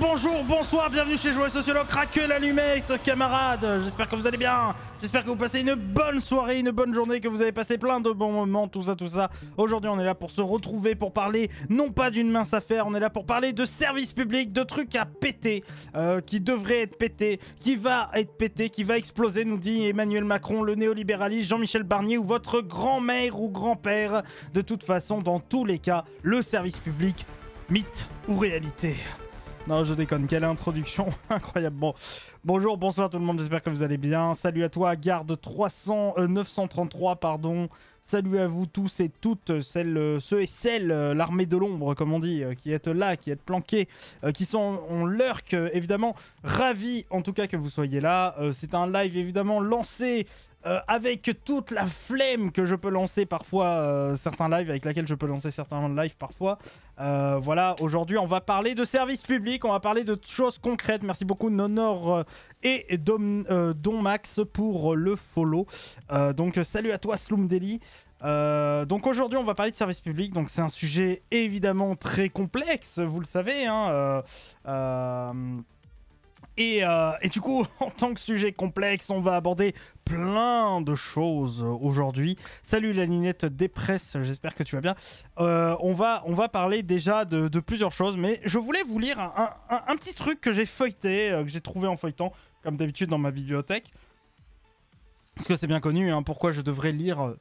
bonjour, bonsoir, bienvenue chez Jouer Sociologue, craquez l'allumette, camarades, j'espère que vous allez bien, j'espère que vous passez une bonne soirée, une bonne journée, que vous avez passé plein de bons moments, tout ça, tout ça. Aujourd'hui on est là pour se retrouver, pour parler non pas d'une mince affaire, on est là pour parler de service public, de trucs à péter, euh, qui devraient être pétés, qui va être pété, qui va exploser, nous dit Emmanuel Macron, le néolibéraliste Jean-Michel Barnier ou votre grand-mère ou grand-père. De toute façon, dans tous les cas, le service public, mythe ou réalité non, je déconne, quelle introduction incroyable. Bonjour, bonsoir tout le monde, j'espère que vous allez bien. Salut à toi, garde 300, 933, euh, pardon. Salut à vous tous et toutes, celles, euh, ceux et celles, euh, l'armée de l'ombre, comme on dit, qui êtes là, qui êtes planqués, qui sont en lurk, évidemment. Ravi, en tout cas, que vous soyez là. C'est un live, évidemment, lancé euh, avec toute la flemme que je peux lancer parfois euh, certains lives, avec laquelle je peux lancer certains lives parfois. Euh, voilà, aujourd'hui on va parler de service public, on va parler de choses concrètes. Merci beaucoup Nonor et Dom, Max pour le follow. donc salut à toi Slumdeli. donc aujourd'hui on va parler de service public, donc c'est un sujet évidemment très complexe, vous le savez. Hein, euh, et, du coup, en tant que sujet complexe, on va aborder plein de choses aujourd'hui. Salut la linette des presses, j'espère que tu vas bien. Euh, on, va, on va parler déjà de, plusieurs choses, mais je voulais vous lire un, petit truc que j'ai feuilleté, euh, que j'ai trouvé en feuilletant, comme d'habitude dans ma bibliothèque. Parce que c'est bien connu, hein, pourquoi je devrais lire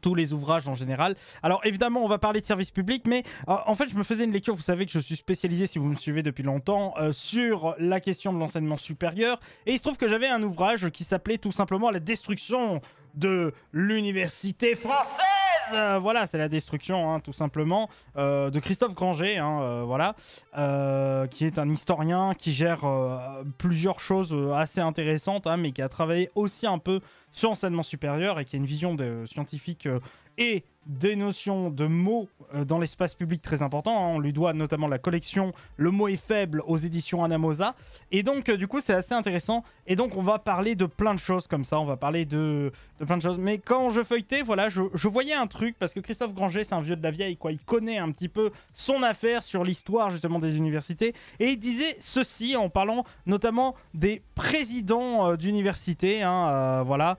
tous les ouvrages en général. Alors évidemment, on va parler de service public, mais euh, en fait, je me faisais une lecture, vous savez que je suis spécialisé, si vous me suivez depuis longtemps, euh, sur la question de l'enseignement supérieur, et il se trouve que j'avais un ouvrage qui s'appelait tout simplement La destruction de l'université française euh, voilà, c'est la destruction, hein, tout simplement, euh, de Christophe Granger, hein, euh, voilà, qui est un historien qui gère plusieurs choses assez intéressantes, hein, mais qui a travaillé aussi un peu sur l'enseignement supérieur et qui a une vision de, scientifique et des notions de mots euh, dans l'espace public très important. Hein. On lui doit notamment la collection Le mot est faible aux éditions Anamosa. Et donc, euh, du coup, c'est assez intéressant. Et donc, on va parler de plein de choses comme ça. On va parler de, de plein de choses. Mais quand je feuilletais, voilà, je, je voyais un truc parce que Christophe Granger, c'est un vieux de la vieille, quoi. Il connaît un petit peu son affaire sur l'histoire, justement, des universités. Et il disait ceci en parlant notamment des présidents d'universités euh, d'université. Hein, voilà.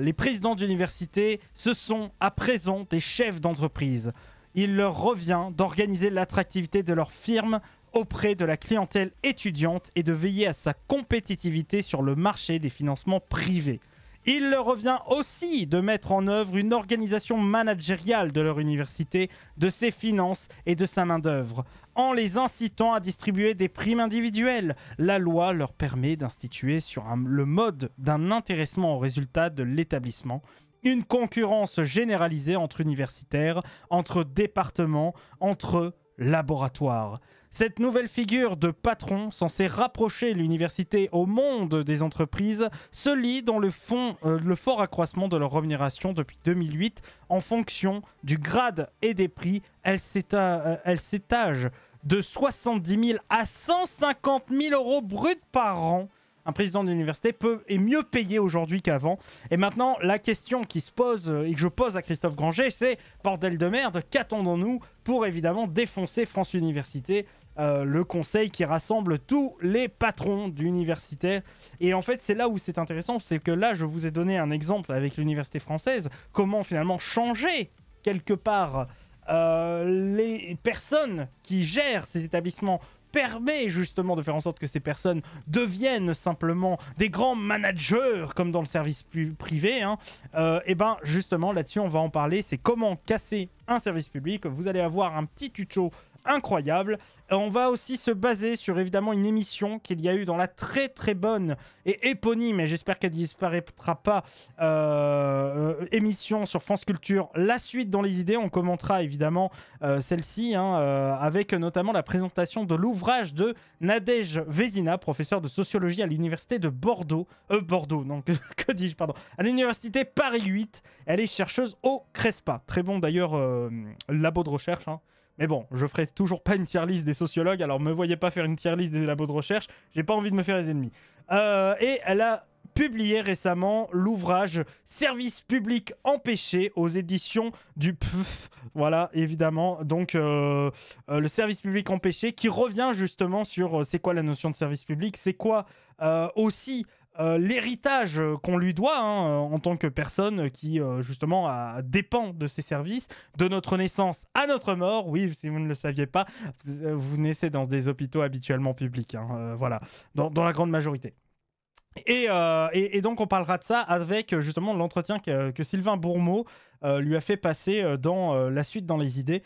les présidents d'universités se sont après des chefs d'entreprise. Il leur revient d'organiser l'attractivité de leur firme auprès de la clientèle étudiante et de veiller à sa compétitivité sur le marché des financements privés. Il leur revient aussi de mettre en œuvre une organisation managériale de leur université, de ses finances et de sa main-d'œuvre. En les incitant à distribuer des primes individuelles, la loi leur permet d'instituer sur le mode d'un intéressement aux résultats de l'établissement une concurrence généralisée entre universitaires, entre départements, entre laboratoires. Cette nouvelle figure de patron, censée rapprocher l'université au monde des entreprises, se lie dans le, fond, euh, le fort accroissement de leur rémunération depuis 2008 en fonction du grade et des prix. Elle euh, s'étage de 70 000 à 150 000 euros bruts par an un président d'université peut est mieux payé aujourd'hui qu'avant. Et maintenant, la question qui se pose euh, et que je pose à Christophe Granger, c'est bordel de merde, qu'attendons-nous pour évidemment défoncer France Université, euh, le conseil qui rassemble tous les patrons d'universitaires. Et en fait, c'est là où c'est intéressant, c'est que là, je vous ai donné un exemple avec l'université française, comment finalement changer quelque part euh, les personnes qui gèrent ces établissements permet justement de faire en sorte que ces personnes deviennent simplement des grands managers comme dans le service privé, hein. euh, et ben justement là-dessus on va en parler, c'est comment casser un service public. Vous allez avoir un petit tuto incroyable. On va aussi se baser sur évidemment une émission qu'il y a eu dans la très très bonne et éponyme, et j'espère qu'elle disparaîtra pas, euh, euh, émission sur France Culture, la suite dans les idées. On commentera évidemment euh, celle-ci, hein, avec notamment la présentation de l'ouvrage de Nadège Vézina, professeur de sociologie à l'université de Bordeaux, euh Bordeaux, non, que, dis-je, pardon, à l'université Paris 8. Elle est chercheuse au CRESPA, très bon d'ailleurs labo de recherche. Hein. Mais bon, je ferai toujours pas une tier list des sociologues, alors me voyez pas faire une tier liste des labos de recherche, j'ai pas envie de me faire des ennemis. Euh, et elle a publié récemment l'ouvrage Service public empêché aux éditions du PUF. Voilà, évidemment. Donc, euh, euh, le service public empêché qui revient justement sur c'est quoi la notion de service public, c'est quoi aussi euh, l'héritage qu'on lui doit hein, euh, en tant que personne qui euh, justement dépend de ses services, de notre naissance à notre mort. Oui, si vous ne le saviez pas, vous naissez dans des hôpitaux habituellement publics, hein, voilà, dans, la grande majorité. Et, donc on parlera de ça avec justement l'entretien que, Sylvain Bourmeau lui a fait passer dans la suite dans les idées,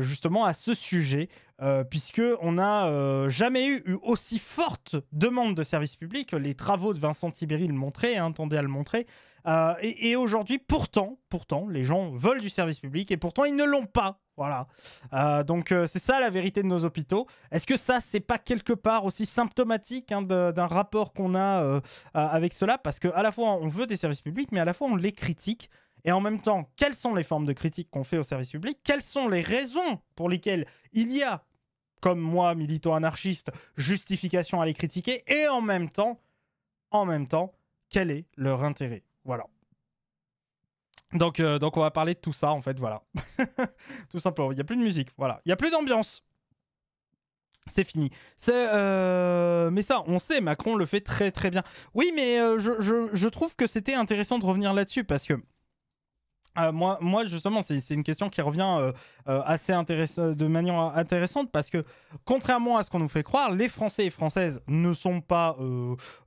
justement à ce sujet puisqu'on euh, puisque on n'a euh, jamais eu, eu, aussi forte demande de service public. Les travaux de Vincent Tibéry le montraient, hein, tendaient à le montrer. Euh, et, aujourd'hui, pourtant, pourtant, les gens veulent du service public et pourtant ils ne l'ont pas. Voilà. donc c'est ça la vérité de nos hôpitaux. Est-ce que ça, c'est pas quelque part aussi symptomatique hein, d'un rapport qu'on a avec cela Parce qu'à la fois on veut des services publics, mais à la fois on les critique. Et en même temps, quelles sont les formes de critiques qu'on fait au service public Quelles sont les raisons pour lesquelles il y a, comme moi, militant anarchiste, justification à les critiquer Et en même temps, en même temps, quel est leur intérêt Voilà. Donc, euh, donc on va parler de tout ça en fait, voilà. tout simplement, il n'y a plus de musique, voilà. Il n'y a plus d'ambiance. C'est fini. C'est, euh, Mais ça, on sait, Macron le fait très très bien. Oui, mais euh, je, je, je, trouve que c'était intéressant de revenir là-dessus parce que euh, moi, justement, c'est une question qui revient euh, euh, assez de manière intéressante parce que, contrairement à ce qu'on nous fait croire, les Français et Françaises ne sont pas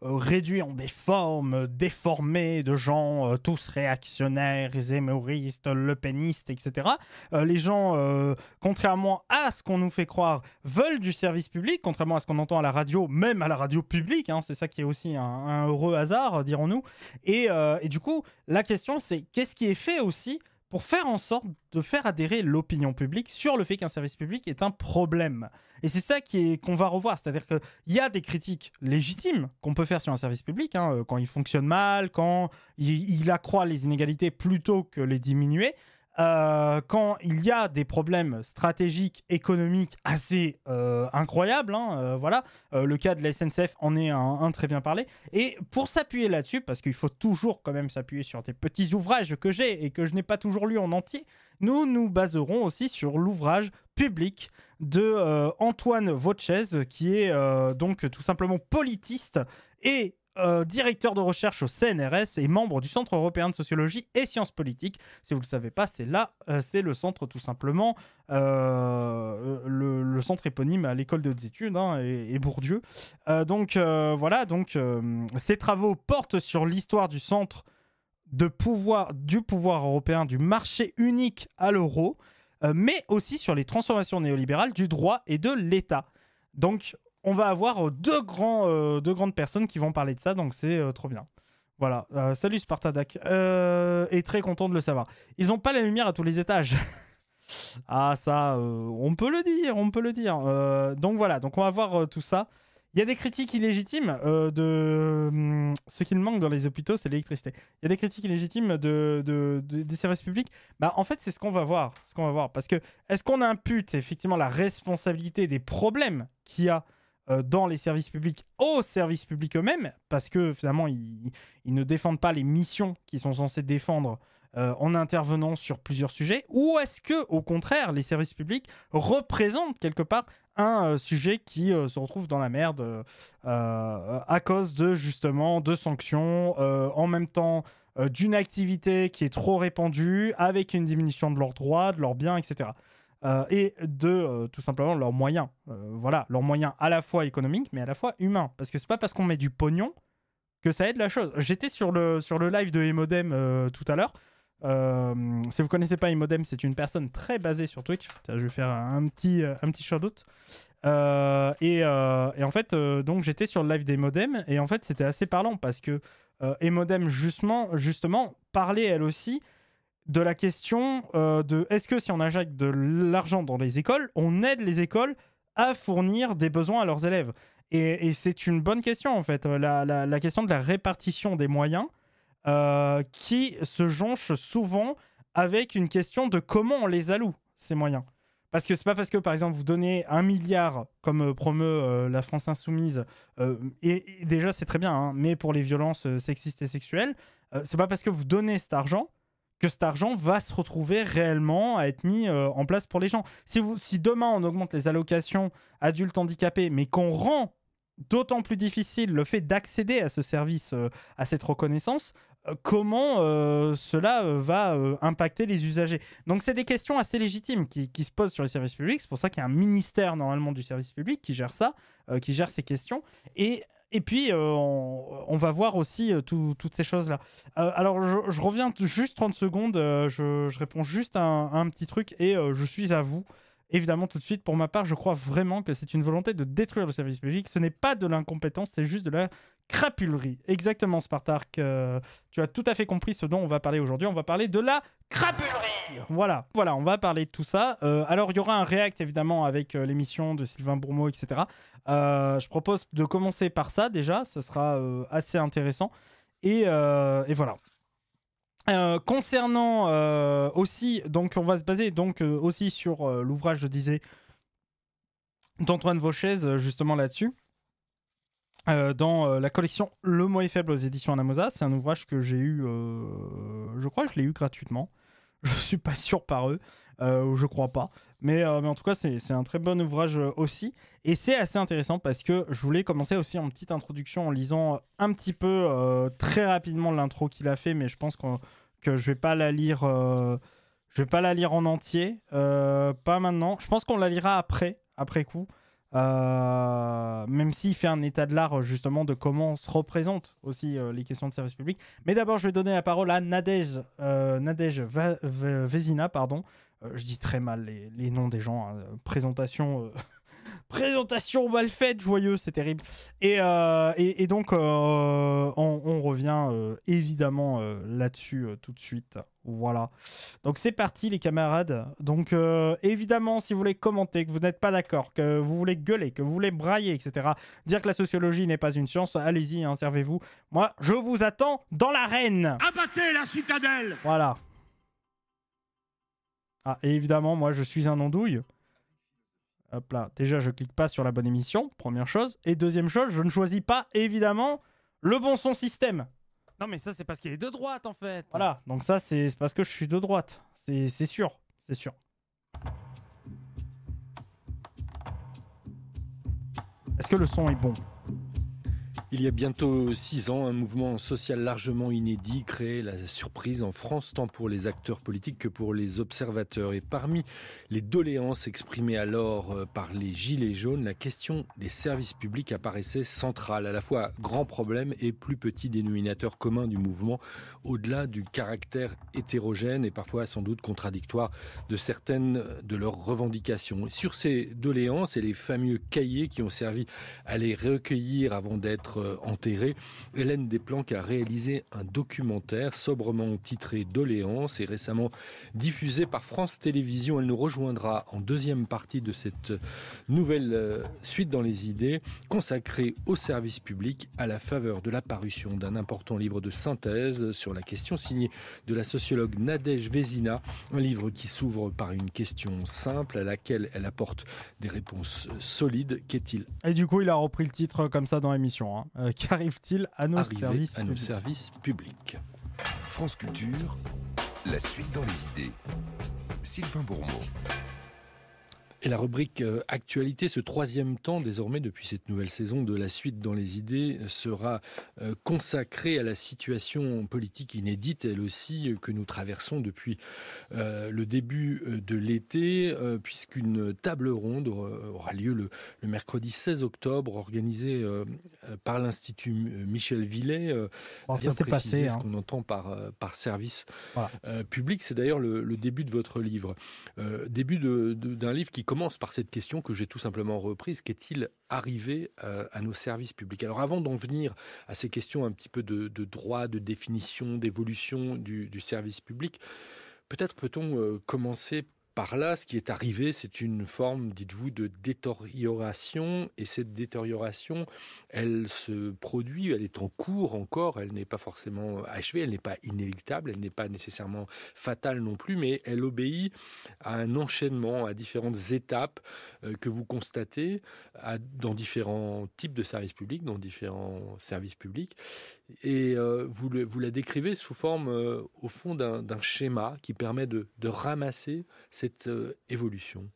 réduits en des formes déformées de gens tous réactionnaires, zémoristes, le etc. les gens, contrairement à ce qu'on nous fait croire, veulent du service public, contrairement à ce qu'on entend à la radio, même à la radio publique. Hein, c'est ça qui est aussi un, heureux hasard, dirons-nous. Et, et, du coup, la question, c'est qu'est-ce qui est fait aussi pour faire en sorte de faire adhérer l'opinion publique sur le fait qu'un service public est un problème. Et c'est ça qui est qu'on va revoir, c'est-à-dire qu'il y a des critiques légitimes qu'on peut faire sur un service public, hein, euh, quand il fonctionne mal, quand il accroît les inégalités plutôt que les diminuer, euh, quand il y a des problèmes stratégiques, économiques assez euh, incroyables, hein, euh, voilà, le cas de la SNCF en est un, très bien parlé. Et pour s'appuyer là-dessus, parce qu'il faut toujours quand même s'appuyer sur des petits ouvrages que j'ai et que je n'ai pas toujours lu en entier, nous nous baserons aussi sur l'ouvrage public de Antoine Vauchez, qui est donc tout simplement politiste et euh, directeur de recherche au CNRS et membre du Centre européen de sociologie et sciences politiques. Si vous ne le savez pas, c'est là, euh, c'est le centre tout simplement, euh, le, centre éponyme à l'école des études hein, et, Bourdieu. donc voilà, donc ces travaux portent sur l'histoire du centre de pouvoir, du pouvoir européen, du marché unique à l'euro, mais aussi sur les transformations néolibérales du droit et de l'État. Donc on va avoir euh, deux, grands, euh, deux grandes personnes qui vont parler de ça, donc c'est euh, trop bien. Voilà. salut Spartadac. et très content de le savoir. Ils n'ont pas la lumière à tous les étages. ah ça, on peut le dire, on peut le dire. donc voilà, donc on va voir tout ça. Il y a des critiques illégitimes de hum, ce qu'il manque dans les hôpitaux, c'est l'électricité. Il y a des critiques illégitimes des services publics. Bah en fait c'est ce qu'on va voir, ce qu'on va voir, parce que est-ce qu'on impute effectivement la responsabilité des problèmes qu'il y a euh, dans les services publics aux services publics eux-mêmes, parce que finalement, ils, ne défendent pas les missions qu'ils sont censés défendre euh, en intervenant sur plusieurs sujets, ou est-ce que, au contraire, les services publics représentent quelque part un euh, sujet qui se retrouve dans la merde à cause de justement de sanctions, en même temps d'une activité qui est trop répandue, avec une diminution de leurs droits, de leurs biens, etc. Euh, et de euh, tout simplement leurs moyens. Euh, voilà, leurs moyens à la fois économiques mais à la fois humains. Parce que c'est pas parce qu'on met du pognon que ça aide la chose. J'étais sur le, sur le live de Emodem tout à l'heure. si vous connaissez pas Emodem, c'est une personne très basée sur Twitch. Je vais faire un petit, un petit shout-out. et, et, en fait, donc j'étais sur le live d'Emodem et en fait c'était assez parlant parce que Emodem justement, justement parlait elle aussi de la question euh, de est-ce que si on injecte de l'argent dans les écoles, on aide les écoles à fournir des besoins à leurs élèves Et, c'est une bonne question en fait, la, la, question de la répartition des moyens euh, qui se jonche souvent avec une question de comment on les alloue, ces moyens. Parce que c'est pas parce que, par exemple, vous donnez un milliard, comme euh, promeut la France Insoumise, et, déjà c'est très bien, hein, mais pour les violences sexistes et sexuelles, c'est pas parce que vous donnez cet argent que cet argent va se retrouver réellement à être mis euh, en place pour les gens. Si, demain on augmente les allocations adultes handicapés, mais qu'on rend d'autant plus difficile le fait d'accéder à ce service, euh, à cette reconnaissance, euh, comment cela va impacter les usagers Donc c'est des questions assez légitimes qui, qui, se posent sur les services publics. C'est pour ça qu'il y a un ministère normalement du service public qui gère ça, qui gère ces questions. Et et puis, euh, on, va voir aussi euh, toutes ces choses-là. Euh, alors, je, reviens juste 30 secondes, je, réponds juste à un petit truc et je suis à vous. Évidemment, tout de suite, pour ma part, je crois vraiment que c'est une volonté de détruire le service public. Ce n'est pas de l'incompétence, c'est juste de la crapulerie. Exactement, Spartark. Euh, tu as tout à fait compris ce dont on va parler aujourd'hui. On va parler de la crapulerie. Voilà, voilà, on va parler de tout ça. Euh, alors, il y aura un react évidemment avec euh, l'émission de Sylvain Bourmeau, etc. je propose de commencer par ça déjà. Ça sera assez intéressant. Et, et voilà. Euh, concernant euh, aussi, donc on va se baser donc euh, aussi sur l'ouvrage, je disais, d'Antoine Vauchez, justement là-dessus, dans la collection Le Mois faible aux éditions Anamosa. C'est un ouvrage que j'ai eu, je crois que je l'ai eu gratuitement. Je suis pas sûr par eux, euh, je crois pas. Mais, euh, mais en tout cas, c'est un très bon ouvrage euh, aussi. Et c'est assez intéressant parce que je voulais commencer aussi en petite introduction en lisant euh, un petit peu très rapidement l'intro qu'il a fait, mais je pense que je vais pas la lire. je vais pas la lire en entier, pas maintenant. Je pense qu'on la lira après, après coup. même s'il fait un état de l'art justement de comment se représentent aussi les questions de service public. Mais d'abord, je vais donner la parole à Nadej, Vezina, pardon, euh, je dis très mal les, noms des gens. Hein. Présentation. Euh, présentation mal faite, joyeuse, c'est terrible. Et, euh, donc, on, revient évidemment là-dessus tout de suite. Voilà. Donc, c'est parti, les camarades. Donc, évidemment, si vous voulez commenter, que vous n'êtes pas d'accord, que vous voulez gueuler, que vous voulez brailler, etc., dire que la sociologie n'est pas une science, allez-y, hein, servez-vous. Moi, je vous attends dans l'arène. Abattez la citadelle Voilà. Ah, et évidemment, moi, je suis un andouille. Hop là. Déjà, je clique pas sur la bonne émission, première chose. Et deuxième chose, je ne choisis pas, évidemment, le bon son système. Non, mais ça, c'est parce qu'il est de droite, en fait. Voilà. Donc ça, c'est parce que je suis de droite. C'est sûr. C'est sûr. Est-ce que le son est bon il y a bientôt six ans, un mouvement social largement inédit créait la surprise en France, tant pour les acteurs politiques que pour les observateurs. Et parmi les doléances exprimées alors euh, par les Gilets jaunes, la question des services publics apparaissait centrale, à la fois grand problème et plus petit dénominateur commun du mouvement, au-delà du caractère hétérogène et parfois sans doute contradictoire de certaines de leurs revendications. sur ces doléances et les fameux cahiers qui ont servi à les recueillir avant d'être euh, enterré, Hélène Desplanques a réalisé un documentaire sobrement titré Doléances et récemment diffusé par France Télévisions. Elle nous rejoindra en deuxième partie de cette nouvelle euh, suite dans les idées consacrée au service public à la faveur de l'apparition d'un important livre de synthèse sur la question signée de la sociologue Nadège Vézina, un livre qui s'ouvre par une question simple à laquelle elle apporte des réponses solides. Qu'est-il Et du coup, il a repris le titre comme ça dans l'émission. Hein. Euh, qu'arrive-t-il à nos services publics. services publics France Culture, la suite dans les idées. Sylvain Bourmont. Et la rubrique euh, actualité, ce troisième temps désormais depuis cette nouvelle saison de la suite dans les idées sera euh, consacrée à la situation politique inédite, elle aussi, euh, que nous traversons depuis le début de l'été, puisqu'une table ronde aura lieu le, mercredi 16 octobre, organisée par l'Institut Michel Villet. Bon, ce hein. qu'on entend par, service public. C'est d'ailleurs le, le, début de votre livre, début d'un livre qui commence par cette question que j'ai tout simplement reprise. Qu'est-il arrivé euh, à, nos services publics Alors avant d'en venir à ces questions un petit peu de, droit, de définition, d'évolution du, du service public, Peut-être peut-on euh, commencer par là, ce qui est arrivé, c'est une forme, dites-vous, de détérioration. Et cette détérioration, elle se produit, elle est en cours encore, elle n'est pas forcément achevée, elle n'est pas inéluctable, elle n'est pas nécessairement fatale non plus, mais elle obéit à un enchaînement, à différentes étapes euh, que vous constatez dans différents types de services publics, dans différents services publics et euh, vous, la décrivez sous forme, euh, au fond, d'un schéma qui permet de, ramasser cette euh, évolution.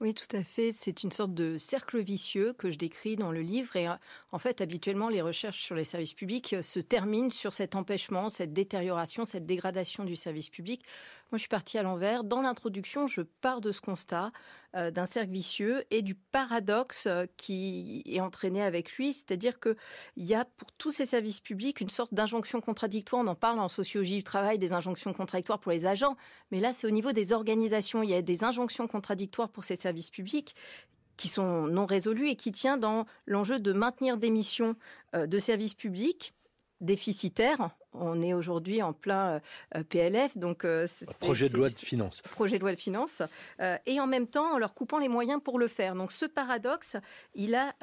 Oui, tout à fait. C'est une sorte de cercle vicieux que je décris dans le livre. Et en fait, habituellement, les recherches sur les services publics se terminent sur cet empêchement, cette détérioration, cette dégradation du service public. Moi, je suis partie à l'envers. Dans l'introduction, je pars de ce constat euh, d'un cercle vicieux et du paradoxe euh, qui est entraîné avec lui, c'est-à-dire que y a pour tous ces services publics une sorte d'injonction contradictoire. On en parle en sociologie du travail des injonctions contradictoires pour les agents, mais là, c'est au niveau des organisations. Il y a des injonctions contradictoires pour ces services publics qui sont non résolues et qui tient dans l'enjeu de maintenir des missions euh, de services publics déficitaires on est aujourd'hui en plein euh, euh, PLF, donc euh, projet de loi de finances. Projet de loi de finances, et en même temps en leur coupant les moyens pour le faire. Donc ce paradoxe, il a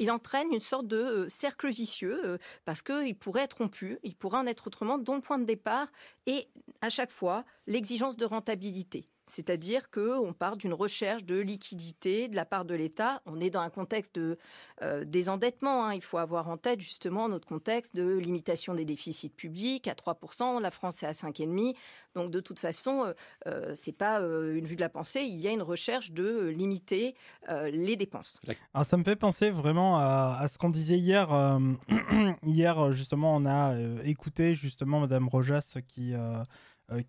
il entraîne une sorte de cercle vicieux parce qu'il pourrait être rompu, il pourrait en être autrement, dont le point de départ est à chaque fois l'exigence de rentabilité. C'est-à-dire qu'on part d'une recherche de liquidité de la part de l'État. On est dans un contexte de euh, désendettement. Hein. Il faut avoir en tête justement notre contexte de limitation des déficits publics à 3%. La France est à 5,5%. Donc de toute façon, ce euh, euh, c'est pas euh, une vue de la pensée. Il y a une recherche de limiter les dépenses. Ah, ça me fait penser vraiment à, à ce qu'on disait hier. hier, justement, on a écouté justement Madame Rojas qui euh,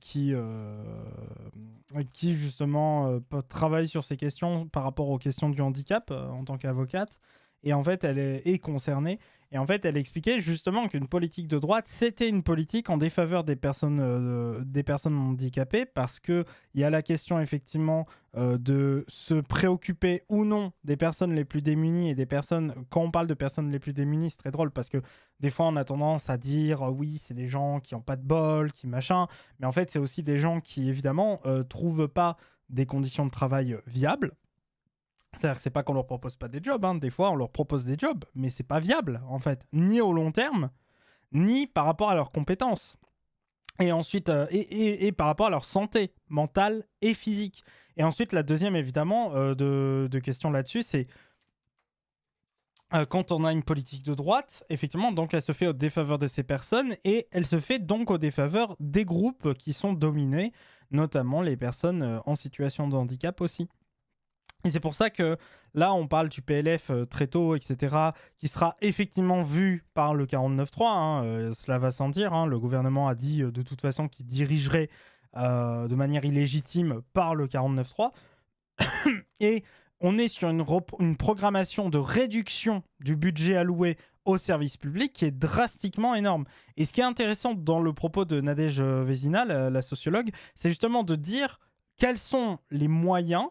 euh, qui, justement euh, travaille sur ces questions par rapport aux questions du handicap en tant qu'avocate. Et en fait, elle est concernée. Et en fait, elle expliquait justement qu'une politique de droite, c'était une politique en défaveur des personnes, euh, des personnes handicapées, parce qu'il y a la question effectivement euh, de se préoccuper ou non des personnes les plus démunies et des personnes, quand on parle de personnes les plus démunies, c'est très drôle, parce que des fois on a tendance à dire, euh, oui, c'est des gens qui n'ont pas de bol, qui machin, mais en fait, c'est aussi des gens qui, évidemment, trouvent pas des conditions de travail viables c'est-à-dire que c'est pas qu'on leur propose pas des jobs, hein. des fois on leur propose des jobs, mais c'est pas viable en fait, ni au long terme, ni par rapport à leurs compétences. Et ensuite, euh, et, par rapport à leur santé mentale et physique. Et ensuite, la deuxième évidemment euh, de, de question là-dessus, c'est euh, quand on a une politique de droite, effectivement, donc elle se fait au défaveur de ces personnes et elle se fait donc au défaveur des groupes qui sont dominés, notamment les personnes en situation de handicap aussi. Et c'est pour ça que là, on parle du PLF euh, très tôt, etc., qui sera effectivement vu par le 49.3. Hein, euh, cela va sans dire. Hein. le gouvernement a dit euh, de toute façon qu'il dirigerait de manière illégitime par le 49.3. Et on est sur une, une, programmation de réduction du budget alloué au service public qui est drastiquement énorme. Et ce qui est intéressant dans le propos de Nadège Vézina, la sociologue, c'est justement de dire quels sont les moyens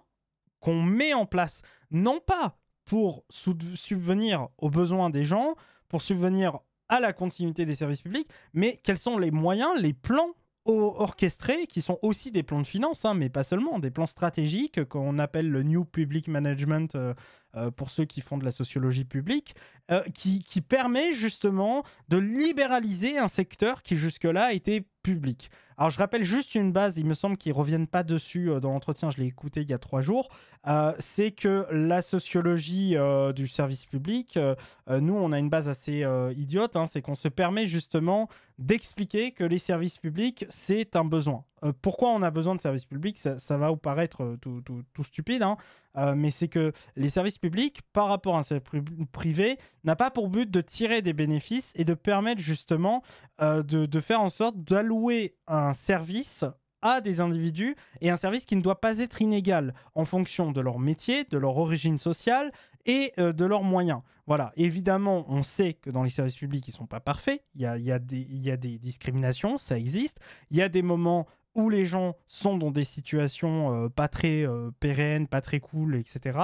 qu'on met en place, non pas pour subvenir aux besoins des gens, pour subvenir à la continuité des services publics, mais quels sont les moyens, les plans orchestrés, qui sont aussi des plans de finance, hein, mais pas seulement, des plans stratégiques qu'on appelle le New Public Management euh, euh, pour ceux qui font de la sociologie publique, euh, qui, permet justement de libéraliser un secteur qui jusque-là était public. Alors je rappelle juste une base, il me semble qu'ils ne reviennent pas dessus euh, dans l'entretien, je l'ai écouté il y a trois jours, c'est que la sociologie du service public, nous on a une base assez idiote, hein, c'est qu'on se permet justement d'expliquer que les services publics, c'est un besoin. Euh, pourquoi on a besoin de services publics ça, va vous paraître euh, tout, stupide, hein. euh, mais c'est que les services publics, par rapport à un service privé, n'a pas pour but de tirer des bénéfices et de permettre justement de, faire en sorte d'allouer un service à des individus et un service qui ne doit pas être inégal en fonction de leur métier, de leur origine sociale et de leurs moyens. Voilà, évidemment, on sait que dans les services publics, ils ne sont pas parfaits, il y il y a des discriminations, ça existe, il y a des moments où les gens sont dans des situations euh, pas très euh, pérennes, pas très cool, etc.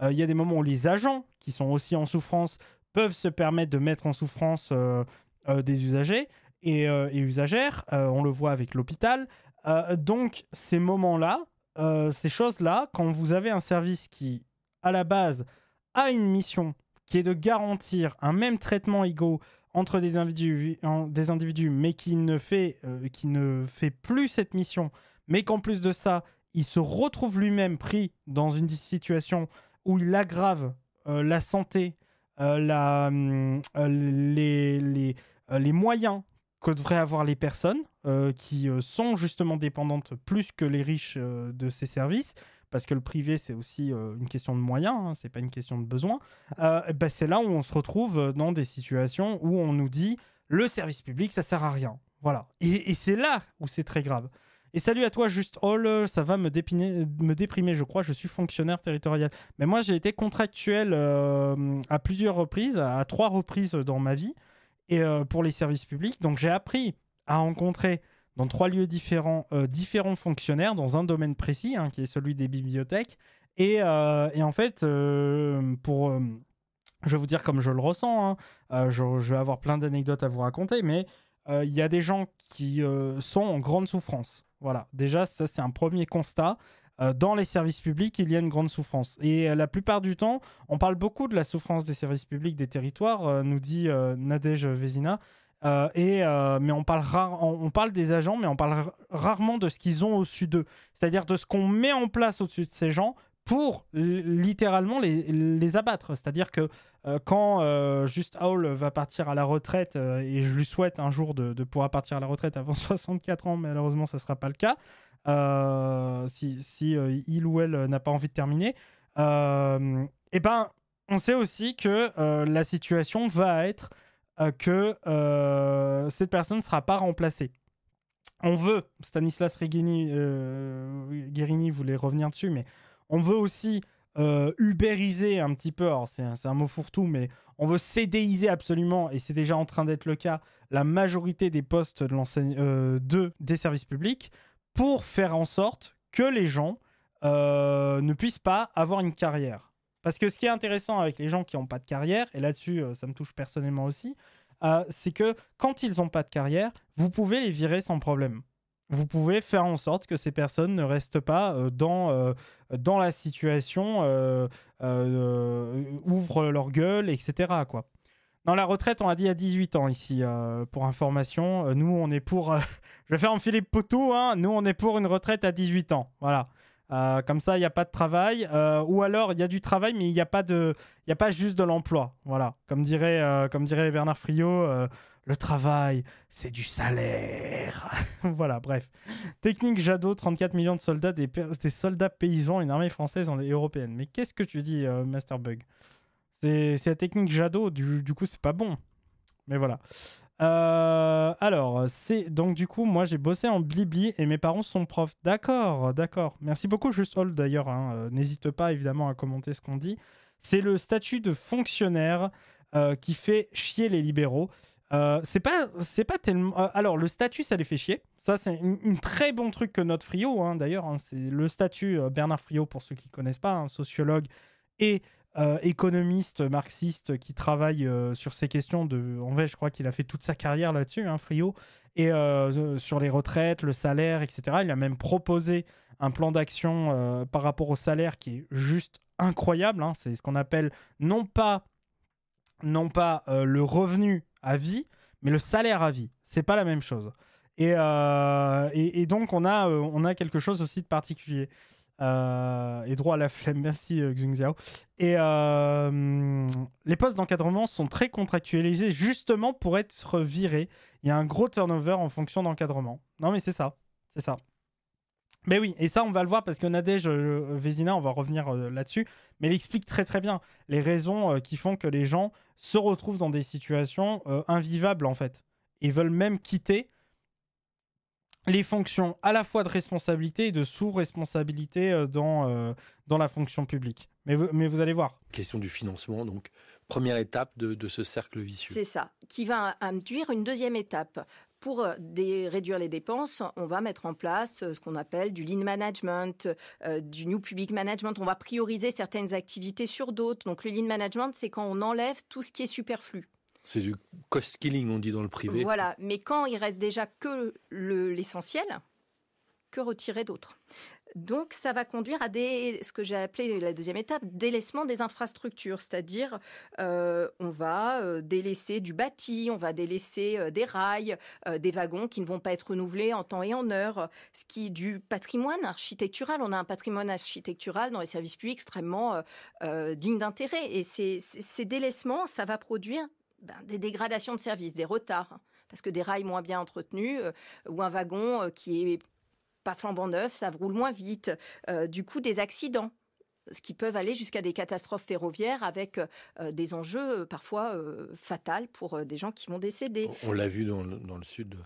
Euh, il y a des moments où les agents, qui sont aussi en souffrance, peuvent se permettre de mettre en souffrance des usagers et, et usagères. on le voit avec l'hôpital. donc ces moments-là, ces choses-là, quand vous avez un service qui, à la base, a une mission qui est de garantir un même traitement égaux entre des individus, des individus mais qui ne, fait, euh, qui ne fait plus cette mission, mais qu'en plus de ça, il se retrouve lui-même pris dans une situation où il aggrave euh, la santé, euh, la, les, les, les, moyens que devraient avoir les personnes qui sont justement dépendantes plus que les riches de ces services, parce que le privé, c'est aussi euh, une question de moyens, ce hein, c'est pas une question de besoin, ah. euh, eh ben, c'est là où on se retrouve euh, dans des situations où on nous dit le service public, ça sert à rien. Voilà. Et, c'est là où c'est très grave. Et salut à toi, Juste Hall, ça va me, dépiner, me déprimer, je crois, je suis fonctionnaire territorial. Mais moi, j'ai été contractuel à plusieurs reprises, à trois reprises dans ma vie, et pour les services publics. Donc j'ai appris à rencontrer dans trois lieux différents, euh, différents fonctionnaires dans un domaine précis, hein, qui est celui des bibliothèques. Et, euh, en fait, euh, pour, je vais vous dire comme je le ressens, hein, je, vais avoir plein d'anecdotes à vous raconter, mais il y a des gens qui sont en grande souffrance. Voilà, déjà, ça c'est un premier constat. Dans les services publics, il y a une grande souffrance. Et la plupart du temps, on parle beaucoup de la souffrance des services publics des territoires, nous dit Nadège Vézina. Euh, et, euh, mais on parle, on, parle des agents, mais on parle rarement de ce qu'ils ont au-dessus d'eux. C'est-à-dire de ce qu'on met en place au-dessus de ces gens pour littéralement les, abattre. C'est-à-dire que euh, quand juste Howl va partir à la retraite, et je lui souhaite un jour de, pouvoir partir à la retraite avant 64 ans, mais malheureusement ça ne sera pas le cas, si, si il ou elle n'a pas envie de terminer, eh ben, on sait aussi que la situation va être euh, que euh, cette personne ne sera pas remplacée. On veut, Stanislas euh, Guérini voulait revenir dessus, mais on veut aussi euh, ubériser un petit peu, c'est un, mot fourre-tout, mais on veut cédéiser absolument, et c'est déjà en train d'être le cas, la majorité des postes de des services publics pour faire en sorte que les gens ne puissent pas avoir une carrière. Parce que ce qui est intéressant avec les gens qui n'ont pas de carrière, et là-dessus, euh, ça me touche personnellement aussi, euh, c'est que quand ils n'ont pas de carrière, vous pouvez les virer sans problème. Vous pouvez faire en sorte que ces personnes ne restent pas euh, dans, dans la situation, ouvrent leur gueule, etc. Quoi. Dans la retraite, on a dit à 18 ans ici, pour information. nous, on est pour... je vais faire en Philippe Poteau, hein, nous, on est pour une retraite à 18 ans. Voilà. Euh, comme ça, il n'y a pas de travail. Euh, ou alors, il y a du travail, mais il n'y a, pas de, y a pas juste de l'emploi. Voilà. Comme dirait, euh, comme dirait Bernard Friot, le travail, c'est du salaire. voilà, bref. Technique Jadot, 34 millions de soldats, des, soldats paysans, une armée française et européenne. Mais qu'est-ce que tu dis, Master Bug C'est la technique Jadot, du, du coup, c'est pas bon. Mais voilà. Euh, alors, c'est donc du coup, moi j'ai bossé en Blibli et mes parents sont profs. D'accord, d'accord. Merci beaucoup, Juste d'ailleurs. Hein. Euh, n'hésite pas évidemment à commenter ce qu'on dit. C'est le statut de fonctionnaire euh, qui fait chier les libéraux. c'est pas, c'est pas tellement. alors, le statut, ça les fait chier. Ça, c'est un très bon truc que notre frio hein, d'ailleurs. Hein. c'est le statut Bernard Friot, pour ceux qui connaissent pas, un sociologue et euh, économiste marxiste qui travaille euh, sur ces questions de. En fait je crois qu'il a fait toute sa carrière là-dessus, hein, Frio, et euh, sur les retraites, le salaire, etc. Il a même proposé un plan d'action par rapport au salaire qui est juste incroyable. Hein. C'est ce qu'on appelle non pas, non pas le revenu à vie, mais le salaire à vie. C'est pas la même chose. Et, et, et donc, on a, on a quelque chose aussi de particulier. Euh, et droit à la flemme, merci euh, Et euh, les postes d'encadrement sont très contractualisés justement pour être virés. Il y a un gros turnover en fonction d'encadrement. Non mais c'est ça, c'est ça. Mais ben oui, et ça on va le voir parce que Nadej euh, Vézina, on va revenir là-dessus, mais il explique très très bien les raisons qui font que les gens se retrouvent dans des situations invivables en fait. et veulent même quitter les fonctions à la fois de responsabilité et de sous-responsabilité euh, dans, euh, dans la fonction publique. Mais vous, mais vous allez voir. Question du financement, donc première étape de, ce cercle vicieux. C'est ça, qui va induire une deuxième étape. Pour euh, réduire les dépenses, on va mettre en place ce qu'on appelle du lean management, du new public management. On va prioriser certaines activités sur d'autres. Donc le lean management, c'est quand on enlève tout ce qui est superflu. C'est du cost killing, on dit dans le privé. Voilà, mais quand il reste déjà que l'essentiel, que retirer d'autres donc, ça va conduire à ce que j'ai appelé la deuxième étape, délaissement des infrastructures, c'est-à-dire euh, on va euh, délaisser du bâti, on va délaisser euh, des rails, des wagons qui ne vont pas être renouvelés en temps et en heure, ce qui est du patrimoine architectural. On a un patrimoine architectural dans les services publics extrêmement digne d'intérêt. Et ces délaissements, ça va produire ben, des dégradations de services, des retards, parce que des rails moins bien entretenus euh, ou un wagon euh, qui est pas flambant neuf, ça roule moins vite, euh, du coup des accidents ce qui peuvent aller jusqu'à des catastrophes ferroviaires avec des enjeux parfois fatals pour des gens qui vont décéder. On l'a vu dans le, sud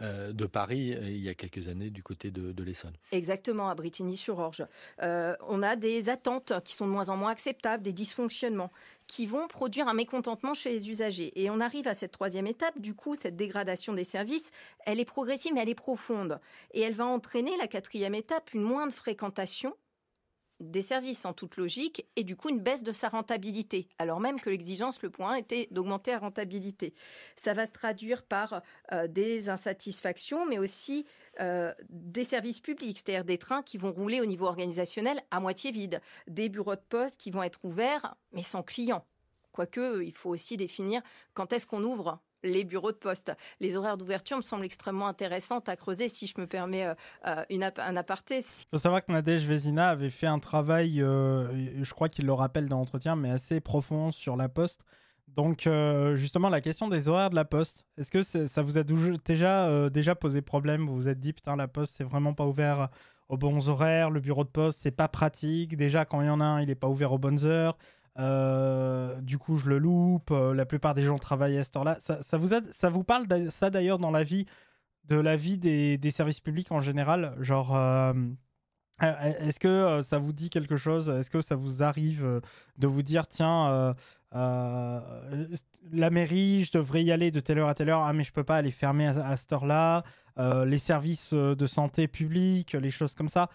de, Paris il y a quelques années du côté de, de l'Essonne. Exactement, à Britigny-sur-Orge. on a des attentes qui sont de moins en moins acceptables, des dysfonctionnements qui vont produire un mécontentement chez les usagers. Et on arrive à cette troisième étape. Du coup, cette dégradation des services, elle est progressive, mais elle est profonde. Et elle va entraîner, la quatrième étape, une moindre fréquentation des services en toute logique et du coup une baisse de sa rentabilité, alors même que l'exigence, le point, était d'augmenter la rentabilité. Ça va se traduire par euh, des insatisfactions, mais aussi euh, des services publics, c'est-à-dire des trains qui vont rouler au niveau organisationnel à moitié vide, des bureaux de poste qui vont être ouverts mais sans clients. Quoique, euh, il faut aussi définir quand est-ce qu'on ouvre les bureaux de poste. Les horaires d'ouverture me semblent extrêmement intéressants à creuser, si je me permets euh, un aparté. Il faut savoir que Nadège Vézina avait fait un travail, je crois qu'il le rappelle dans l'entretien, mais assez profond sur la poste. Donc, euh, justement, la question des horaires de la poste, est-ce que ça vous a déjà, euh, déjà posé problème Vous vous êtes dit, putain, la poste, c'est vraiment pas ouvert aux bons horaires, le bureau de poste, c'est pas pratique. Déjà, quand il y en a un, il est pas ouvert aux bonnes heures. Euh, du coup, je le loupe. la plupart des gens travaillent à cette heure-là. Ça, vous ça vous parle, ça d'ailleurs, dans la vie, de la vie des, des services publics en général Genre. Est-ce que ça vous dit quelque chose Est-ce que ça vous arrive de vous dire, tiens, euh, euh, la mairie, je devrais y aller de telle heure à telle heure, ah mais je peux pas aller fermer à, cette heure-là, euh, les services de santé publique, les choses comme ça.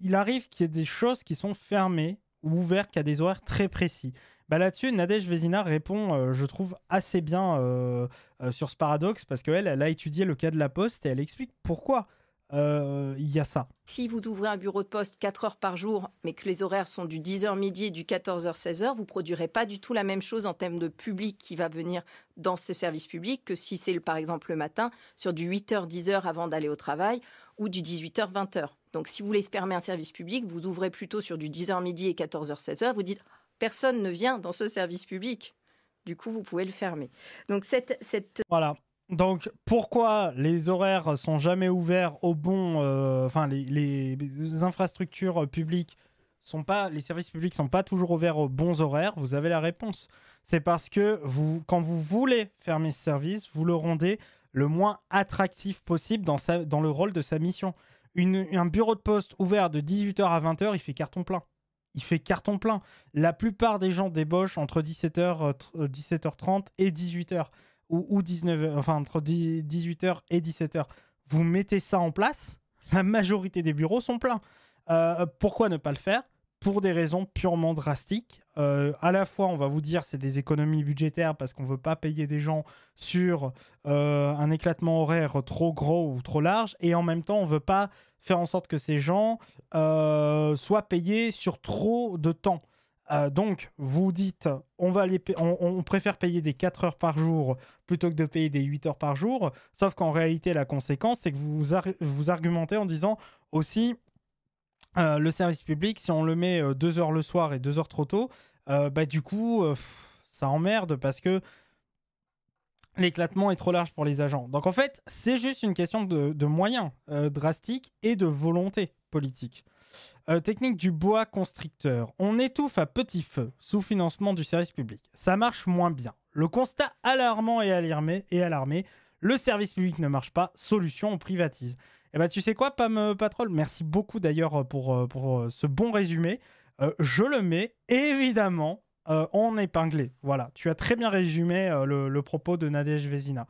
il arrive qu'il y ait des choses qui sont fermées ou ouvertes qu'à des horaires très précis. Bah Là-dessus, Nadège Vézina répond, je trouve, assez bien sur ce paradoxe parce qu'elle, elle a étudié le cas de la Poste et elle explique pourquoi. Euh, il y a ça. Si vous ouvrez un bureau de poste 4 heures par jour, mais que les horaires sont du 10h midi et du 14h 16h, vous produirez pas du tout la même chose en termes de public qui va venir dans ce service public que si c'est par exemple le matin sur du 8h 10h avant d'aller au travail ou du 18h 20h. Donc si vous voulez fermer un service public, vous ouvrez plutôt sur du 10h midi et 14h 16h, vous dites personne ne vient dans ce service public. Du coup, vous pouvez le fermer. Donc cette, cette... Voilà, donc, pourquoi les horaires sont jamais ouverts au bon. Euh, enfin, les, infrastructures publiques sont pas. Les services publics sont pas toujours ouverts aux bons horaires Vous avez la réponse. C'est parce que vous, quand vous voulez fermer ce service, vous le rendez le moins attractif possible dans, le rôle de sa mission. un bureau de poste ouvert de 18h à 20h, il fait carton plein. Il fait carton plein. La plupart des gens débauchent entre 17h, euh, 17h30 euh, et 18h ou, 19 enfin entre 18h et 17h, vous mettez ça en place, la majorité des bureaux sont pleins. Euh, pourquoi ne pas le faire Pour des raisons purement drastiques. Euh, à la fois, on va vous dire, c'est des économies budgétaires parce qu'on ne veut pas payer des gens sur euh, un éclatement horaire trop gros ou trop large, et en même temps, on ne veut pas faire en sorte que ces gens soient payés sur trop de temps. Euh, donc, vous dites, on, va on, préfère payer des 4 heures par jour plutôt que de payer des 8 heures par jour. Sauf qu'en réalité, la conséquence, c'est que vous, vous argumentez en disant aussi, euh, le service public, si on le met 2 euh, heures le soir et 2 heures trop tôt, bah du coup, ça emmerde parce que l'éclatement est trop large pour les agents. Donc en fait, c'est juste une question de moyens drastiques et de volonté politique. Euh, technique du bois constricteur. On étouffe à petit feu, sous financement du service public. Ça marche moins bien. Le constat alarmant et alarmé, et alarmé. Le service public ne marche pas. Solution, on privatise. Eh bah, ben, tu sais quoi, Pam euh, Patrol Merci beaucoup d'ailleurs euh, pour, pour ce bon résumé. je le mets évidemment en épinglé. Voilà, tu as très bien résumé le, propos de Nadège Vézina.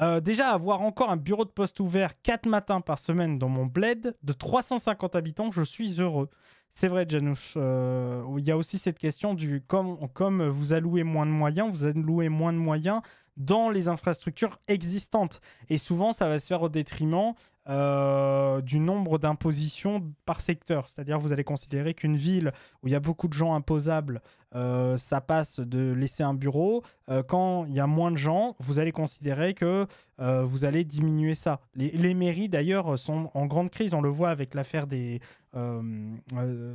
Euh, déjà, avoir encore un bureau de poste ouvert 4 matins par semaine dans mon bled de 350 habitants, je suis heureux. C'est vrai, Janouche. Euh, il y a aussi cette question du comme, comme vous allouez moins de moyens, vous allouez moins de moyens dans les infrastructures existantes. Et souvent, ça va se faire au détriment euh, du nombre d'impositions par secteur. C'est-à-dire, vous allez considérer qu'une ville où il y a beaucoup de gens imposables, euh, ça passe de laisser un bureau. Euh, quand il y a moins de gens, vous allez considérer que vous allez diminuer ça. Les, mairies, d'ailleurs, sont en grande crise. On le voit avec l'affaire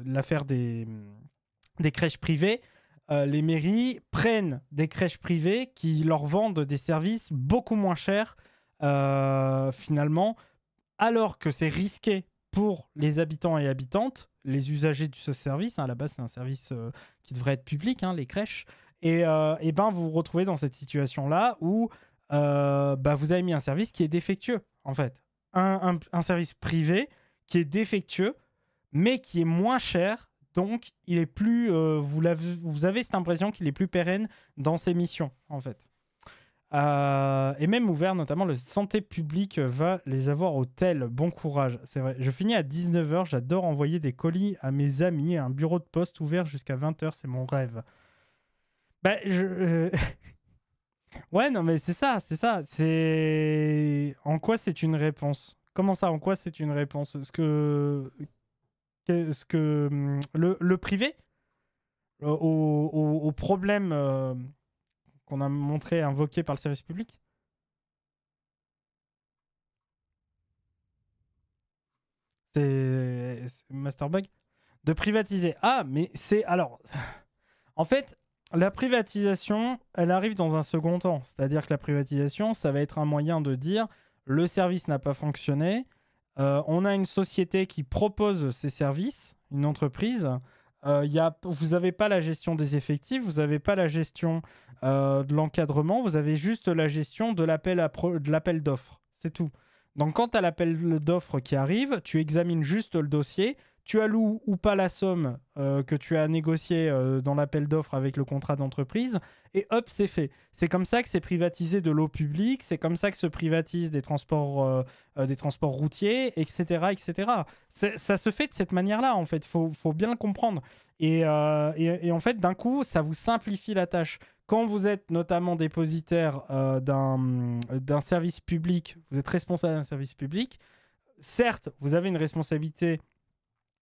l'affaire des crèches privées. Euh, les mairies prennent des crèches privées qui leur vendent des services beaucoup moins chers euh, finalement, alors que c'est risqué pour les habitants et habitantes, les usagers de ce service, hein, à la base c'est un service euh, qui devrait être public, hein, les crèches, et, ben vous vous retrouvez dans cette situation-là où bah, vous avez mis un service qui est défectueux, en fait. un service privé qui est défectueux, mais qui est moins cher donc, il est plus, euh, vous, avez, cette impression qu'il est plus pérenne dans ses missions, en fait. Euh, et même ouvert, notamment, le santé publique va les avoir au tel. Bon courage, c'est vrai. Je finis à 19h, j'adore envoyer des colis à mes amis. Un bureau de poste ouvert jusqu'à 20h, c'est mon rêve. Ben, je. Euh, ouais, non, mais c'est ça, c'est ça. C'est. En quoi c'est une réponse Comment ça, en quoi c'est une réponse Ce que ce que hum, le, privé euh, au, problème euh, qu'on a montré invoqué par le service public C'est Masterbug de privatiser. Ah, mais c'est alors en fait la privatisation, elle arrive dans un second temps. C'est-à-dire que la privatisation, ça va être un moyen de dire le service n'a pas fonctionné, euh, on a une société qui propose ses services, une entreprise. Euh, vous n'avez pas la gestion des effectifs, vous n'avez pas la gestion euh, de l'encadrement, vous avez juste la gestion de l'appel d'offres. C'est tout. Donc quand tu as l'appel d'offres qui arrive, tu examines juste le dossier, tu alloues ou pas la somme euh, que tu as négociée euh, dans l'appel d'offres avec le contrat d'entreprise, et hop, c'est fait. C'est comme ça que c'est privatisé de l'eau publique, c'est comme ça que se privatisent des transports, euh, des transports routiers, etc. etc. Ça se fait de cette manière-là, en fait, faut, faut bien le comprendre. Et, et en fait, d'un coup, ça vous simplifie la tâche. Quand vous êtes notamment dépositaire d'un service public, vous êtes responsable d'un service public, certes, vous avez une responsabilité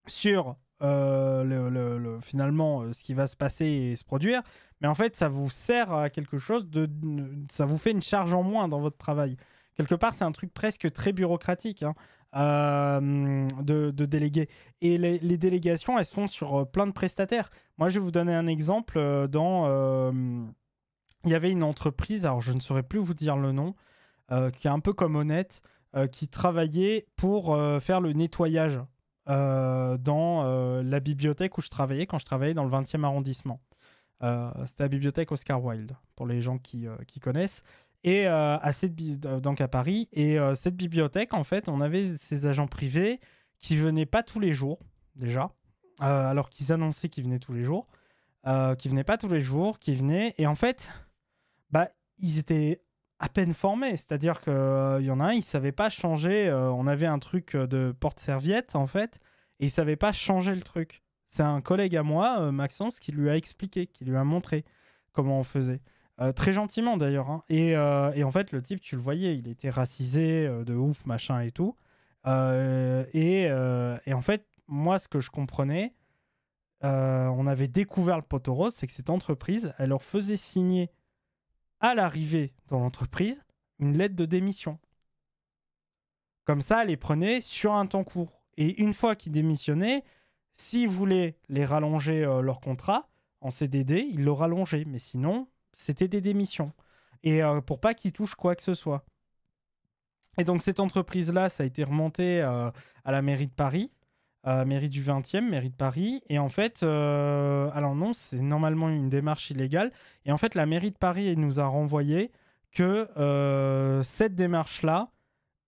sur euh, le, finalement euh, ce qui va se passer et se produire, mais en fait ça vous sert à quelque chose, de, ça vous fait une charge en moins dans votre travail. Quelque part, c'est un truc presque très bureaucratique hein, euh, de, de, déléguer. Et les, délégations, elles se font sur plein de prestataires. Moi, je vais vous donner un exemple. Dans, il y avait une entreprise, alors je ne saurais plus vous dire le nom, qui est un peu comme Honnête, qui travaillait pour faire le nettoyage euh, dans euh, la bibliothèque où je travaillais quand je travaillais dans le 20e arrondissement. Euh, c'était la bibliothèque Oscar Wilde, pour les gens qui, qui connaissent et à donc à Paris et cette bibliothèque en fait on avait ces agents privés qui venaient pas tous les jours déjà alors qu'ils annonçaient qu'ils venaient tous les jours qui venaient pas tous les jours qui venaient et en fait bah ils étaient à peine formé, C'est-à-dire qu'il euh, y en a un, il savait pas changer. Euh, on avait un truc euh, de porte-serviette, en fait, et il savait pas changer le truc. C'est un collègue à moi, Maxence, qui lui a expliqué, qui lui a montré comment on faisait. très gentiment d'ailleurs. Hein. Et, en fait, le type, tu le voyais, il était racisé de ouf, machin et tout. Et, en fait, moi, ce que je comprenais, on avait découvert le pot rose, c'est que cette entreprise, elle leur faisait signer à l'arrivée dans l'entreprise une lettre de démission. Comme ça, les prenait sur un temps court. Et une fois qu'ils démissionnaient, s'ils voulaient les rallonger euh, leur contrat en CDD, ils le rallongeaient. Mais sinon, c'était des démissions. Et euh, pour pas qu'ils touchent quoi que ce soit. Et donc cette entreprise-là, ça a été remonté euh, à la mairie de Paris. Euh, mairie du 20e, mairie de Paris. Et en fait, euh, alors non, c'est normalement une démarche illégale. Et en fait, la mairie de Paris nous a renvoyé que euh, cette démarche-là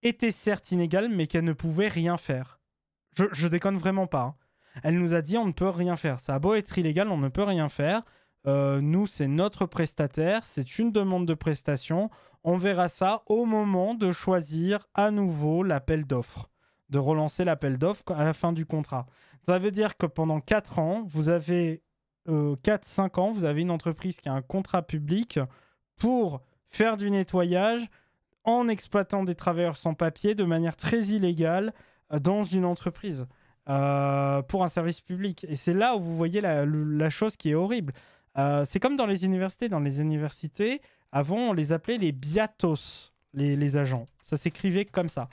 était certes inégale, mais qu'elle ne pouvait rien faire. Je, déconne vraiment pas. Hein. Elle nous a dit on ne peut rien faire. Ça a beau être illégal, on ne peut rien faire. nous, c'est notre prestataire, c'est une demande de prestation. On verra ça au moment de choisir à nouveau l'appel d'offres de relancer l'appel d'offres à la fin du contrat. Ça veut dire que pendant 4 ans, vous avez 4-5 euh, ans, vous avez une entreprise qui a un contrat public pour faire du nettoyage en exploitant des travailleurs sans papier de manière très illégale euh, dans une entreprise euh, pour un service public. Et c'est là où vous voyez la, chose qui est horrible. c'est comme dans les universités. Dans les universités, avant, on les appelait les biatos, les agents. Ça s'écrivait comme ça.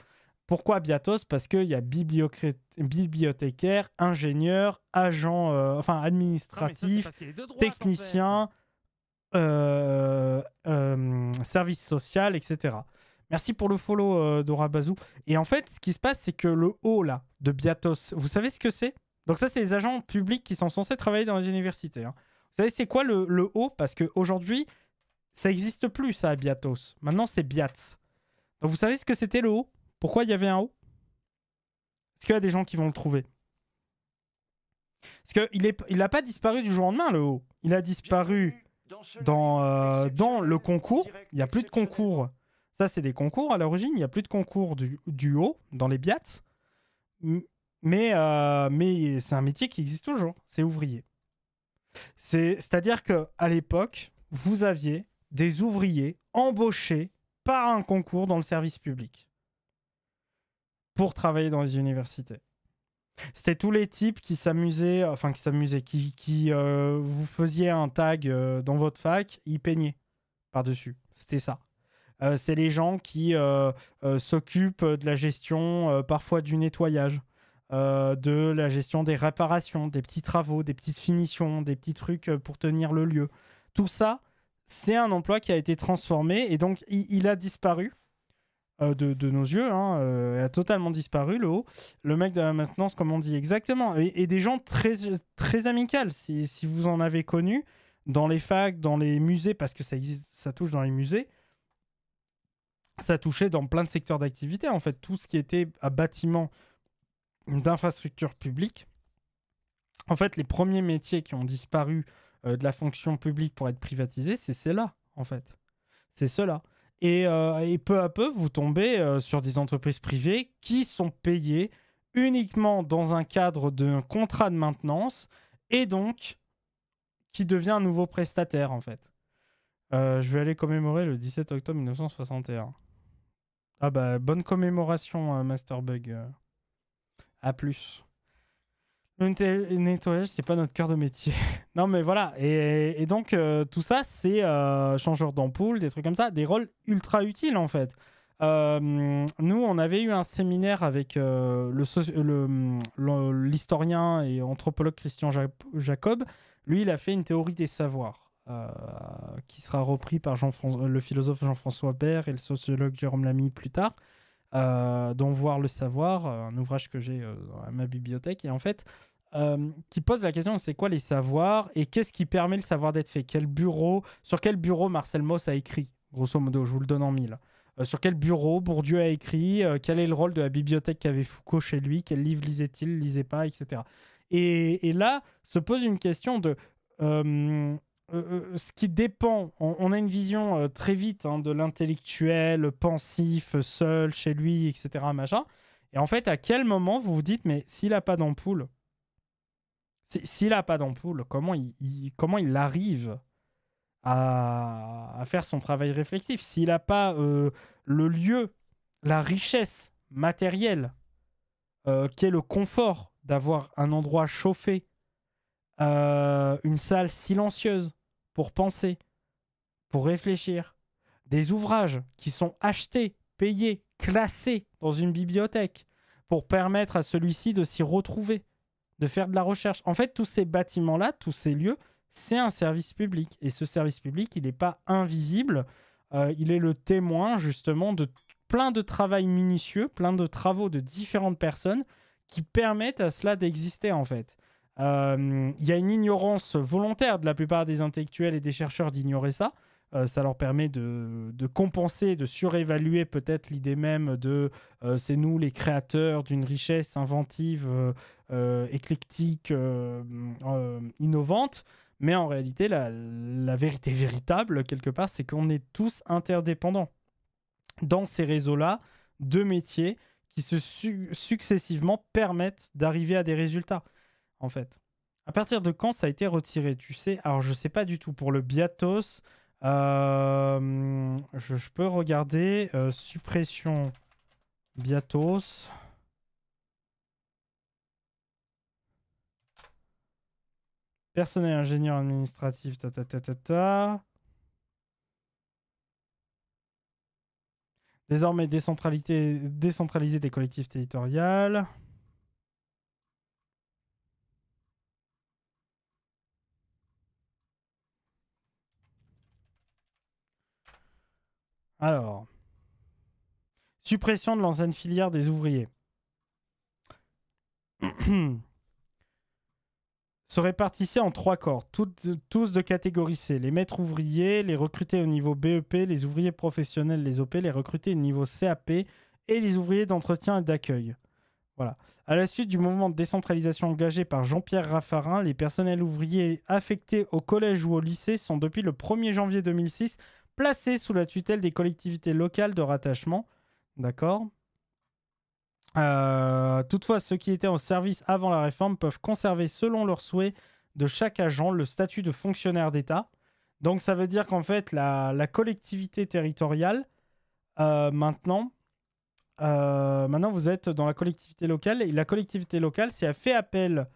Pourquoi Biatos Parce qu'il y a bibliothécaire, ingénieur, agent, euh, enfin administratif, technicien, euh, euh, service social, etc. Merci pour le follow, Dora Bazou. Et en fait, ce qui se passe, c'est que le haut là de Biatos, vous savez ce que c'est Donc ça, c'est les agents publics qui sont censés travailler dans les universités. Hein. Vous savez, c'est quoi le, le haut Parce qu'aujourd'hui, ça n'existe plus ça à Biatos. Maintenant, c'est Biats. Donc vous savez ce que c'était le haut pourquoi il y avait un haut Est-ce qu'il y a des gens qui vont le trouver Parce qu'il n'a il pas disparu du jour au lendemain, le haut. Il a disparu dans, euh, dans le concours. Il n'y a plus de concours. Ça, c'est des concours à l'origine. Il n'y a plus de concours du, haut dans les biats. Mais, euh, mais c'est un métier qui existe toujours. C'est ouvrier. C'est-à-dire qu'à l'époque, vous aviez des ouvriers embauchés par un concours dans le service public pour travailler dans les universités. C'était tous les types qui s'amusaient, euh, enfin qui s'amusaient, qui, euh, vous faisiez un tag euh, dans votre fac, ils peignaient par-dessus. C'était ça. c'est les gens qui s'occupent de la gestion parfois du nettoyage, de la gestion des réparations, des petits travaux, des petites finitions, des petits trucs pour tenir le lieu. Tout ça, c'est un emploi qui a été transformé et donc il a disparu euh, de, nos yeux, hein, euh, a totalement disparu le haut. Le mec de la maintenance, comme on dit exactement, et, des gens très, très amicales, si, vous en avez connu, dans les facs, dans les musées, parce que ça, ça touche dans les musées, ça touchait dans plein de secteurs d'activité, en fait, tout ce qui était à bâtiment d'infrastructures publiques. En fait, les premiers métiers qui ont disparu euh, de la fonction publique pour être privatisés, c'est ceux-là, en fait. C'est cela. Euh, et, peu à peu, vous tombez euh, sur des entreprises privées qui sont payées uniquement dans un cadre d'un contrat de maintenance et donc qui devient un nouveau prestataire en fait. Euh, je vais aller commémorer le 17 octobre 1961. Ah bah bonne commémoration Masterbug. A plus. Le nettoyage, c'est pas notre cœur de métier. non, mais voilà. Et, donc, euh, tout ça, c'est euh, changeur d'ampoule, des trucs comme ça, des rôles ultra utiles en fait. Euh, nous, on avait eu un séminaire avec l'historien et anthropologue Christian Jacob. Lui, il a fait une théorie des savoirs qui sera repris par le philosophe Jean-François Baer et le sociologue Jérôme Lamy plus tard. Euh, d'en voir le savoir, euh, un ouvrage que j'ai à euh, ma bibliothèque. Et en fait, qui pose la question c'est quoi les savoirs et qu'est-ce qui permet le savoir d'être fait Quel bureau Sur quel bureau Marcel Mauss a écrit Grosso modo, je vous le donne en mille. sur quel bureau Bourdieu a écrit Quel est le rôle de la bibliothèque qu'avait Foucault chez lui Quel livre lisait-il Lisait pas Etc. Et, et, là se pose une question de euh, euh, ce qui dépend, on, a une vision euh, très vite hein, de l'intellectuel pensif, seul, chez lui, etc. Machin. Et en fait, à quel moment vous vous dites, mais s'il n'a pas d'ampoule, s'il n'a pas d'ampoule, comment il, comment il arrive à, faire son travail réflexif S'il n'a pas le lieu, la richesse matérielle, qui est le confort d'avoir un endroit chauffé, une salle silencieuse, pour penser, pour réfléchir. Des ouvrages qui sont achetés, payés, classés dans une bibliothèque pour permettre à celui-ci de s'y retrouver, de faire de la recherche. En fait, tous ces bâtiments-là, tous ces lieux, c'est un service public. Et ce service public, il n'est pas invisible. Euh, il est le témoin justement de plein de travail minutieux, plein de travaux de différentes personnes qui permettent à cela d'exister en fait. Il euh, y a une ignorance volontaire de la plupart des intellectuels et des chercheurs d'ignorer ça. Euh, ça leur permet de, compenser, de surévaluer peut-être l'idée même de euh, c'est nous les créateurs d'une richesse inventive, éclectique, innovante. Mais en réalité, la, vérité véritable, quelque part, c'est qu'on est tous interdépendants. Dans ces réseaux-là, de métiers qui se successivement permettent d'arriver à des résultats en fait. À partir de quand ça a été retiré Tu sais, alors je sais pas du tout. Pour le Biatos, euh, je, peux regarder euh, suppression Biatos. Personnel ingénieur administratif, ta ta ta ta ta. Désormais décentralisé des collectifs territoriales. Alors, suppression de l'ancienne filière des ouvriers. se répartissait en trois corps, tous de catégorie C. Les maîtres ouvriers, les recrutés au niveau BEP, les ouvriers professionnels, les OP, les recrutés au niveau CAP et les ouvriers d'entretien et d'accueil. Voilà. À la suite du mouvement de décentralisation engagé par Jean-Pierre Raffarin, les personnels ouvriers affectés au collège ou au lycée sont depuis le 1er janvier 2006 placés sous la tutelle des collectivités locales de rattachement. D'accord euh, Toutefois, ceux qui étaient en service avant la réforme peuvent conserver, selon leur souhait de chaque agent, le statut de fonctionnaire d'État. Donc ça veut dire qu'en fait, la, collectivité territoriale, euh, maintenant, euh, maintenant, vous êtes dans la collectivité locale. Et la collectivité locale, si elle fait appel,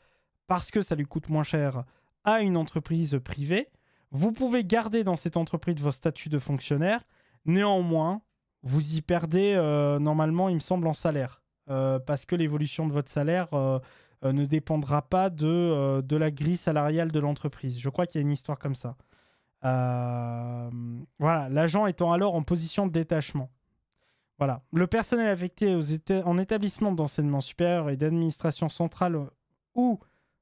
parce que ça lui coûte moins cher, à une entreprise privée, vous pouvez garder dans cette entreprise vos statuts de fonctionnaire. Néanmoins, vous y perdez euh, normalement, il me semble, en salaire. Euh, parce que l'évolution de votre salaire euh, ne dépendra pas de, la grille salariale de l'entreprise. Je crois qu'il y a une histoire comme ça. voilà, l'agent étant alors en position de détachement. Voilà. Le personnel affecté aux en établissement d'enseignement supérieur et d'administration centrale ou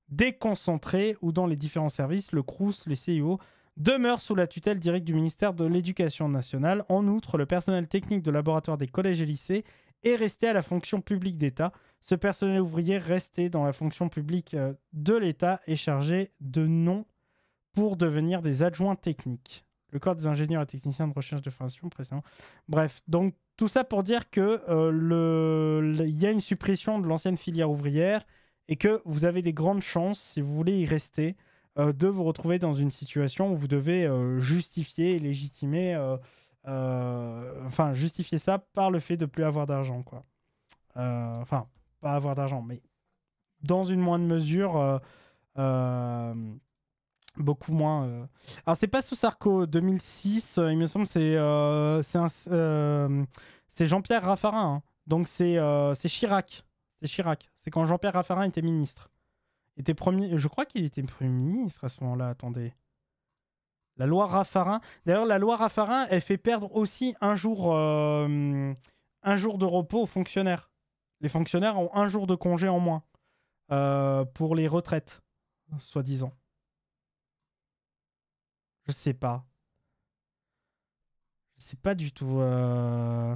déconcentré ou dans les différents services, le CRUS, les CIO, demeure sous la tutelle directe du ministère de l'Éducation nationale. En outre, le personnel technique de laboratoire des collèges et lycées est resté à la fonction publique d'État. Ce personnel ouvrier resté dans la fonction publique euh, de l'État est chargé de nom pour devenir des adjoints techniques. Le corps des ingénieurs et techniciens de recherche de formation précédent. Bref, donc tout ça pour dire que euh, le, y a une suppression de l'ancienne filière ouvrière et que vous avez des grandes chances, si vous voulez y rester, euh, de vous retrouver dans une situation où vous devez euh, justifier et légitimer, euh, enfin, justifier ça par le fait de plus avoir d'argent, quoi. Enfin, pas avoir d'argent, mais dans une moindre mesure beaucoup moins. Alors, Alors, c'est pas sous Sarko, 2006, il me semble, c'est c'est Jean-Pierre Raffarin. Hein. Donc, c'est Chirac. C'est Chirac. C'est quand Jean-Pierre Raffarin était ministre premier, je crois qu'il était premier ministre à ce moment-là, attendez. La loi Raffarin. D'ailleurs, la loi Raffarin, elle fait perdre aussi un jour, euh, un jour de repos aux fonctionnaires. Les fonctionnaires ont un jour de congé en moins euh, pour les retraites, soi-disant. Je sais pas. Je sais pas du tout. Euh,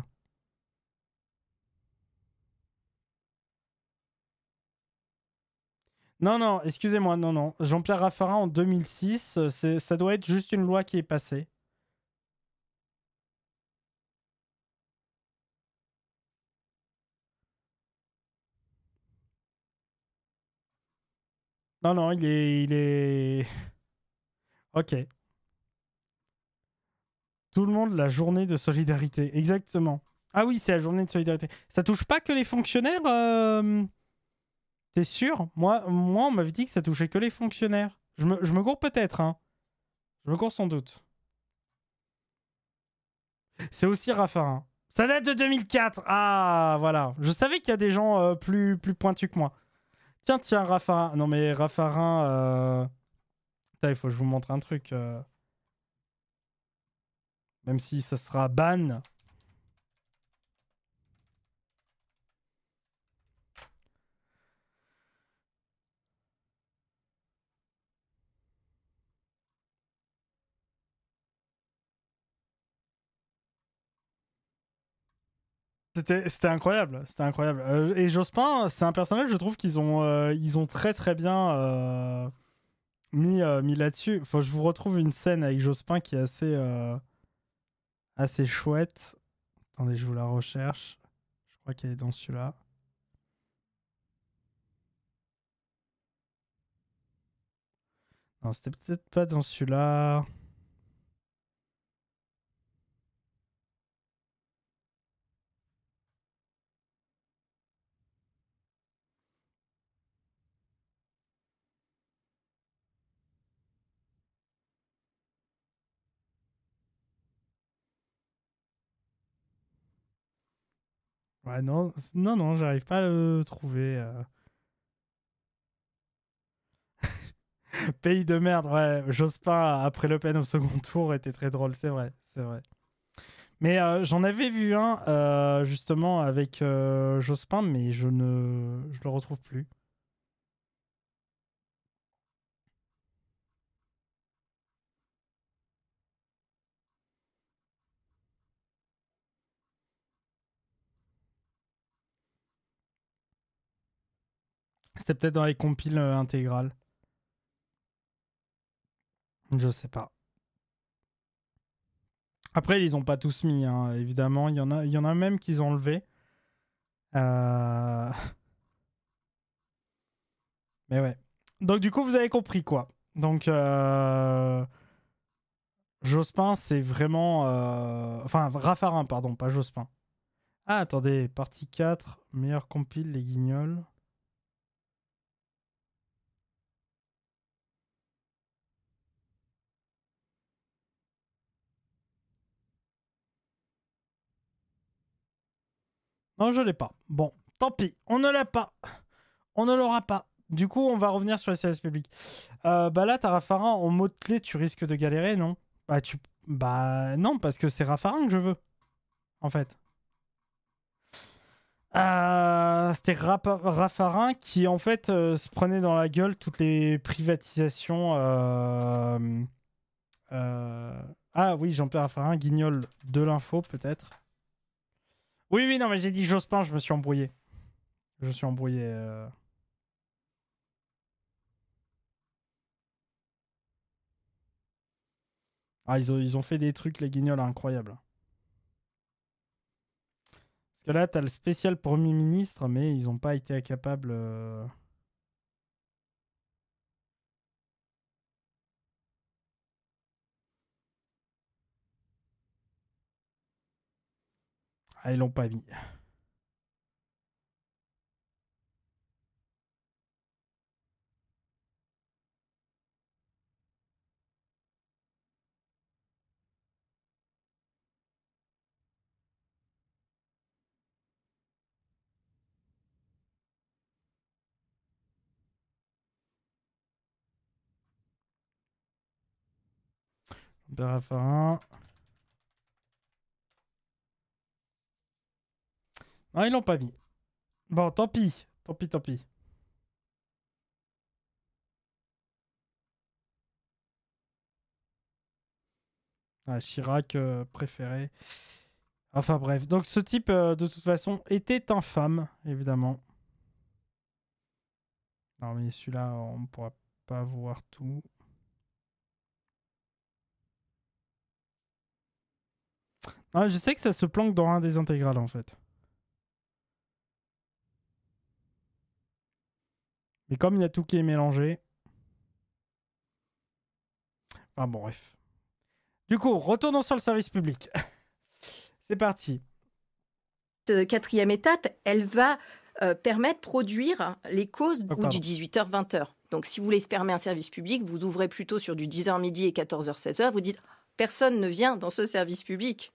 Non, non, excusez-moi, non, non. Jean-Pierre Raffarin en 2006, euh, ça doit être juste une loi qui est passée. Non, non, il est... Il est... Ok. Tout le monde, la journée de solidarité. Exactement. Ah oui, c'est la journée de solidarité. Ça touche pas que les fonctionnaires euh, T'es sûr moi, moi, on m'avait dit que ça touchait que les fonctionnaires. Je me, je cours peut-être, hein. Je me cours sans doute. C'est aussi Raffarin. Hein. Ça date de 2004. Ah, voilà. Je savais qu'il y a des gens euh, plus, plus pointus que moi. Tiens, tiens, Raffarin. Non, mais Raffarin... Euh, il faut que je vous montre un truc. Euh. Même si ça sera ban. C'était incroyable, c'était incroyable. Euh, et Jospin, c'est un personnage, je trouve qu'ils ont, euh, ont très très bien euh, mis, mis là-dessus. Enfin, je vous retrouve une scène avec Jospin qui est assez, assez chouette. Attendez, je vous la recherche. Je crois qu'elle est dans celui-là. Non, c'était peut-être pas dans celui-là. Ouais, non, non, non, j'arrive pas à le trouver. Euh. Pays de merde, ouais. Jospin, après Le Pen au second tour, était très drôle, c'est vrai, c'est vrai. Mais euh, j'en avais vu un, euh, justement, avec Jospin, mais je ne le retrouve plus. C'était peut-être dans les compiles euh, intégrales. Je sais pas. Après, ils ont pas tous mis, hein. évidemment. Il y, en a, y en a même qu'ils ont enlevé. Euh. Mais ouais. Donc, du coup, vous avez compris quoi. Donc, euh, Jospin, c'est vraiment. Enfin, Raffarin, pardon, pas Jospin. Ah, attendez, partie 4, meilleur compile, les guignols. Non, oh, je l'ai pas. Bon, tant pis, on ne l'a pas. On ne l'aura pas. Du coup, on va revenir sur les services publics. Euh, bah là, t'as Raffarin en mot de clé, tu risques de galérer, non Bah tu, bah non, parce que c'est Rafarin que je veux, en fait. Euh, c'était Raffarin qui en fait euh, se prenait dans la gueule toutes les privatisations. Euh, ah oui, Jean-Pierre Raffarin, guignol de l'info peut-être. Oui, oui, non, mais j'ai dit Jospin, je me suis embrouillé. Je suis embrouillé. Euh. Ah, ils ont, ils ont fait des trucs, les guignols, incroyables. Parce que là, t'as le spécial Premier ministre, mais ils n'ont pas été capables. Euh, Ah, ils l'ont pas mis. Bérapharin. Non, hein, ils l'ont pas mis. Bon, tant pis. Tant pis, tant pis. Ah, Chirac euh, préféré. Enfin bref, donc ce type euh, de toute façon était infâme, évidemment. Non mais celui-là, on ne pourra pas voir tout. Non ah, je sais que ça se planque dans un des intégrales en fait. Et comme il y a tout qui est mélangé. Ah bon, bref. Du coup, retournons sur le service public. C'est parti. Cette quatrième étape, elle va euh, permettre de produire les causes ah, du 18h-20h. Donc, si vous voulez fermer un service public, vous ouvrez plutôt sur du 10h midi et 14h-16h. Vous dites, personne ne vient dans ce service public.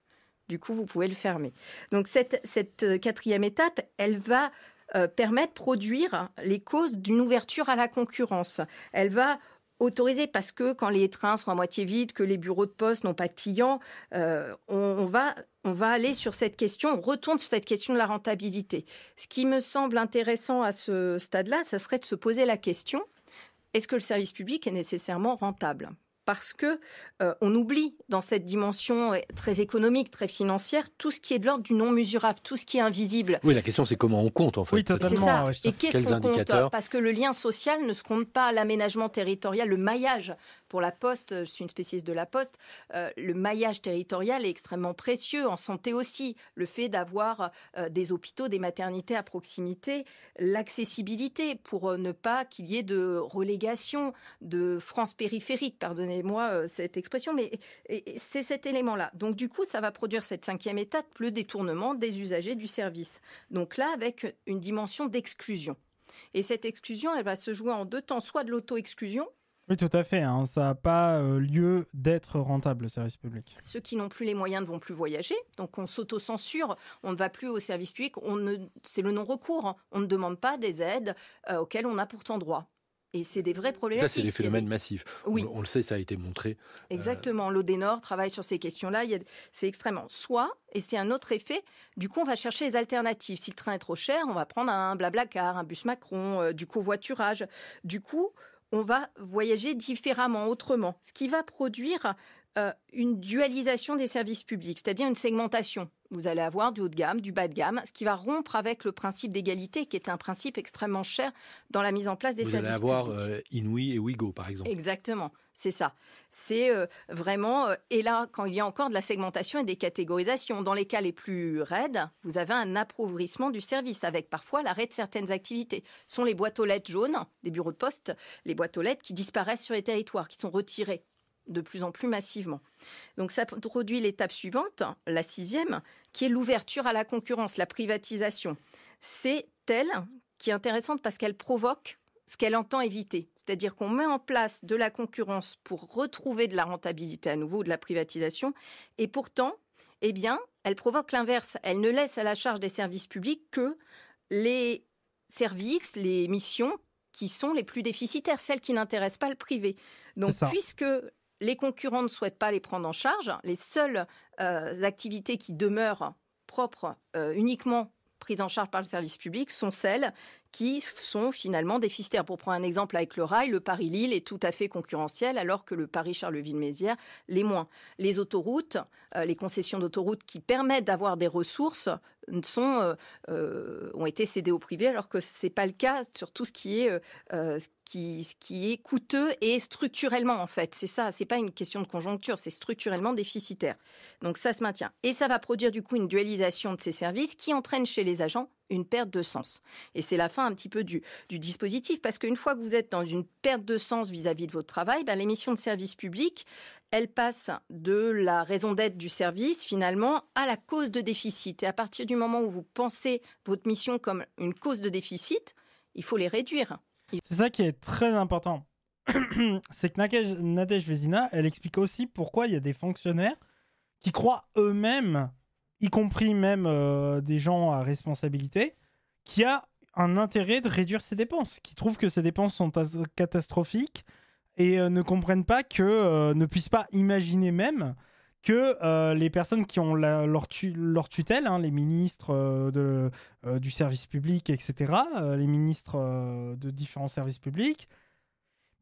Du coup, vous pouvez le fermer. Donc, cette, cette euh, quatrième étape, elle va euh, permet de produire les causes d'une ouverture à la concurrence. Elle va autoriser, parce que quand les trains sont à moitié vides, que les bureaux de poste n'ont pas de clients, euh, on, va, on va aller sur cette question, on retourne sur cette question de la rentabilité. Ce qui me semble intéressant à ce stade-là, ça serait de se poser la question, est-ce que le service public est nécessairement rentable parce que euh, on oublie dans cette dimension euh, très économique, très financière, tout ce qui est de l'ordre du non mesurable, tout ce qui est invisible. Oui, la question c'est comment on compte en fait. Oui, totalement. Et qu'est-ce Parce que le lien social ne se compte pas, l'aménagement territorial, le maillage pour la Poste, je suis une spécialiste de la Poste, euh, le maillage territorial est extrêmement précieux, en santé aussi. Le fait d'avoir euh, des hôpitaux, des maternités à proximité, l'accessibilité pour euh, ne pas qu'il y ait de relégation de France périphérique, pardonnez-moi cette expression, mais c'est cet élément-là. Donc du coup, ça va produire cette cinquième étape, le détournement des usagers du service. Donc là, avec une dimension d'exclusion. Et cette exclusion, elle va se jouer en deux temps, soit de l'auto-exclusion, oui, tout à fait. Hein. Ça n'a pas euh, lieu d'être rentable, le service public. Ceux qui n'ont plus les moyens ne vont plus voyager. Donc on s'auto-censure. On ne va plus au service public. ne... C'est le non-recours. Hein. On ne demande pas des aides euh, auxquelles on a pourtant droit. Et c'est des vrais problèmes. Ça, c'est des phénomènes massifs. Oui. On, le sait, ça a été montré. Euh, Exactement. L'Odenor travaille sur ces questions-là. C'est extrêmement. Soit, et c'est un autre effet, du coup, on va chercher les alternatives. Si le train est trop cher, on va prendre un blabla-car, un bus Macron, du covoiturage. Du coup, on va voyager différemment, autrement, ce qui va produire euh, une dualisation des services publics, c'est-à-dire une segmentation. Vous allez avoir du haut de gamme, du bas de gamme, ce qui va rompre avec le principe d'égalité, qui est un principe extrêmement cher dans la mise en place des services publics. Vous allez avoir euh, et Ouigo, par exemple. Exactement. C'est ça. C'est euh, vraiment, euh, et là, quand il y a encore de la segmentation et des catégorisations, dans les cas les plus raides, vous avez un appauvrissement du service avec parfois l'arrêt de certaines activités. Ce sont les boîtes aux lettres jaunes des bureaux de poste, les boîtes aux lettres qui disparaissent sur les territoires, qui sont retirées de plus en plus massivement. Donc ça produit l'étape suivante, la sixième, qui est l'ouverture à la concurrence, la privatisation. C'est telle, qui est intéressante parce qu'elle provoque ce qu'elle entend éviter. C'est-à-dire qu'on met en place de la concurrence pour retrouver de la rentabilité à nouveau, de la privatisation, et pourtant, eh bien, elle provoque l'inverse. Elle ne laisse à la charge des services publics que les services, les missions qui sont les plus déficitaires, celles qui n'intéressent pas le privé. Donc, puisque les concurrents ne souhaitent pas les prendre en charge, les seules euh, activités qui demeurent propres euh, uniquement prises en charge par le service public sont celles qui sont finalement déficitaires. Pour prendre un exemple avec le rail, le Paris-Lille est tout à fait concurrentiel, alors que le Paris-Charleville-Mézières les moins. Les autoroutes, euh, les concessions d'autoroutes qui permettent d'avoir des ressources sont, euh, euh, ont été cédées au privé, alors que ce n'est pas le cas sur tout ce qui est ce qui, est coûteux et structurellement en fait. C'est ça, c'est pas une question de conjoncture, c'est structurellement déficitaire. Donc ça se maintient. Et ça va produire du coup une dualisation de ces services qui entraîne chez les agents une perte de sens. Et c'est la fin un petit peu du, dispositif, parce qu'une fois que vous êtes dans une perte de sens vis-à-vis de votre travail, ben, les missions de service public, elles passent de la raison d'être du service, finalement, à la cause de déficit. Et à partir du moment où vous pensez votre mission comme une cause de déficit, il faut les réduire. C'est ça qui est très important. C'est que Nadej Vezina elle explique aussi pourquoi il y a des fonctionnaires qui croient eux-mêmes y compris même euh, des gens à responsabilité, qui a un intérêt de réduire ses dépenses, qui trouvent que ses dépenses sont catastrophiques et euh, ne comprennent pas que, euh, ne puissent pas imaginer même que les personnes qui ont leur, tutelle, hein, les ministres du service public, etc., les ministres de différents services publics,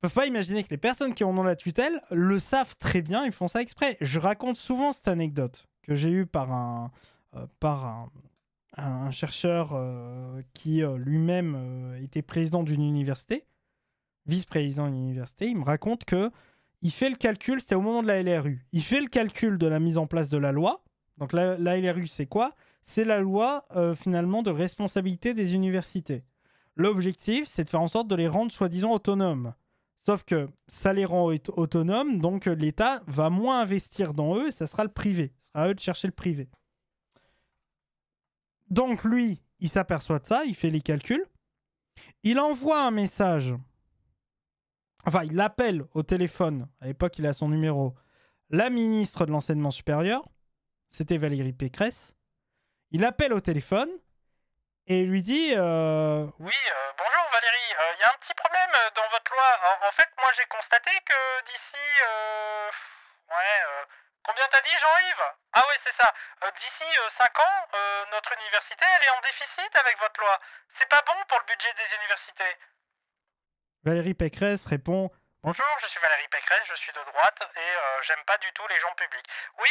peuvent pas imaginer que les personnes qui en ont la tutelle le savent très bien, ils font ça exprès. Je raconte souvent cette anecdote que j'ai eu par un, euh, chercheur euh, qui euh, lui-même était président d'une université, vice-président d'une université. Il me raconte que il fait le calcul, c'est au moment de la LRU. Il fait le calcul de la mise en place de la loi. Donc la, LRU, c'est quoi C'est la loi finalement de responsabilité des universités. L'objectif, c'est de faire en sorte de les rendre soi-disant autonomes. Sauf que ça les rend autonomes, donc l'État va moins investir dans eux et ça sera le privé à eux de chercher le privé. Donc lui, il s'aperçoit de ça, il fait les calculs. Il envoie un message. Enfin, il appelle au téléphone. À l'époque, il a son numéro. La ministre de l'enseignement supérieur, c'était Valérie Pécresse. Il appelle au téléphone et lui dit euh, Oui, euh, bonjour Valérie, euh, il y a un petit problème dans votre loi. En, en fait, moi j'ai constaté que d'ici. ouais Combien t'as dit, Jean-Yves Ah oui, c'est ça. Euh, d'ici 5 euh, ans, euh, notre université, elle est en déficit avec votre loi. C'est pas bon pour le budget des universités. Valérie Pécresse répond Bonjour, je suis Valérie Pécresse, je suis de droite et j'aime pas du tout les gens publics. Oui,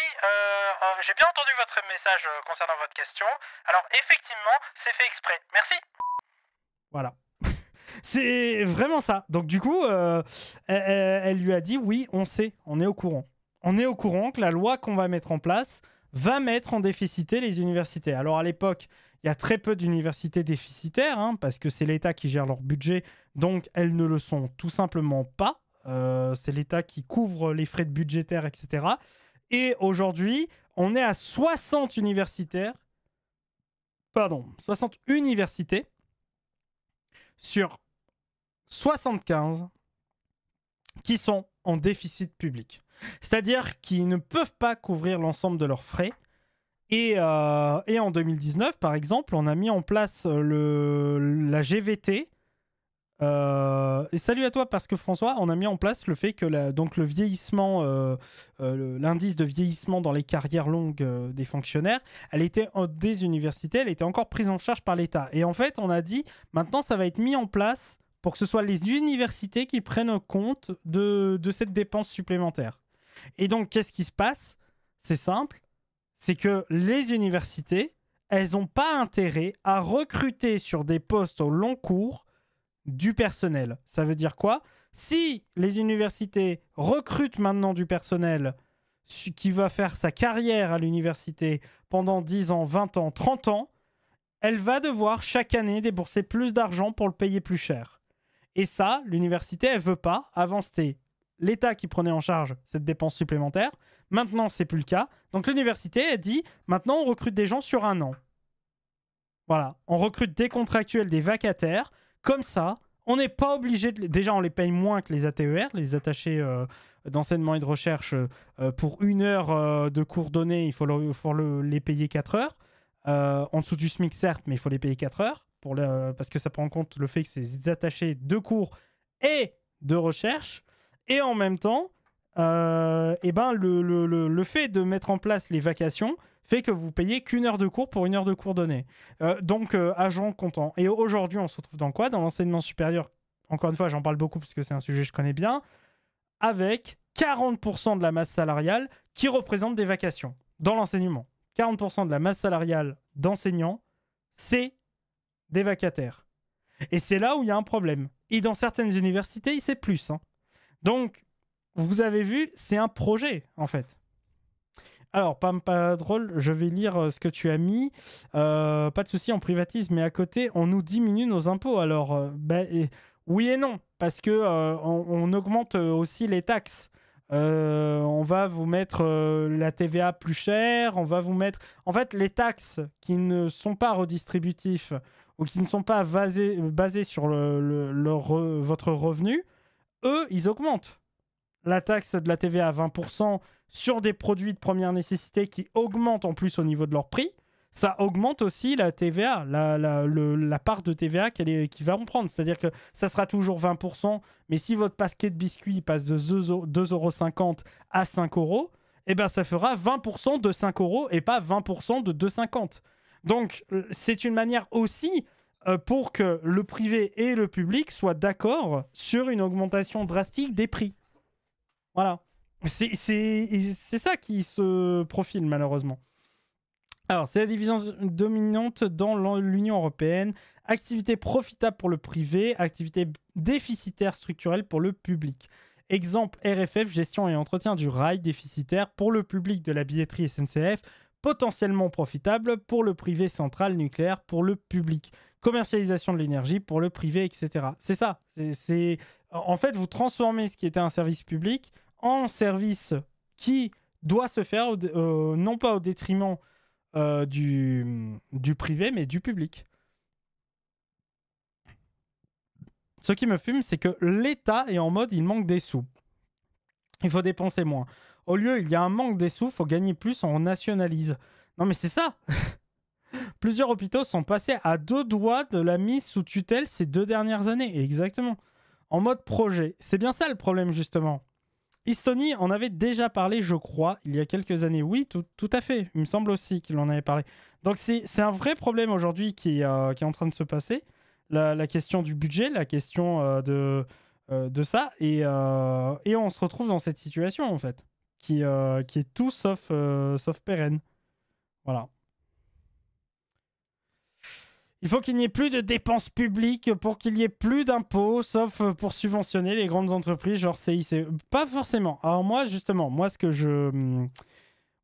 j'ai bien entendu votre message concernant votre question. Alors effectivement, c'est fait exprès. Merci. Voilà. c'est vraiment ça. Donc du coup, elle lui a dit oui, on sait, on est au courant on est au courant que la loi qu'on va mettre en place va mettre en déficité les universités. Alors à l'époque, il y a très peu d'universités déficitaires, hein, parce que c'est l'État qui gère leur budget, donc elles ne le sont tout simplement pas. Euh, c'est l'État qui couvre les frais de budgétaires, etc. Et aujourd'hui, on est à 60 universitaires, pardon, 60 universités sur 75 qui sont en déficit public. C'est-à-dire qu'ils ne peuvent pas couvrir l'ensemble de leurs frais. Et, euh, en 2019, par exemple, on a mis en place euh, la GVT. Euh, et salut à toi parce que François, on a mis en place le fait que donc le vieillissement, l'indice de vieillissement dans les carrières longues des fonctionnaires, elle était des universités, elle était encore prise en charge par l'État. Et en fait, on a dit maintenant, ça va être mis en place pour que ce soit les universités qui prennent compte de cette dépense supplémentaire. Et donc, qu'est-ce qui se passe C'est simple, c'est que les universités, elles n'ont pas intérêt à recruter sur des postes au long cours du personnel. Ça veut dire quoi Si les universités recrutent maintenant du personnel qui va faire sa carrière à l'université pendant 10 ans, 20 ans, 30 ans, elle va devoir chaque année débourser plus d'argent pour le payer plus cher. Et ça, l'université, elle veut pas. avancer l'État qui prenait en charge cette dépense supplémentaire. Maintenant, c'est plus le cas. Donc l'université a dit maintenant on recrute des gens sur un an. Voilà, on recrute des contractuels, des vacataires. Comme ça, on n'est pas obligé de... Déjà, on les paye moins que les ATER, les attachés euh, d'enseignement et de recherche. Euh, pour une heure euh, de cours donné, il faut, les payer 4 heures. en dessous du SMIC, certes, mais il faut les payer 4 heures. Pour parce que ça prend en compte le fait que c'est des attachés de cours et de recherche. Et en même temps, et euh, eh ben le, le, le, fait de mettre en place les vacations fait que vous payez qu'une heure de cours pour une heure de cours donnée. Euh, donc, euh, agent content. Et aujourd'hui, on se retrouve dans quoi Dans l'enseignement supérieur. Encore une fois, j'en parle beaucoup parce que c'est un sujet que je connais bien. Avec 40% de la masse salariale qui représente des vacations dans l'enseignement. 40% de la masse salariale d'enseignants, c'est des vacataires. Et c'est là où il y a un problème. Et dans certaines universités, c'est plus. Hein. Donc, vous avez vu, c'est un projet, en fait. Alors, pas, drôle, je vais lire euh, ce que tu as mis. Euh, pas de souci, on privatise, mais à côté, on nous diminue nos impôts. Alors, euh, ben, oui et non, parce que on, augmente aussi les taxes. on va vous mettre la TVA plus chère, on va vous mettre... En fait, les taxes qui ne sont pas redistributifs ou qui ne sont pas basées, sur votre revenu, eux, ils augmentent la taxe de la TVA à 20% sur des produits de première nécessité qui augmentent en plus au niveau de leur prix, ça augmente aussi la TVA, la, part de TVA qu'ils vont prendre. C'est-à-dire que ça sera toujours 20%, mais si votre paquet de biscuits passe de 2,50€ à euros, eh ben ça fera 20% de 5 euros et pas 20% de 2,50€. Donc euh, c'est une manière aussi euh, pour que le privé et le public soient d'accord sur une augmentation drastique des prix. Voilà. C'est ça qui se profile malheureusement. Alors, c'est la division dominante dans l'Union européenne. Activité profitable pour le privé, activité déficitaire structurelle pour le public. Exemple RFF, gestion et entretien du rail déficitaire pour le public de la billetterie SNCF, potentiellement profitable pour le privé central nucléaire, pour le public. Commercialisation de l'énergie pour le privé, etc. C'est ça. C'est En fait, vous transformez ce qui était un service public en service qui doit se faire euh, non pas au détriment euh, du, du privé, mais du public. Ce qui me fume, c'est que l'État est en mode il manque des sous. Il faut dépenser moins. Au lieu, il y a un manque des sous, faut gagner plus, on nationalise. Non mais c'est ça Plusieurs hôpitaux sont passés à deux doigts de la mise sous tutelle ces deux dernières années, exactement. En mode projet. C'est bien ça le problème justement. Estonie en avait déjà parlé, je crois, il y a quelques années. Oui, tout, à fait. Il me semble aussi qu'il en avait parlé. Donc c'est un vrai problème aujourd'hui euh, qui, est en train de se passer. La, question du budget, la question euh, euh, de, ça. et on se retrouve dans cette situation en fait. Euh, qui, est tout sauf, euh, sauf pérenne. Voilà. Il faut qu'il n'y ait plus de dépenses publiques pour qu'il n'y ait plus d'impôts, sauf pour subventionner les grandes entreprises, genre CIC. E. Pas forcément. Alors moi, justement, moi, ce que je...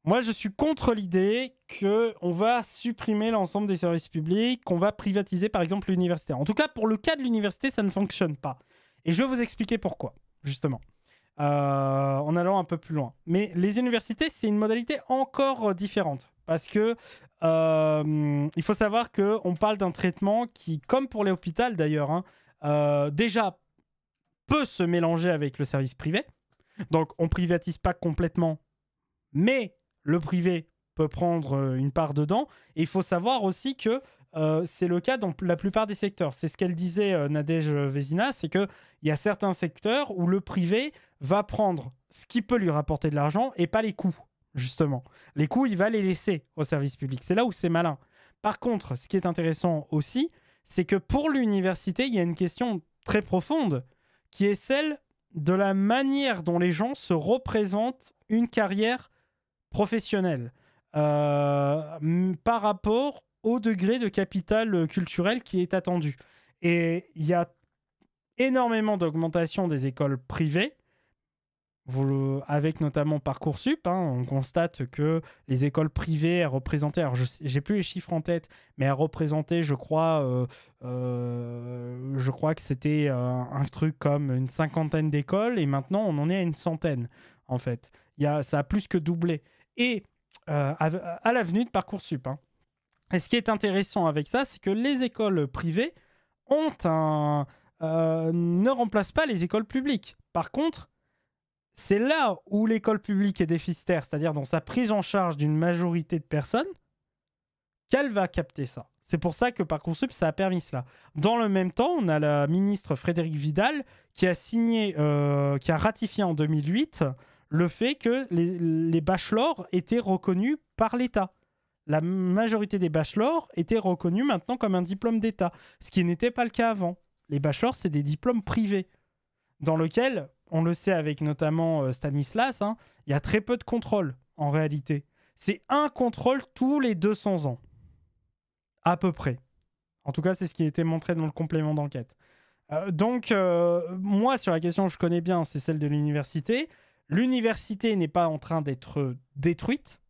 Moi, je suis contre l'idée qu'on va supprimer l'ensemble des services publics, qu'on va privatiser, par exemple, l'université. En tout cas, pour le cas de l'université, ça ne fonctionne pas. Et je vais vous expliquer pourquoi, justement. Euh, en allant un peu plus loin. Mais les universités, c'est une modalité encore euh, différente parce que euh, il faut savoir qu'on parle d'un traitement qui, comme pour les hôpitaux d'ailleurs, hein, déjà peut se mélanger avec le service privé. Donc on privatise pas complètement, mais le privé peut prendre une part dedans. Et il faut savoir aussi que euh, c'est le cas dans la plupart des secteurs. C'est ce qu'elle disait, Nadej euh, Nadège Vézina, c'est qu'il y a certains secteurs où le privé va prendre ce qui peut lui rapporter de l'argent et pas les coûts, justement. Les coûts, il va les laisser au service public. C'est là où c'est malin. Par contre, ce qui est intéressant aussi, c'est que pour l'université, il y a une question très profonde qui est celle de la manière dont les gens se représentent une carrière professionnelle euh, par rapport au degré de capital euh, culturel qui est attendu. Et il y a énormément d'augmentation des écoles privées, avec notamment Parcoursup. Hein, on constate que les écoles privées représentaient, alors j'ai plus les chiffres en tête, mais à représenter, je crois, euh, euh, je crois que c'était un truc comme une cinquantaine d'écoles, et maintenant on en est à une centaine, en fait. Il y a, ça a plus que doublé. Et à, à, de Parcoursup, hein, et ce qui est intéressant avec ça, c'est que les écoles privées ont euh, ne remplacent pas les écoles publiques. Par contre, c'est là où l'école publique est déficitaire, c'est-à-dire dans sa prise en charge d'une majorité de personnes, qu'elle va capter ça. C'est pour ça que Parcoursup, ça a permis cela. Dans le même temps, on a la ministre Frédéric Vidal qui a signé, euh, qui a ratifié en 2008 le fait que les bachelors étaient reconnus par l'État la majorité des bachelors étaient reconnus maintenant comme un diplôme d'État, ce qui n'était pas le cas avant. Les bachelors, c'est des diplômes privés, dans lequel, on le sait avec notamment euh, Stanislas, hein, il y a très peu de contrôle en réalité. C'est un contrôle tous les 200 ans, à peu près. En tout cas, c'est ce qui a été montré dans le complément d'enquête. Euh, donc, euh, moi, sur la question que je connais bien, c'est celle de l'université. L'université n'est pas en train d'être détruite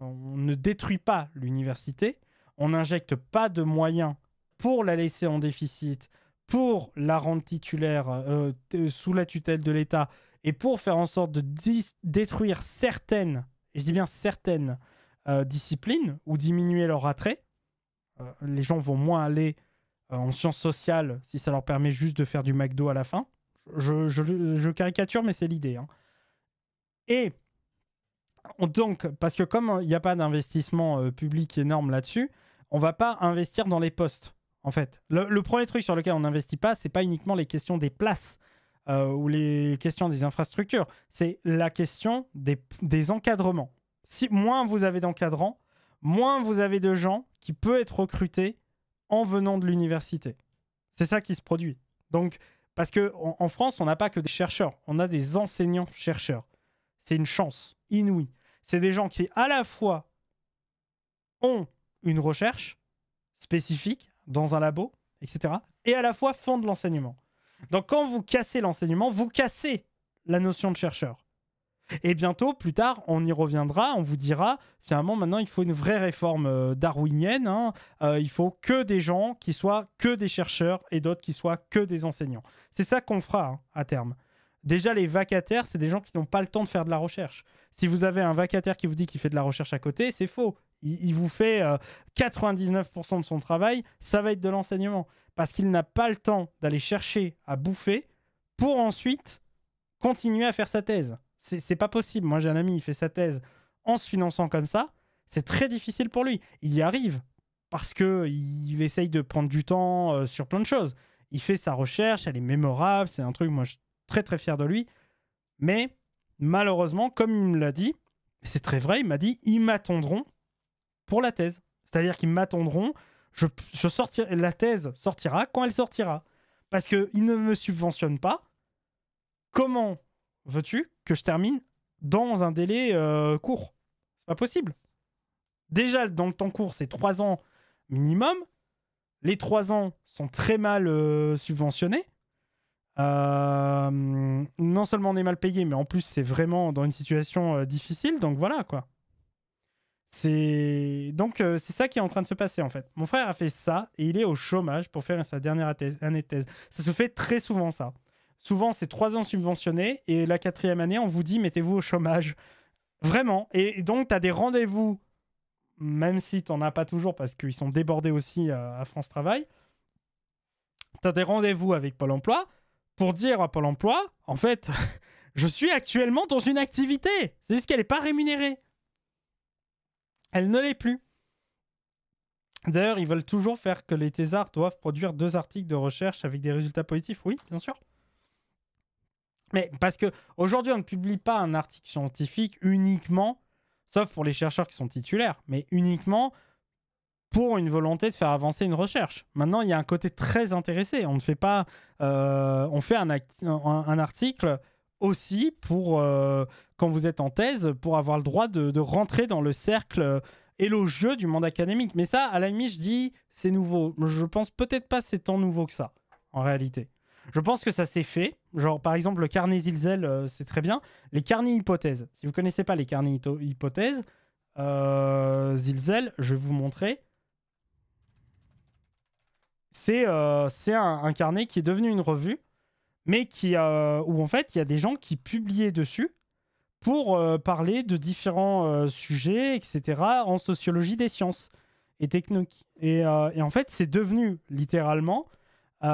on ne détruit pas l'université, on n'injecte pas de moyens pour la laisser en déficit, pour la rendre titulaire euh, euh, sous la tutelle de l'État et pour faire en sorte de détruire certaines, je dis bien certaines, euh, disciplines ou diminuer leur attrait. les gens vont moins aller en sciences sociales si ça leur permet juste de faire du McDo à la fin. Je, caricature, mais c'est l'idée. Hein. Et donc, parce que comme il euh, n'y a pas d'investissement euh, public énorme là-dessus, on va pas investir dans les postes, en fait. Le, premier truc sur lequel on n'investit pas, c'est pas uniquement les questions des places euh, ou les questions des infrastructures, c'est la question des, encadrements. Si moins vous avez d'encadrants, moins vous avez de gens qui peuvent être recrutés en venant de l'université. C'est ça qui se produit. Donc, parce qu'en France, on n'a pas que des chercheurs, on a des enseignants chercheurs. C'est une chance. Inouï. C'est des gens qui, à la fois, ont une recherche spécifique dans un labo, etc., et à la fois font de l'enseignement. Donc, quand vous cassez l'enseignement, vous cassez la notion de chercheur. Et bientôt, plus tard, on y reviendra, on vous dira, finalement, maintenant, il faut une vraie réforme euh, darwinienne. Hein. Euh, il faut que des gens qui soient que des chercheurs et d'autres qui soient que des enseignants. C'est ça qu'on fera hein, à terme. Déjà, les vacataires, c'est des gens qui n'ont pas le temps de faire de la recherche. Si vous avez un vacataire qui vous dit qu'il fait de la recherche à côté, c'est faux. Il, vous fait 99% euh, de son travail, ça va être de l'enseignement. Parce qu'il n'a pas le temps d'aller chercher à bouffer pour ensuite continuer à faire sa thèse. C'est pas possible. Moi, j'ai un ami, il fait sa thèse en se finançant comme ça. C'est très difficile pour lui. Il y arrive parce que il essaye de prendre du temps euh, sur plein de choses. Il fait sa recherche, elle est mémorable, c'est un truc, moi, je suis très très fier de lui. Mais malheureusement, comme il me l'a dit, c'est très vrai, il m'a dit ils m'attendront pour la thèse. C'est-à-dire qu'ils m'attendront, je, je la thèse sortira quand elle sortira. Parce qu'ils ne me subventionnent pas. Comment veux-tu que je termine dans un délai court euh, court C'est pas possible. Déjà, dans le temps court, c'est trois ans minimum. Les trois ans sont très mal euh, subventionnés. Euh, non seulement on est mal payé, mais en plus c'est vraiment dans une situation euh, difficile. Donc voilà quoi. C'est donc euh, c'est ça qui est en train de se passer en fait. Mon frère a fait ça et il est au chômage pour faire sa dernière année de thèse. Ça se fait très souvent ça. Souvent c'est trois ans subventionnés et la quatrième année on vous dit mettez-vous au chômage. Vraiment. Et, donc tu as des rendez-vous, même si t'en as pas toujours parce qu'ils sont débordés aussi à France Travail. T'as des rendez-vous avec Pôle Emploi pour dire à Pôle emploi, en fait, je suis actuellement dans une activité. C'est juste qu'elle n'est pas rémunérée. Elle ne l'est plus. D'ailleurs, ils veulent toujours faire que les thésards doivent produire deux articles de recherche avec des résultats positifs. Oui, bien sûr. Mais parce que aujourd'hui, on ne publie pas un article scientifique uniquement, sauf pour les chercheurs qui sont titulaires, mais uniquement pour une volonté de faire avancer une recherche. Maintenant, il y a un côté très intéressé. On ne fait pas, euh, on fait un, article aussi pour euh, quand vous êtes en thèse pour avoir le droit de, rentrer dans le cercle élogieux du monde académique. Mais ça, à la limite, je dis c'est nouveau. Je pense peut-être pas c'est tant nouveau que ça en réalité. Je pense que ça s'est fait. Genre, par exemple, le carnet Zilzel, euh, c'est très bien. Les carnets hypothèses. Si vous connaissez pas les carnets hypothèses, Zilzel, je vais vous montrer c'est euh, un, carnet qui est devenu une revue, mais qui, euh, où en fait, il y a des gens qui publiaient dessus pour euh, parler de différents sujets, etc., en sociologie des sciences et techniques. Et, en fait, c'est devenu littéralement, c'est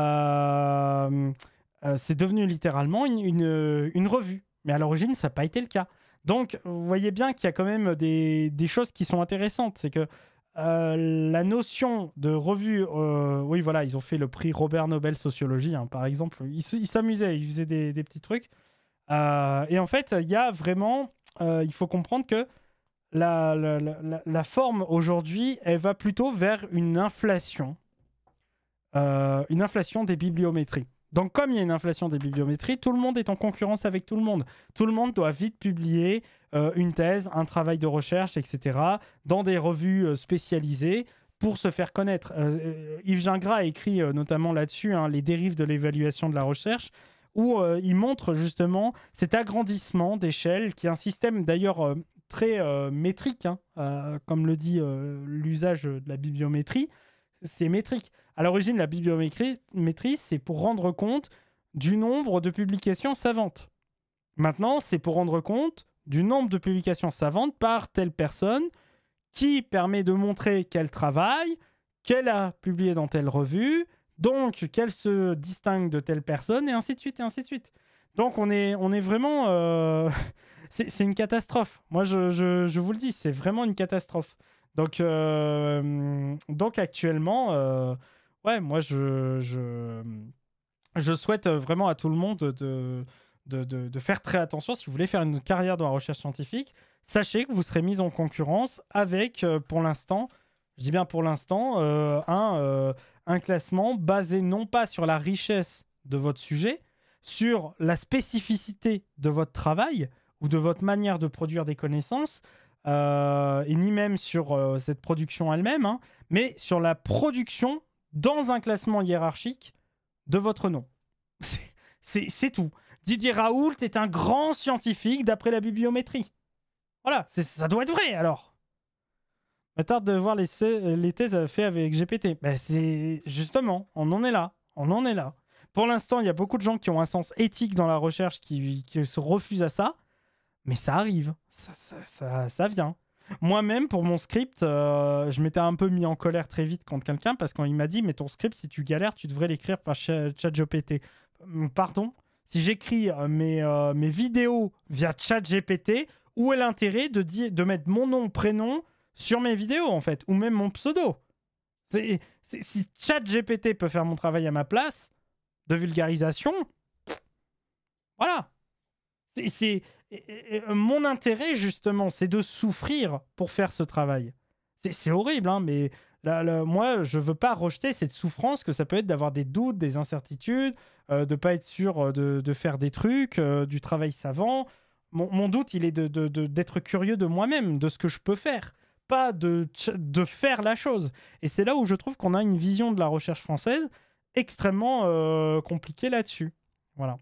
devenu littéralement une, revue. Mais à l'origine, ça n'a pas été le cas. Donc, vous voyez bien qu'il y a quand même des, des choses qui sont intéressantes. C'est que euh, la notion de revue, euh, oui, voilà, ils ont fait le prix Robert Nobel Sociologie, hein, par exemple. Ils s'amusaient, ils faisaient des, petits trucs. Euh, et en fait, il y a vraiment, il faut comprendre que la, la forme aujourd'hui, elle va plutôt vers une inflation, une inflation des bibliométries. Donc comme il y a une inflation des bibliométries, tout le monde est en concurrence avec tout le monde. Tout le monde doit vite publier euh, une thèse, un travail de recherche, etc., dans des revues euh, spécialisées pour se faire connaître. Euh, Yves Gingras a écrit notamment là-dessus hein, Les dérives de l'évaluation de la recherche, où il montre justement cet agrandissement d'échelle, qui est un système d'ailleurs très métrique, hein, comme le dit l'usage de la bibliométrie. C'est métrique. À l'origine, la bibliométrie, c'est pour rendre compte du nombre de publications savantes. Maintenant, c'est pour rendre compte du nombre de publications savantes par telle personne qui permet de montrer qu'elle travaille, qu'elle a publié dans telle revue, donc qu'elle se distingue de telle personne, et ainsi de suite, et ainsi de suite. Donc on est, on est vraiment... Euh, c'est une catastrophe. Moi, je, vous le dis, c'est vraiment une catastrophe. Donc, euh, donc actuellement... Euh, ouais, moi, je, je, hum, je, souhaite euh, vraiment à tout le monde de, de, de, faire très attention. Si vous voulez faire une carrière dans la recherche scientifique, sachez que vous serez mis en concurrence avec, euh, pour l'instant, je dis bien pour l'instant, euh, un, un classement basé non pas sur la richesse de votre sujet, sur la spécificité de votre travail ou de votre manière de produire des connaissances, et ni même sur cette production elle-même, hein, mais sur la production dans un classement hiérarchique de votre nom. C'est tout. Didier Raoult est un grand scientifique d'après la bibliométrie. Voilà, ça doit être vrai alors. attarde de voir les, thèses faites avec GPT. Ben, c'est justement, on en est là, on en est là. Pour l'instant, il y a beaucoup de gens qui ont un sens éthique dans la recherche qui, se refusent à ça, mais ça arrive, ça vient. Moi-même, pour mon script, euh, je m'étais un peu mis en colère très vite contre quelqu'un parce qu'il m'a dit Mais ton script, si tu galères, tu devrais l'écrire par ChatGPT. Hum, pardon Si j'écris euh, mes, euh, mes vidéos via ChatGPT, où est l'intérêt de, de mettre mon nom, prénom sur mes vidéos, en fait Ou même mon pseudo Si ChatGPT peut faire mon travail à ma place de vulgarisation, voilà. c'est, et, euh, mon intérêt, justement, c'est de souffrir pour faire ce travail. C'est horrible, hein, mais là, moi, je veux pas rejeter cette souffrance que ça peut être d'avoir des doutes, des incertitudes, euh, de pas être sûr euh, de, faire des trucs, du travail savant. Mon, doute, il est d'être de, d'être curieux de moi-même, de ce que je peux faire, pas de, de faire la chose. Et c'est là où je trouve qu'on a une vision de la recherche française extrêmement compliquée là-dessus. Voilà.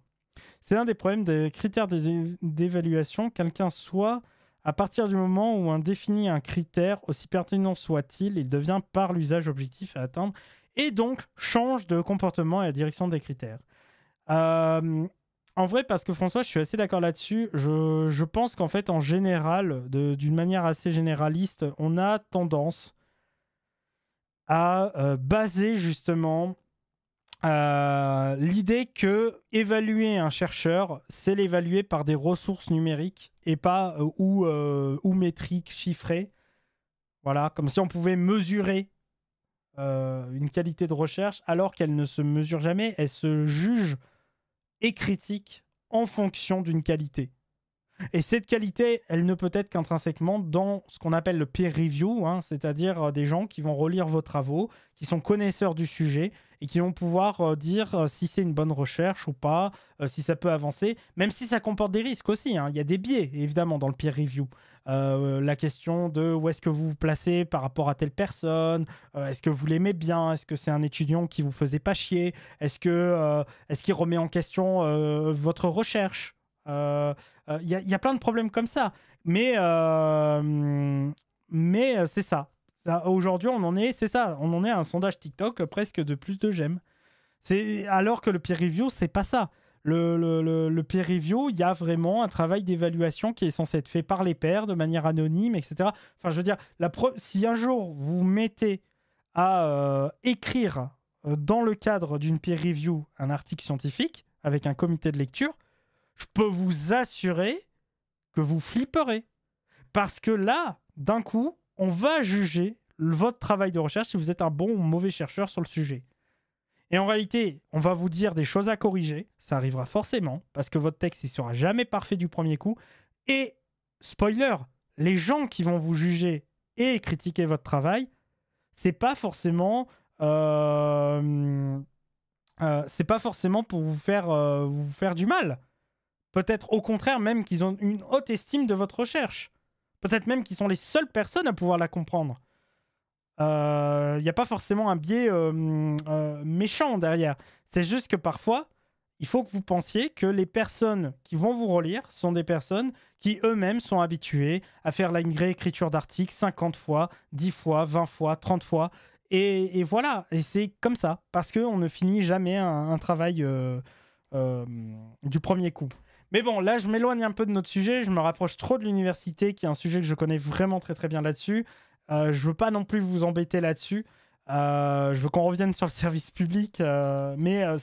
C'est l'un des problèmes des critères d'évaluation. Quelqu'un soit, à partir du moment où on définit un critère, aussi pertinent soit-il, il devient par l'usage objectif à atteindre, et donc change de comportement et la direction des critères. Euh, en vrai, parce que François, je suis assez d'accord là-dessus. Je, pense qu'en fait, en général, d'une manière assez généraliste, on a tendance à euh, baser justement euh, l'idée que évaluer un chercheur, c'est l'évaluer par des ressources numériques et pas euh, ou, euh, ou, métriques chiffrées. Voilà, comme si on pouvait mesurer une qualité de recherche alors qu'elle ne se mesure jamais, elle se juge et critique en fonction d'une qualité. Et cette qualité, elle ne peut être qu'intrinsèquement dans ce qu'on appelle le peer review, hein, c'est-à-dire euh, des gens qui vont relire vos travaux, qui sont connaisseurs du sujet et qui vont pouvoir euh, dire euh, si c'est une bonne recherche ou pas, si ça peut avancer, même si ça comporte des risques aussi. Hein. Il y a des biais, évidemment, dans le peer review. la question de où est-ce que vous vous placez par rapport à telle personne, est-ce que vous l'aimez bien, est-ce que c'est un étudiant qui vous faisait pas chier, est-ce que est-ce qu'il remet en question votre recherche euh, euh, il y, a plein de problèmes comme ça. Mais, euh, mais c'est ça. Aujourd'hui, on en est, c'est ça. On en est à un sondage TikTok presque de plus de j'aime. Alors que le peer review, c'est pas ça. Le, le, peer review, il y a vraiment un travail d'évaluation qui est censé être fait par les pairs de manière anonyme, etc. Enfin, je veux dire, la si un jour vous mettez à écrire dans le cadre d'une peer review un article scientifique avec un comité de lecture, je peux vous assurer que vous flipperez. Parce que là, d'un coup, on va juger votre travail de recherche si vous êtes un bon ou mauvais chercheur sur le sujet. Et en réalité, on va vous dire des choses à corriger, ça arrivera forcément, parce que votre texte, il sera jamais parfait du premier coup. Et, spoiler, les gens qui vont vous juger et critiquer votre travail, c'est pas forcément... Euh, euh, c'est pas forcément pour vous faire, euh, vous faire du mal. Peut-être au contraire même qu'ils ont une haute estime de votre recherche. Peut-être même qu'ils sont les seules personnes à pouvoir la comprendre. Il euh, n'y a pas forcément un biais euh, euh, méchant derrière. C'est juste que parfois, il faut que vous pensiez que les personnes qui vont vous relire sont des personnes qui eux-mêmes sont habituées à faire la écriture d'articles 50 fois, 10 fois, 20 fois, 30 fois. Et, voilà, et c'est comme ça, parce qu'on ne finit jamais un, un travail du premier coup. Mais bon, là, je m'éloigne un peu de notre sujet. Je me rapproche trop de l'université, qui est un sujet que je connais vraiment très très bien là-dessus. Euh, je veux pas non plus vous embêter là-dessus. Euh, je veux qu'on revienne sur le service public. Euh, mais euh,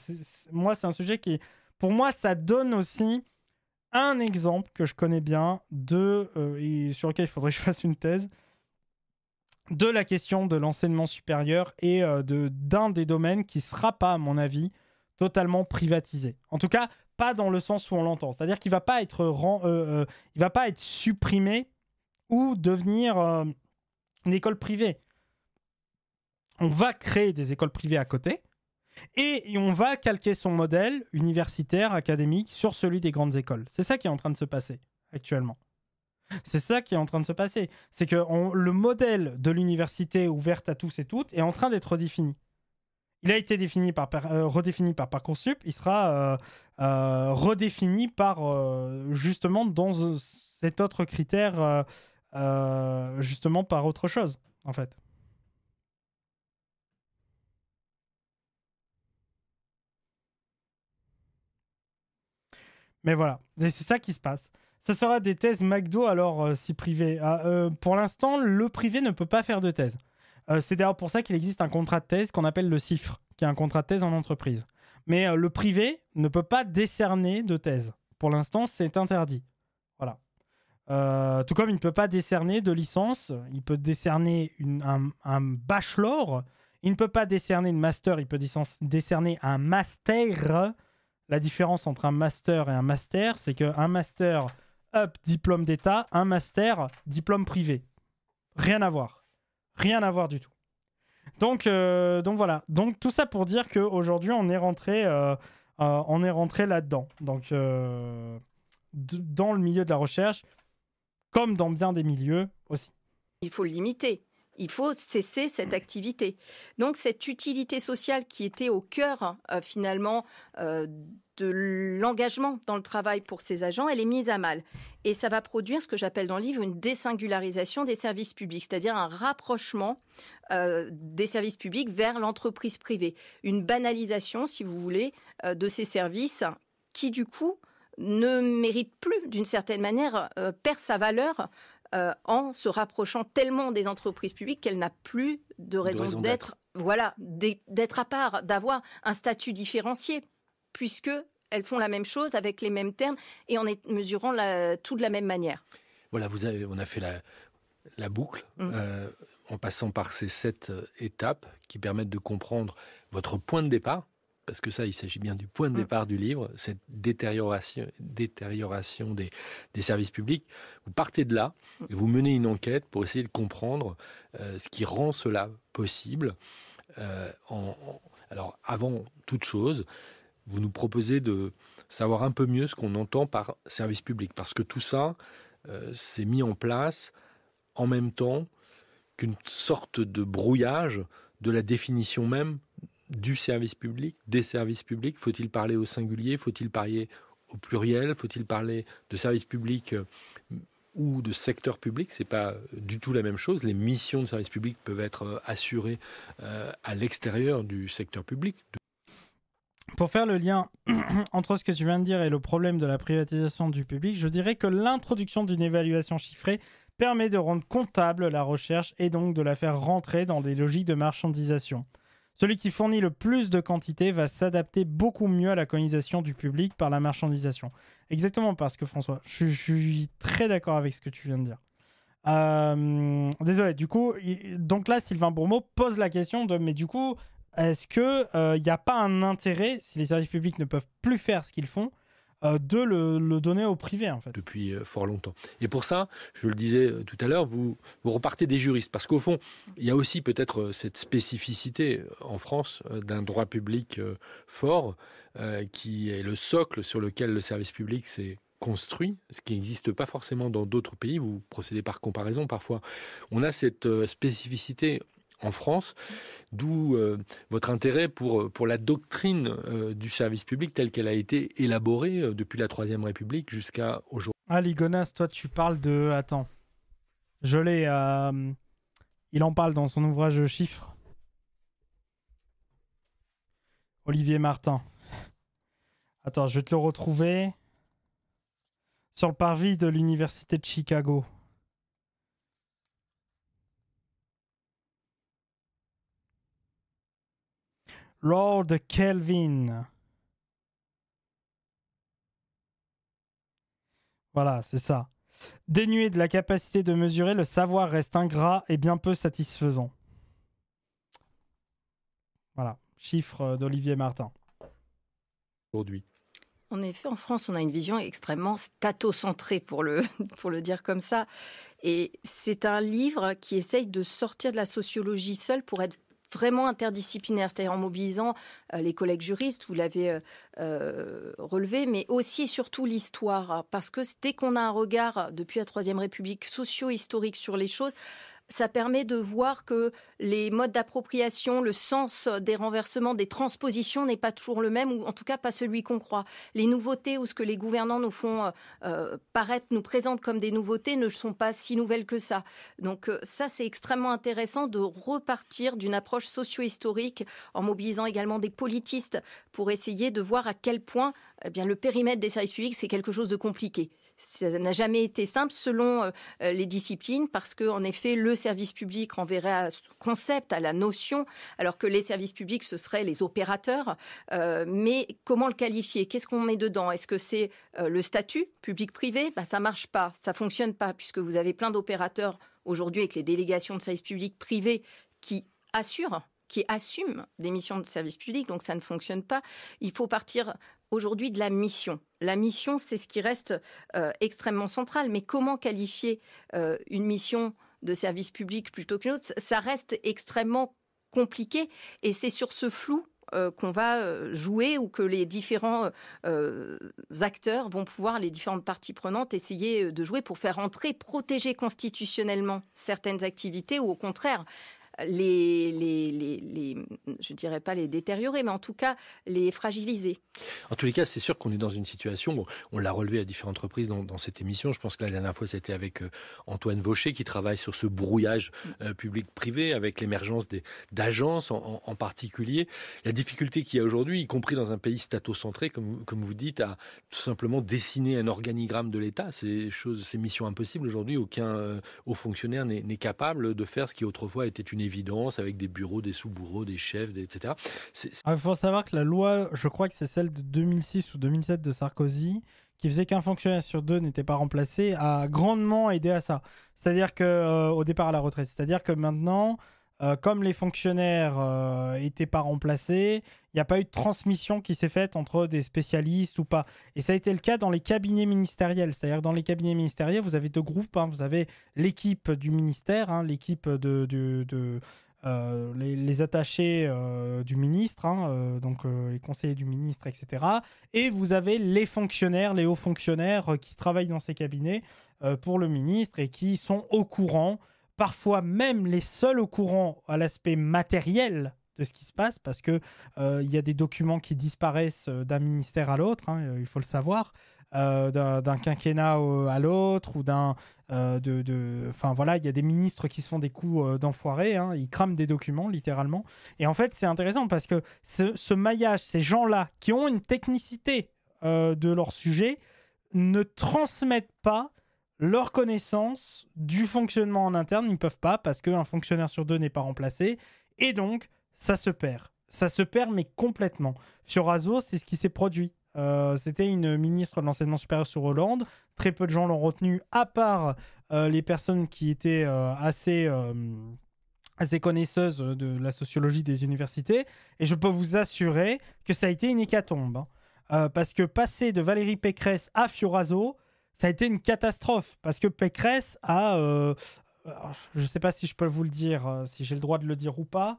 moi, c'est un sujet qui, pour moi, ça donne aussi un exemple que je connais bien de et sur lequel il faudrait que je fasse une thèse de la question de l'enseignement supérieur et de d'un des domaines qui sera pas, à mon avis, totalement privatisé. En tout cas, pas dans le sens où on l'entend. C'est-à-dire qu'il va pas être euh, euh, il va pas être supprimé ou devenir euh, une école privée. On va créer des écoles privées à côté et on va calquer son modèle universitaire, académique sur celui des grandes écoles. C'est ça qui est en train de se passer actuellement. C'est ça qui est en train de se passer. C'est que le modèle de l'université ouverte à tous et toutes est en train d'être défini. Il a été défini par, euh, redéfini par Parcoursup. Il sera euh, euh, redéfini par justement dans cet autre critère, justement par autre chose, en fait. Mais voilà, c'est ça qui se passe. Ça sera des thèses McDo alors si privé. Ah, pour l'instant, le privé ne peut pas faire de thèse. Euh, c'est d'ailleurs pour ça qu'il existe un contrat de thèse qu'on appelle le CIFRE, qui est un contrat de thèse en entreprise. Mais euh, le privé ne peut pas décerner de thèse. Pour l'instant, c'est interdit. Voilà. Euh, tout comme il ne peut pas décerner de licence, il peut décerner un, bachelor, il ne peut pas décerner une master, il peut décerner un master. La différence entre un master et un master, c'est qu'un master up diplôme d'État, un master diplôme privé. Rien à voir. Rien à voir du tout. Donc, euh, donc voilà. Donc tout ça pour dire qu'aujourd'hui, on est rentré, euh, euh, on est rentré là-dedans. Donc dans le milieu de la recherche, comme dans bien des milieux aussi. Il faut limiter. Il faut cesser cette activité. Donc cette utilité sociale qui était au cœur hein, finalement de l'engagement dans le travail pour ces agents, elle est mise à mal. Et ça va produire ce que j'appelle dans le livre une désingularisation des services publics, c'est-à-dire un rapprochement euh, des services publics vers l'entreprise privée, une banalisation, si vous voulez, euh, de ces services qui, du coup, ne mérite plus, d'une certaine manière, euh, perd sa valeur en se rapprochant tellement des entreprises publiques qu'elle n'a plus de raison, raison d'être. Voilà, d'être à part, d'avoir un statut différencié puisque elles font la même chose avec les mêmes termes et en mesurant la, tout de la même manière. Voilà, vous avez, on a fait la, boucle mmh. euh, en passant par ces sept euh, étapes qui permettent de comprendre votre point de départ, parce que ça, il s'agit bien du point de mmh. départ du livre, cette détérioration, détérioration des, services publics. Vous partez de là mmh. et vous menez une enquête pour essayer de comprendre euh, ce qui rend cela possible. alors, avant toute chose, vous nous proposez de savoir un peu mieux ce qu'on entend par service public, parce que tout ça s'est euh, mis en place en même temps qu'une sorte de brouillage de la définition même du service public, des services publics. Faut-il parler au singulier Faut-il parler au pluriel Faut-il parler de service public euh, ou de secteur public, c'est pas euh, du tout la même chose. Les missions de service public peuvent être assurées à l'extérieur du secteur public, pour faire le lien entre ce que tu viens de dire et le problème de la privatisation du public, je dirais que l'introduction d'une évaluation chiffrée permet de rendre comptable la recherche et donc de la faire rentrer dans des logiques de marchandisation. Celui qui fournit le plus de quantité va s'adapter beaucoup mieux à la colonisation du public par la marchandisation. Exactement parce que François, je, suis très d'accord avec ce que tu viens de dire. Euh, désolé, du coup, donc là, Sylvain Bourmeau pose la question de mais du coup, est-ce qu'il n'y euh, a pas un intérêt, si les services publics ne peuvent plus faire ce qu'ils font, euh, de le, donner au privé, en fait Depuis euh, fort longtemps. Et pour ça, je le disais tout à l'heure, vous, repartez des juristes. Parce qu'au fond, il y a aussi peut-être cette spécificité en France d'un droit public fort, qui est le socle sur lequel le service public s'est construit, ce qui n'existe pas forcément dans d'autres pays, vous procédez par comparaison parfois. On a cette spécificité en France, d'où euh, votre intérêt pour, euh, la doctrine euh, du service public telle qu'elle a été élaborée depuis la Troisième République jusqu'à aujourd'hui. Ah, Ligonas, toi, tu parles de. Attends. Je l'ai. Il en parle dans son ouvrage Chiffres. Olivier Martin. Attends, je vais te le retrouver. Sur le parvis de l'Université de Chicago. Lord Kelvin. Voilà, c'est ça. Dénué de la capacité de mesurer, le savoir reste ingrat et bien peu satisfaisant. Voilà, chiffre d'Olivier Martin. Aujourd'hui. En effet, en France, on a une vision extrêmement statocentrée, pour le, pour le dire comme ça. Et c'est un livre qui essaye de sortir de la sociologie seule pour être vraiment interdisciplinaire, c'est-à-dire en mobilisant euh, les collègues juristes, vous l'avez euh, euh, relevé, mais aussi et surtout l'histoire, parce que dès qu'on a un regard depuis la Troisième République socio-historique sur les choses, ça permet de voir que les modes d'appropriation, le sens des renversements, des transpositions n'est pas toujours le même, ou en tout cas pas celui qu'on croit. Les nouveautés ou ce que les gouvernants nous font euh, euh, paraître, nous présentent comme des nouveautés ne sont pas si nouvelles que ça. Donc euh, ça, c'est extrêmement intéressant de repartir d'une approche socio-historique en mobilisant également des politistes pour essayer de voir à quel point eh le périmètre des services publics, c'est quelque chose de compliqué. Ça n'a jamais été simple selon euh, euh, les disciplines parce que, en effet, le service public renverrait à ce concept, à la notion, alors que les services publics, ce seraient les opérateurs. Euh, mais comment le qualifier Qu'est-ce qu'on met dedans Est-ce que c'est le statut public-privé bah, Ça marche pas, ça fonctionne pas, puisque vous avez plein d'opérateurs aujourd'hui avec les délégations de services publics privés qui assurent qui assument des missions de service public, donc ça ne fonctionne pas. Il faut partir aujourd'hui de la mission. La mission, c'est ce qui reste euh, extrêmement central, mais comment qualifier euh, une mission de service public plutôt qu'une autre Ça reste extrêmement compliqué et c'est sur ce flou euh, qu'on va jouer ou que les différents acteurs vont pouvoir, les différentes parties prenantes, essayer de jouer pour faire entrer, protéger constitutionnellement certaines activités ou au contraire les, les, je dirais pas les détériorer, mais en tout cas les fragiliser. En tous les cas, c'est sûr qu'on est dans une situation, on l'a relevé à différentes reprises dans, cette émission, je pense que la dernière fois c'était avec euh, Antoine Vaucher qui travaille sur ce brouillage euh, public-privé avec l'émergence d'agences en, particulier. La difficulté qu'il y a aujourd'hui, y compris dans un pays statocentré, comme, comme vous dites, à tout simplement dessiner un organigramme de l'État, c'est mission impossible aujourd'hui, aucun euh, haut fonctionnaire n'est capable de faire ce qui autrefois était une évidence avec des bureaux, des sous bureaux des chefs, etc. Ah, il faut savoir que la loi, je crois que c'est celle de 2006 ou 2007 de Sarkozy, qui faisait qu'un fonctionnaire sur deux n'était pas remplacé, a grandement aidé à ça. C'est-à-dire que euh, au départ à la retraite, c'est-à-dire que maintenant, euh, comme les fonctionnaires n'étaient euh, pas remplacés, il n'y a pas eu de transmission qui s'est faite entre des spécialistes ou pas. Et ça a été le cas dans les cabinets ministériels. C'est-à-dire que dans les cabinets ministériels, vous avez deux groupes. Hein. Vous avez l'équipe du ministère, hein, l'équipe de... Euh, les, attachés du ministre, hein, donc les conseillers du ministre, etc. Et vous avez les fonctionnaires, les hauts fonctionnaires qui travaillent dans ces cabinets pour le ministre et qui sont au courant parfois même les seuls au courant à l'aspect matériel de ce qui se passe, parce qu'il euh, y a des documents qui disparaissent euh, d'un ministère à l'autre, hein, euh, il faut le savoir, d'un quinquennat à l'autre, ou d'un... Enfin de, voilà, il y a des ministres qui se font des coups d'enfoiré, hein, ils crament des documents littéralement. Et en fait, c'est intéressant parce que ce maillage, ces gens-là qui ont une technicité de leur sujet, ne transmettent pas leur connaissance du fonctionnement en interne, ils ne peuvent pas parce qu'un fonctionnaire sur deux n'est pas remplacé. Et donc, ça se perd. Ça se perd, mais complètement. Fioraso, c'est ce qui s'est produit. Euh, c'était une ministre de l'enseignement supérieur sur Hollande. Très peu de gens l'ont retenu. à part euh, les personnes qui étaient euh, assez, assez connaisseuses de la sociologie des universités. Et je peux vous assurer que ça a été une hécatombe. Hein. parce que passer de Valérie Pécresse à Fioraso, ça a été une catastrophe parce que Pécresse a, euh, je ne sais pas si je peux vous le dire, euh, si j'ai le droit de le dire ou pas,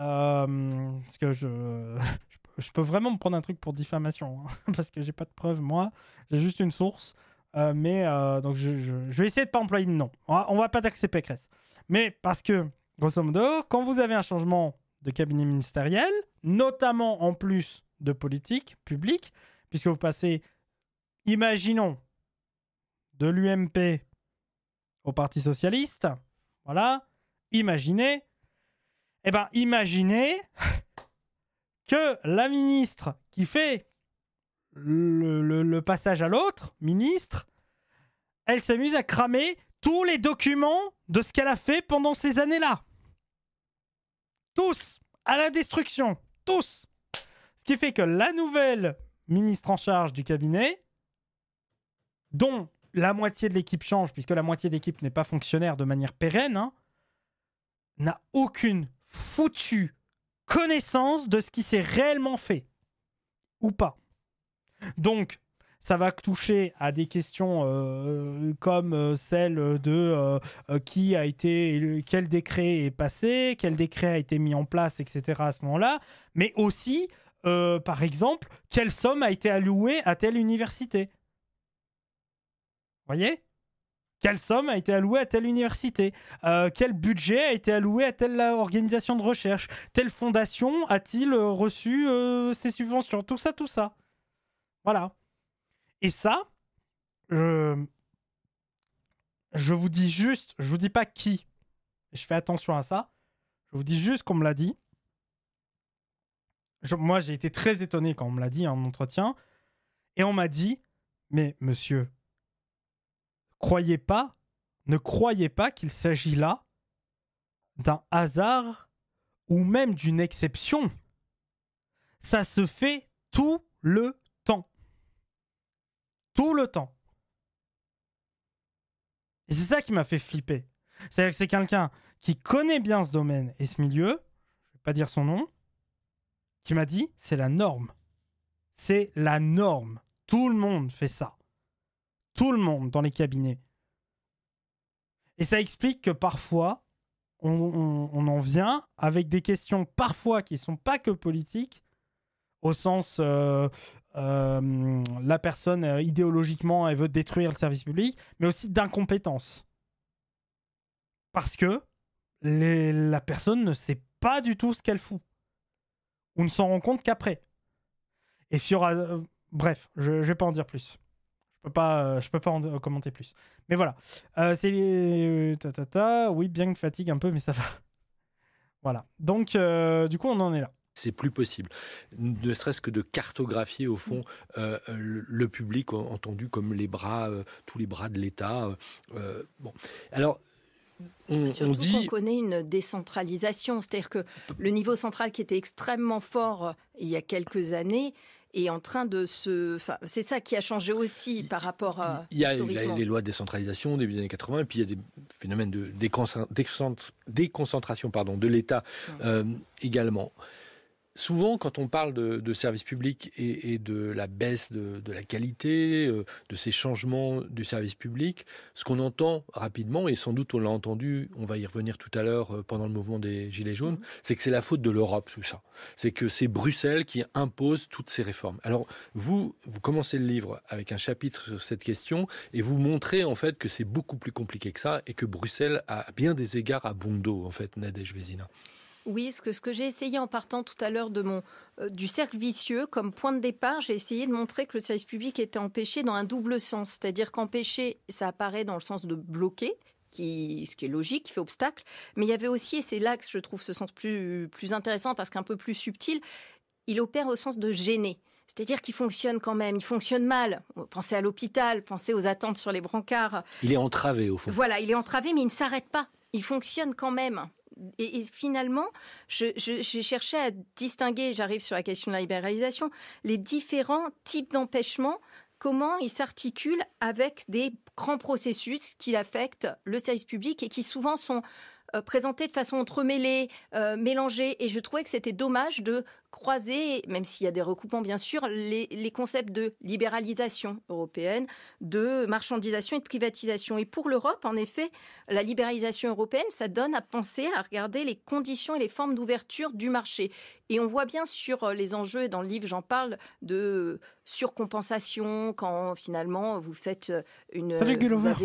euh, parce que je, je, peux vraiment me prendre un truc pour diffamation hein, parce que j'ai pas de preuves moi, j'ai juste une source. mais donc je, vais essayer de pas employer de nom. On ne va pas dire que c'est Pécresse, mais parce que grosso modo, quand vous avez un changement de cabinet ministériel, notamment en plus de politique publique, puisque vous passez, imaginons, de l'UMP au Parti Socialiste. Voilà. Imaginez. Eh ben, imaginez que la ministre qui fait le, le passage à l'autre, ministre, elle s'amuse à cramer tous les documents de ce qu'elle a fait pendant ces années-là. Tous à la destruction, tous. Ce qui fait que la nouvelle ministre en charge du cabinet, dont la moitié de l'équipe change, puisque la moitié d'équipe n'est pas fonctionnaire de manière pérenne, hein, n'a aucune foutue connaissance de ce qui s'est réellement fait. Ou pas. Donc, ça va toucher à des questions euh, euh, comme euh, celle de qui a été, quel décret est passé, quel décret a été mis en place, etc. à ce moment-là, mais aussi, par exemple, quelle somme a été allouée à telle université voyez quelle somme a été allouée à telle université euh, Quel budget a été alloué à telle euh, organisation de recherche Telle fondation a-t-il euh, reçu ses subventions Tout ça, tout ça. Voilà. Et ça, je vous dis juste, je vous dis pas qui. Je fais attention à ça. Je vous dis juste qu'on me l'a dit. moi, j'ai été très étonné quand on me l'a dit hein, en entretien. Et on m'a dit, mais monsieur, croyez pas, ne croyez pas qu'il s'agit là d'un hasard ou même d'une exception. Ça se fait tout le temps. Tout le temps. Et c'est ça qui m'a fait flipper. C'est-à-dire que c'est quelqu'un qui connaît bien ce domaine et ce milieu, je ne vais pas dire son nom, qui m'a dit c'est la norme. C'est la norme. Tout le monde fait ça tout le monde dans les cabinets. Et ça explique que parfois, on, en vient avec des questions parfois qui ne sont pas que politiques, au sens euh, euh, la personne euh, idéologiquement elle veut détruire le service public, mais aussi d'incompétence. Parce que la personne ne sait pas du tout ce qu'elle fout. On ne s'en rend compte qu'après. Et Fiora... bref, je ne vais pas en dire plus pas, euh, je peux pas en commenter plus. Mais voilà. Euh, c'est. Euh, ta, ta, ta. Oui, bien que fatigue un peu, mais ça va. Voilà. Donc, du coup, on en est là. C'est plus possible. Ne serait-ce que de cartographier, au fond, le public, entendu comme les bras, tous les bras de l'État. bon. Alors. On, Surtout on qu'on connaît une décentralisation, c'est-à-dire que le niveau central qui était extrêmement fort il y a quelques années, est en train de se. Enfin, c'est ça qui a changé aussi par rapport à. Il y a les lois de décentralisation début des années 80, et puis il y a des phénomènes de déconcentration, pardon, de l'État euh, également. Souvent, quand on parle de, service public et, de la baisse de, la qualité, euh, de ces changements du service public, ce qu'on entend rapidement, et sans doute on l'a entendu, on va y revenir tout à l'heure euh, pendant le mouvement des Gilets jaunes, mhm. c'est que c'est la faute de l'Europe, tout ça. C'est que c'est Bruxelles qui impose toutes ces réformes. Alors, vous, vous commencez le livre avec un chapitre sur cette question, et vous montrez en fait que c'est beaucoup plus compliqué que ça, et que Bruxelles, a bien des égards, à bon dos, en fait, Nadej Vézina. Oui, ce que, j'ai essayé en partant tout à l'heure euh, du cercle vicieux comme point de départ, j'ai essayé de montrer que le service public était empêché dans un double sens, c'est-à-dire qu'empêcher, ça apparaît dans le sens de bloquer, qui, ce qui est logique, qui fait obstacle. Mais il y avait aussi, et c'est là que je trouve ce sens plus, plus intéressant parce qu'un peu plus subtil, il opère au sens de gêner. C'est-à-dire qu'il fonctionne quand même, il fonctionne mal. Pensez à l'hôpital, pensez aux attentes sur les brancards. Il est entravé au fond. Voilà, il est entravé, mais il ne s'arrête pas. Il fonctionne quand même et, finalement, j'ai cherché à distinguer, j'arrive sur la question de la libéralisation, les différents types d'empêchement comment ils s'articulent avec des grands processus qui affectent le service public et qui souvent sont euh, présentés de façon entremêlée, euh, mélangée. Et je trouvais que c'était dommage de croiser, même s'il y a des recoupements bien sûr, les, concepts de libéralisation européenne, de marchandisation et de privatisation. Et pour l'Europe, en effet, la libéralisation européenne, ça donne à penser, à regarder les conditions et les formes d'ouverture du marché. Et on voit bien sur euh, les enjeux, dans le livre j'en parle, de surcompensation, quand finalement vous faites euh, une...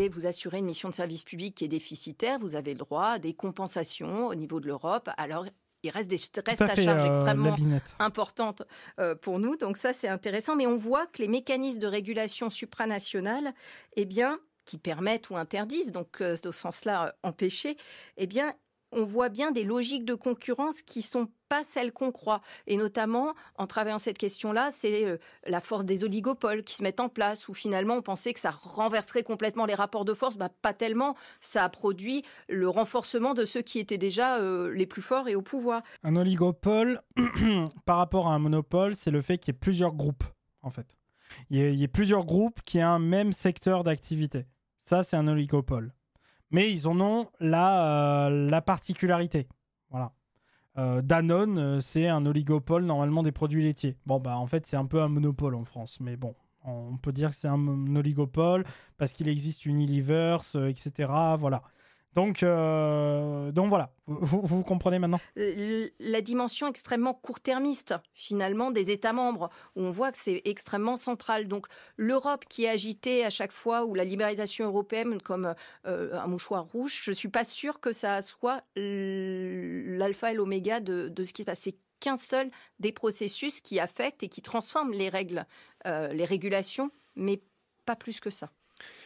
vous assurez une mission de service public qui est déficitaire, vous avez le droit à des compensations au niveau de l'Europe, alors il reste des restes à, charge euh, extrêmement importantes euh, pour nous. Donc ça, c'est intéressant. Mais on voit que les mécanismes de régulation supranationale, eh bien, qui permettent ou interdisent, donc euh, au sens-là empêcher, eh bien, on voit bien des logiques de concurrence qui sont pas celles qu'on croit. Et notamment, en travaillant cette question-là, c'est euh, la force des oligopoles qui se mettent en place, où finalement on pensait que ça renverserait complètement les rapports de force. Bah, pas tellement. Ça a produit le renforcement de ceux qui étaient déjà euh, les plus forts et au pouvoir. Un oligopole, par rapport à un monopole, c'est le fait qu'il y ait plusieurs groupes, en fait. Il y il y a plusieurs groupes qui ont un même secteur d'activité. Ça, c'est un oligopole mais ils en ont la, euh, particularité. Voilà. Euh, Danone, euh, c'est un oligopole normalement des produits laitiers. Bon, bah, en fait, c'est un peu un monopole en France, mais bon, on peut dire que c'est un, oligopole parce qu'il existe Unilever, etc. Voilà. Donc, euh, donc voilà, vous, comprenez maintenant euh, La dimension extrêmement court-termiste, finalement, des États membres, où on voit que c'est extrêmement central. Donc l'Europe qui est agitée à chaque fois, ou la libéralisation européenne comme euh, un mouchoir rouge, je ne suis pas sûre que ça soit l'alpha et l'oméga de, ce qui se passe. C'est qu'un seul des processus qui affectent et qui transforme les règles, les régulations, mais pas plus que ça.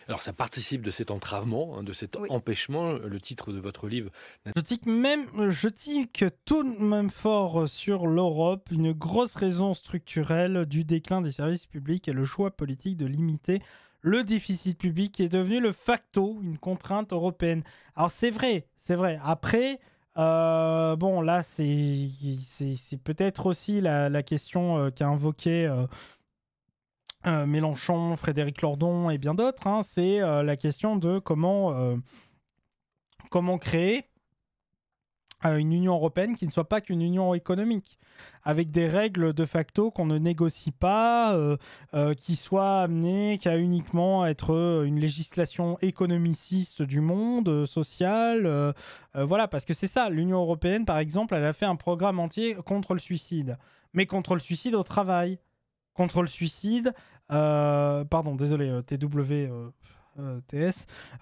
Alors ça participe de cet entravement, hein, de cet empêchement, le titre de votre livre. Je tique même, je tique tout de même fort sur l'Europe, une grosse raison structurelle du déclin des services publics et le choix politique de limiter le déficit public qui est devenu le facto une contrainte européenne. Alors c'est vrai, c'est vrai. Après, euh, bon là c'est peut-être aussi la, question euh, qu'a invoquée... Euh, euh, Mélenchon, Frédéric Lordon et bien d'autres, hein, c'est euh, la question de comment, euh, comment créer une Union européenne qui ne soit pas qu'une union économique, avec des règles de facto qu'on ne négocie pas, qui soient amenées qu'à uniquement être une législation économiciste du monde, social, voilà, parce que c'est ça, l'Union européenne, par exemple, elle a fait un programme entier contre le suicide, mais contre le suicide au travail contre le suicide euh, pardon, désolé, euh, TWTS,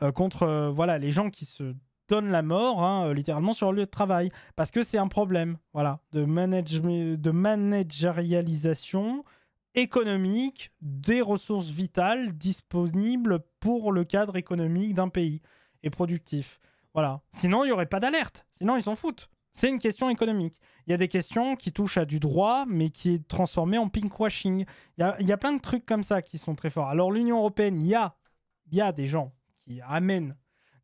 euh, contre voilà, les gens qui se donnent la mort hein, littéralement sur le lieu de travail parce que c'est un problème voilà de management de managérialisation économique des ressources vitales disponibles pour le cadre économique d'un pays et productif voilà sinon il n'y aurait pas d'alerte sinon ils s'en foutent c'est une question économique. Il y a des questions qui touchent à du droit, mais qui est transformé en pinkwashing. Il y a, plein de trucs comme ça qui sont très forts. Alors l'Union européenne, il y a, il y des gens qui amènent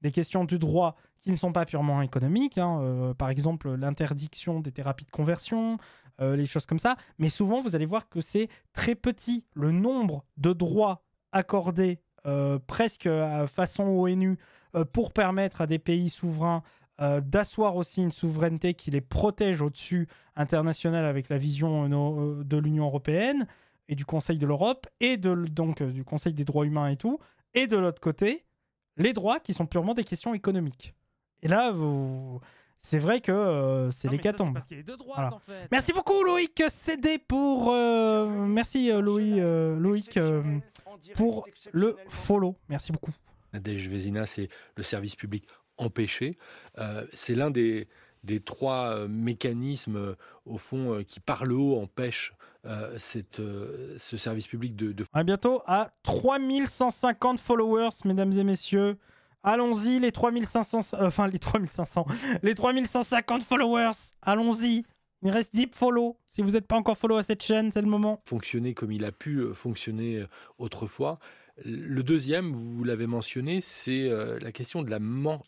des questions du droit qui ne sont pas purement économiques, hein. euh, par exemple l'interdiction des thérapies de conversion, euh, les choses comme ça, mais souvent vous allez voir que c'est très petit le nombre de droits accordés euh, presque à façon ONU pour permettre à des pays souverains euh, d'asseoir aussi une souveraineté qui les protège au-dessus international avec la vision euh, euh, de l'Union européenne et du Conseil de l'Europe et de, donc du Conseil des droits humains et tout, et de l'autre côté, les droits qui sont purement des questions économiques. Et là, c'est vrai que c'est l'hécatombe. deux Merci beaucoup, Loïc CD, pour. merci, Loïc, Loïc pour le follow. Merci beaucoup. la c'est le service public empêcher. Euh, c'est l'un des, des trois euh, mécanismes, euh, au fond, qui par le haut empêche cette, ce service public de, de... À bientôt à 3150 followers, mesdames et messieurs. Allons-y, les 3500... enfin, les 3500... Les 3150 followers Allons-y il reste Deep follow. Si vous n'êtes pas encore follow à cette chaîne, c'est le moment. Fonctionner comme il a pu fonctionner autrefois. Le deuxième, vous l'avez mentionné, c'est euh, la question de la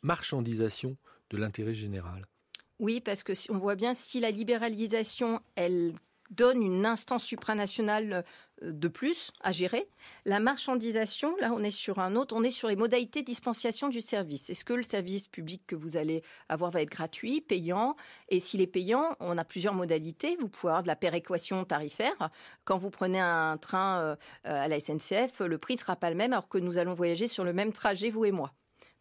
marchandisation de l'intérêt général. Oui, parce que si on voit bien si la libéralisation, elle donne une instance supranationale de plus à gérer. La marchandisation, là on est sur un autre, on est sur les modalités de dispensation du service. Est-ce que le service public que vous allez avoir va être gratuit, payant Et s'il est payant, on a plusieurs modalités. Vous pouvez avoir de la péréquation tarifaire. Quand vous prenez un train euh, à la SNCF, le prix ne sera pas le même alors que nous allons voyager sur le même trajet, vous et moi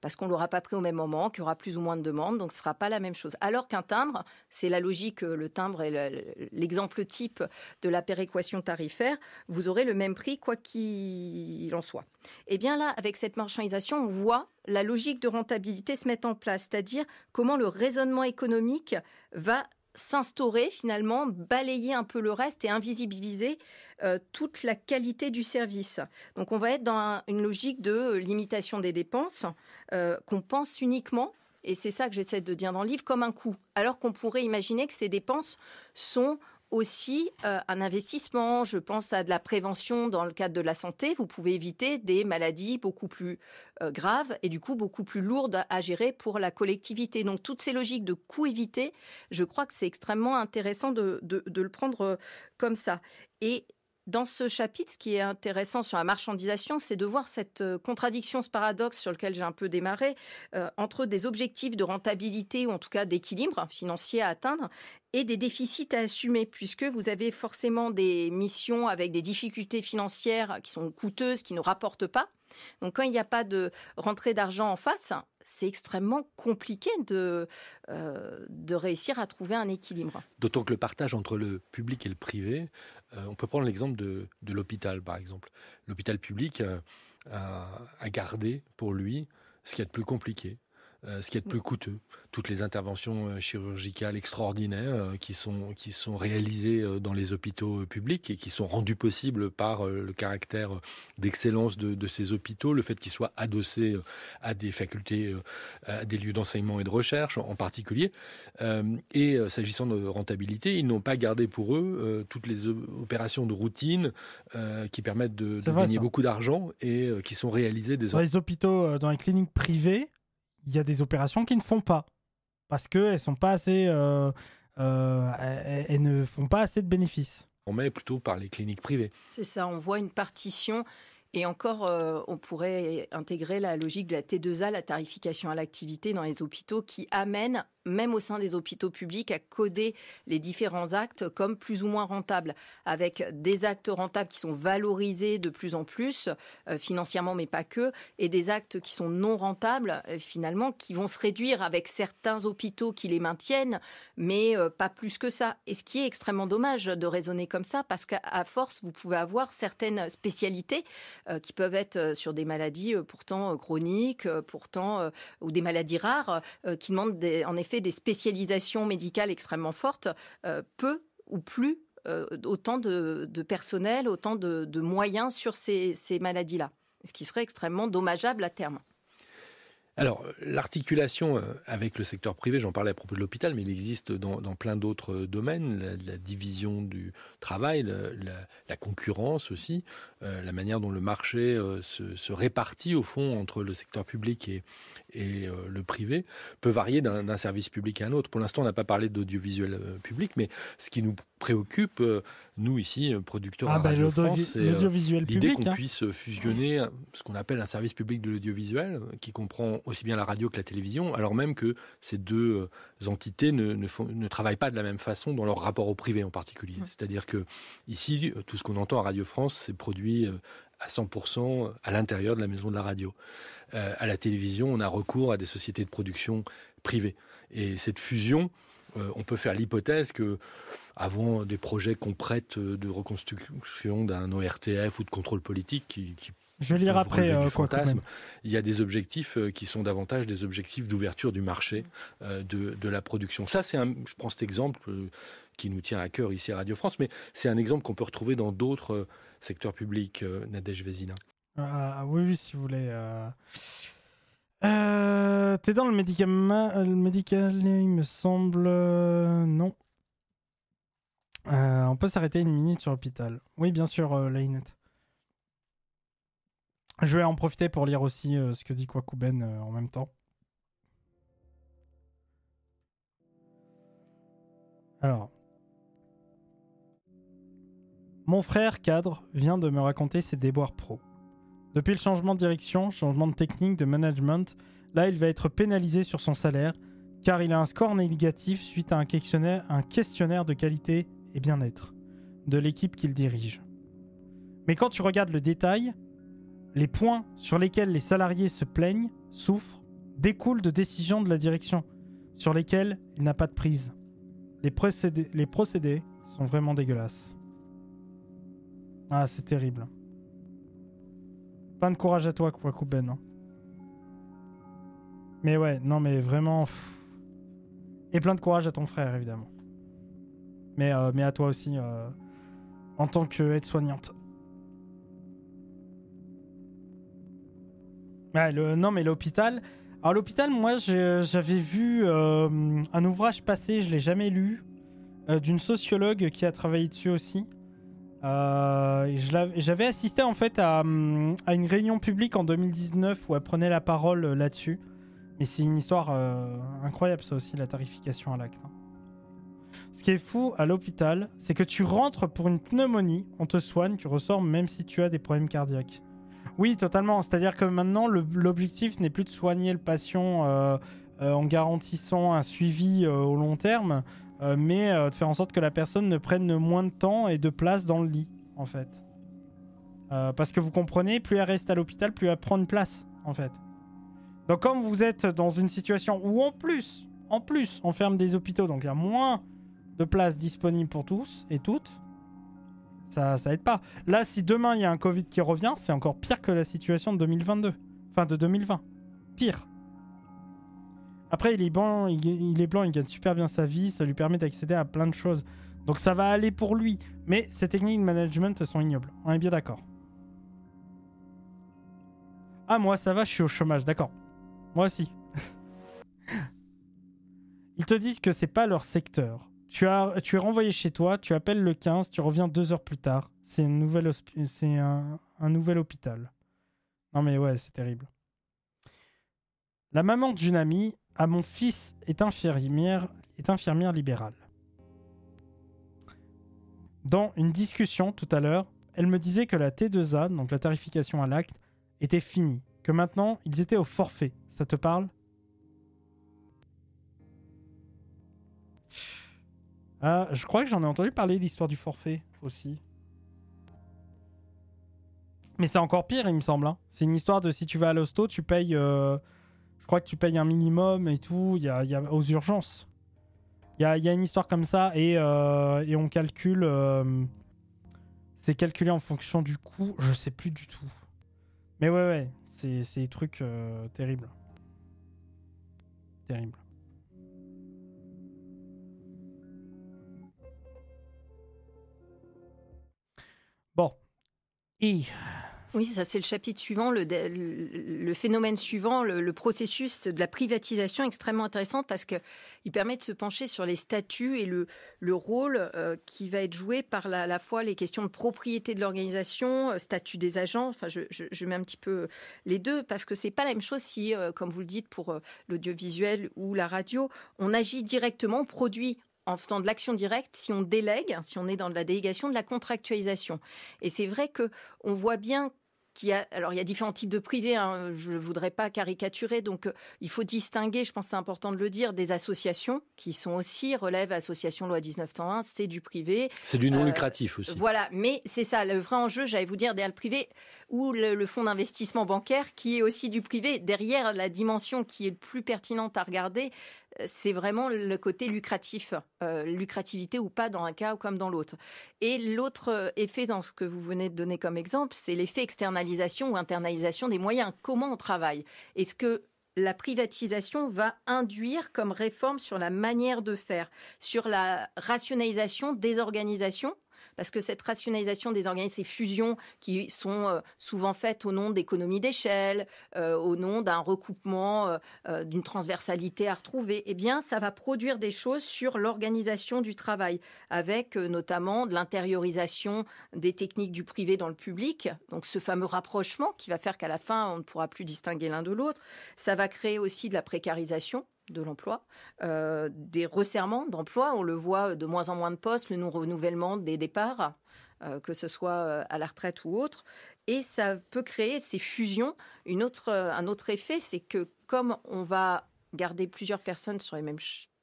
parce qu'on l'aura pas pris au même moment, qu'il y aura plus ou moins de demandes, donc ce sera pas la même chose. Alors qu'un timbre, c'est la logique, euh, le timbre est l'exemple type de la péréquation tarifaire, vous aurez le même prix quoi qu'il en soit. Et eh bien là, avec cette marchandisation, on voit la logique de rentabilité se mettre en place, c'est-à-dire comment le raisonnement économique va s'instaurer finalement, balayer un peu le reste et invisibiliser euh, toute la qualité du service. Donc on va être dans une logique de euh, limitation des dépenses euh, qu'on pense uniquement, et c'est ça que j'essaie de dire dans le livre, comme un coût, alors qu'on pourrait imaginer que ces dépenses sont aussi euh, un investissement. Je pense à de la prévention dans le cadre de la santé. Vous pouvez éviter des maladies beaucoup plus euh, graves et du coup beaucoup plus lourdes à gérer pour la collectivité. Donc toutes ces logiques de coûts évités, je crois que c'est extrêmement intéressant de, le prendre euh, comme ça. Et dans ce chapitre, ce qui est intéressant sur la marchandisation, c'est de voir cette contradiction, ce paradoxe sur lequel j'ai un peu démarré, entre des objectifs de rentabilité ou en tout cas d'équilibre financier à atteindre et des déficits à assumer, puisque vous avez forcément des missions avec des difficultés financières qui sont coûteuses, qui ne rapportent pas. Donc quand il n'y a pas de rentrée d'argent en face, c'est extrêmement compliqué de, euh, réussir à trouver un équilibre. D'autant que le partage entre le public et le privé, euh, on peut prendre l'exemple de, l'hôpital par exemple. L'hôpital public a, a, gardé pour lui ce qui est de plus compliqué, euh, ce qui est le plus coûteux. Toutes les interventions euh, chirurgicales extraordinaires euh, qui sont, qui sont réalisées dans les hôpitaux publics et qui sont rendues possibles par le caractère d'excellence de, ces hôpitaux, le fait qu'ils soient adossés à des facultés, à des lieux d'enseignement et de recherche en particulier. Et s'agissant de rentabilité, ils n'ont pas gardé pour eux toutes les opérations de routine qui permettent de, gagner beaucoup d'argent et qui sont réalisées des... Dans les hôpitaux, dans les cliniques privées, il y a des opérations qui ne font pas parce qu'elles sont pas assez, euh, euh, ne font pas assez de bénéfices. On met plutôt par les cliniques privées. C'est ça, on voit une partition et encore, euh, on pourrait intégrer la logique de la T2A, la tarification à l'activité dans les hôpitaux, qui amène, même au sein des hôpitaux publics, à coder les différents actes comme plus ou moins rentables, avec des actes rentables qui sont valorisés de plus en plus, euh, financièrement mais pas que, et des actes qui sont non rentables, euh, finalement, qui vont se réduire avec certains hôpitaux qui les maintiennent, mais pas plus que ça. Et ce qui est extrêmement dommage de raisonner comme ça, parce qu'à force, vous pouvez avoir certaines spécialités euh, qui peuvent être euh, sur des maladies euh, pourtant chroniques, pourtant ou des maladies rares qui demandent en effet des spécialisations médicales extrêmement fortes, peu ou plus autant de, personnel, autant de, moyens sur ces, maladies-là, ce qui serait extrêmement dommageable à terme. Alors, l'articulation avec le secteur privé, j'en parlais à propos de l'hôpital, mais il existe dans, plein d'autres domaines, la, division du travail, la concurrence aussi. Euh, la manière dont le marché euh, se, répartit au fond entre le secteur public et, euh, le privé peut varier d'un service public à un autre. Pour l'instant, on n'a pas parlé d'audiovisuel public, mais ce qui nous préoccupe, nous ici, producteurs ah, de bah, Radio c'est l'idée qu'on hein. puisse fusionner ce qu'on appelle un service public de l'audiovisuel, qui comprend aussi bien la radio que la télévision, alors même que ces deux entités ne, travaillent pas de la même façon dans leur rapport au privé en particulier. C'est-à-dire que ici, tout ce qu'on entend à Radio France, c'est produit euh, à 100% à l'intérieur de la maison de la radio. Euh, à la télévision, on a recours à des sociétés de production privées. Et cette fusion, euh, on peut faire l'hypothèse que avant des projets qu'on prête de reconstruction d'un ORTF ou de contrôle politique qui je vais lire après. Euh, il y a des objectifs euh, qui sont davantage des objectifs d'ouverture du marché euh, de, la production. Ça, c'est Je prends cet exemple qui nous tient à cœur ici à Radio France, mais c'est un exemple qu'on peut retrouver dans d'autres secteurs publics. Nadège Vézina. Ah, ah, oui, si vous voulez. T'es dans le médicament, le médical, il me semble. non. on peut s'arrêter une minute sur l'hôpital. Oui, bien sûr, Lainette. Je vais en profiter pour lire aussi euh, ce que dit Kwakuben euh, en même temps. Alors. Mon frère cadre vient de me raconter ses déboires pro. Depuis le changement de direction, changement de technique, de management, là il va être pénalisé sur son salaire car il a un score négatif suite à un questionnaire, un questionnaire de qualité et bien-être de l'équipe qu'il dirige. Mais quand tu regardes le détail, les points sur lesquels les salariés se plaignent, souffrent, découlent de décisions de la direction, sur lesquelles il n'a pas de prise. Les procédés, sont vraiment dégueulasses. Ah, c'est terrible. Plein de courage à toi, Kwakuben. Hein. Mais ouais, non mais vraiment... Et plein de courage à ton frère, évidemment. Mais, euh, mais à toi aussi, euh, en tant qu'aide-soignante. non, mais l'hôpital. Alors, l'hôpital, moi, j'avais vu euh, un ouvrage passé, je l'ai jamais lu, euh, d'une sociologue qui a travaillé dessus aussi. Euh, j'avais assisté en fait à, hum, une réunion publique en 2019 où elle prenait la parole euh, là-dessus. Mais c'est une histoire incroyable, ça aussi, la tarification à l'acte. Hein. Ce qui est fou à l'hôpital, c'est que tu rentres pour une pneumonie, on te soigne, tu ressors même si tu as des problèmes cardiaques. Oui, totalement. C'est-à-dire que maintenant, l'objectif n'est plus de soigner le patient euh, euh, en garantissant un suivi euh, au long terme, mais de faire en sorte que la personne ne prenne moins de temps et de place dans le lit, en fait. parce que vous comprenez, plus elle reste à l'hôpital, plus elle prend de place, en fait. Donc comme vous êtes dans une situation où en plus, en plus, on ferme des hôpitaux, donc il y a moins de places disponibles pour tous et toutes, ça, aide pas. Là, si demain il y a un Covid qui revient, c'est encore pire que la situation de 2022. Enfin, de 2020. Pire. Après, il est blanc, il, est blanc, il gagne super bien sa vie, ça lui permet d'accéder à plein de choses. Donc ça va aller pour lui. Mais ses techniques de management sont ignobles. On est bien d'accord. Ah, moi, ça va, je suis au chômage, d'accord. Moi aussi. Ils te disent que c'est pas leur secteur. Tu, as, tu es renvoyé chez toi, tu appelles le 15, tu reviens deux heures plus tard. C'est un, nouvel hôpital. Non mais ouais, c'est terrible. La maman d'une amie à mon fils est infirmière, est infirmière libérale. Dans une discussion tout à l'heure, elle me disait que la T2A, donc la tarification à l'acte, était finie, que maintenant ils étaient au forfait. Ça te parle Ah, je crois que j'en ai entendu parler l'histoire du forfait aussi. Mais c'est encore pire, il me semble. Hein. C'est une histoire de si tu vas à l'hosto, tu payes. Euh, je crois que tu payes un minimum et tout. Il y a, aux urgences. Il y a, une histoire comme ça et, euh, on calcule. Euh, c'est calculé en fonction du coût. Je sais plus du tout. Mais ouais, ouais. C'est des trucs terribles. Terrible. Oui, ça c'est le chapitre suivant, le, phénomène suivant, le, processus de la privatisation extrêmement intéressant parce qu'il permet de se pencher sur les statuts et le, rôle euh, qui va être joué par la, fois les questions de propriété de l'organisation, euh, statut des agents. Enfin, je, mets un petit peu les deux parce que c'est pas la même chose si, euh, comme vous le dites, pour l'audiovisuel ou la radio, on agit directement, produit en faisant de l'action directe si on délègue, si on est dans de la délégation, de la contractualisation. Et c'est vrai que on voit bien y a, alors il y a différents types de privés, hein, je ne voudrais pas caricaturer, donc euh, il faut distinguer, je pense c'est important de le dire, des associations qui sont aussi relèvent association loi 1901, c'est du privé. C'est du non euh, lucratif aussi. Voilà, mais c'est ça le vrai enjeu, j'allais vous dire, derrière le privé ou le, fonds d'investissement bancaire qui est aussi du privé, derrière la dimension qui est le plus pertinente à regarder, c'est vraiment le côté lucratif, euh, lucrativité ou pas dans un cas ou comme dans l'autre. Et l'autre euh, effet dans ce que vous venez de donner comme exemple, c'est l'effet externalisation ou internalisation des moyens. Comment on travaille Est-ce que la privatisation va induire comme réforme sur la manière de faire, sur la rationalisation des organisations parce que cette rationalisation des organismes, ces fusions qui sont euh, souvent faites au nom d'économies d'échelle, euh, au nom d'un recoupement, euh, d'une transversalité à retrouver, eh bien, ça va produire des choses sur l'organisation du travail, avec notamment de l'intériorisation des techniques du privé dans le public, donc ce fameux rapprochement qui va faire qu'à la fin, on ne pourra plus distinguer l'un de l'autre. Ça va créer aussi de la précarisation de l'emploi, euh, des resserrements d'emploi, on le voit de moins en moins de postes, le non-renouvellement des départs, euh, que ce soit euh, à la retraite ou autre, et ça peut créer ces fusions. Une autre, un autre effet, c'est que comme on va garder plusieurs personnes sur les mêmes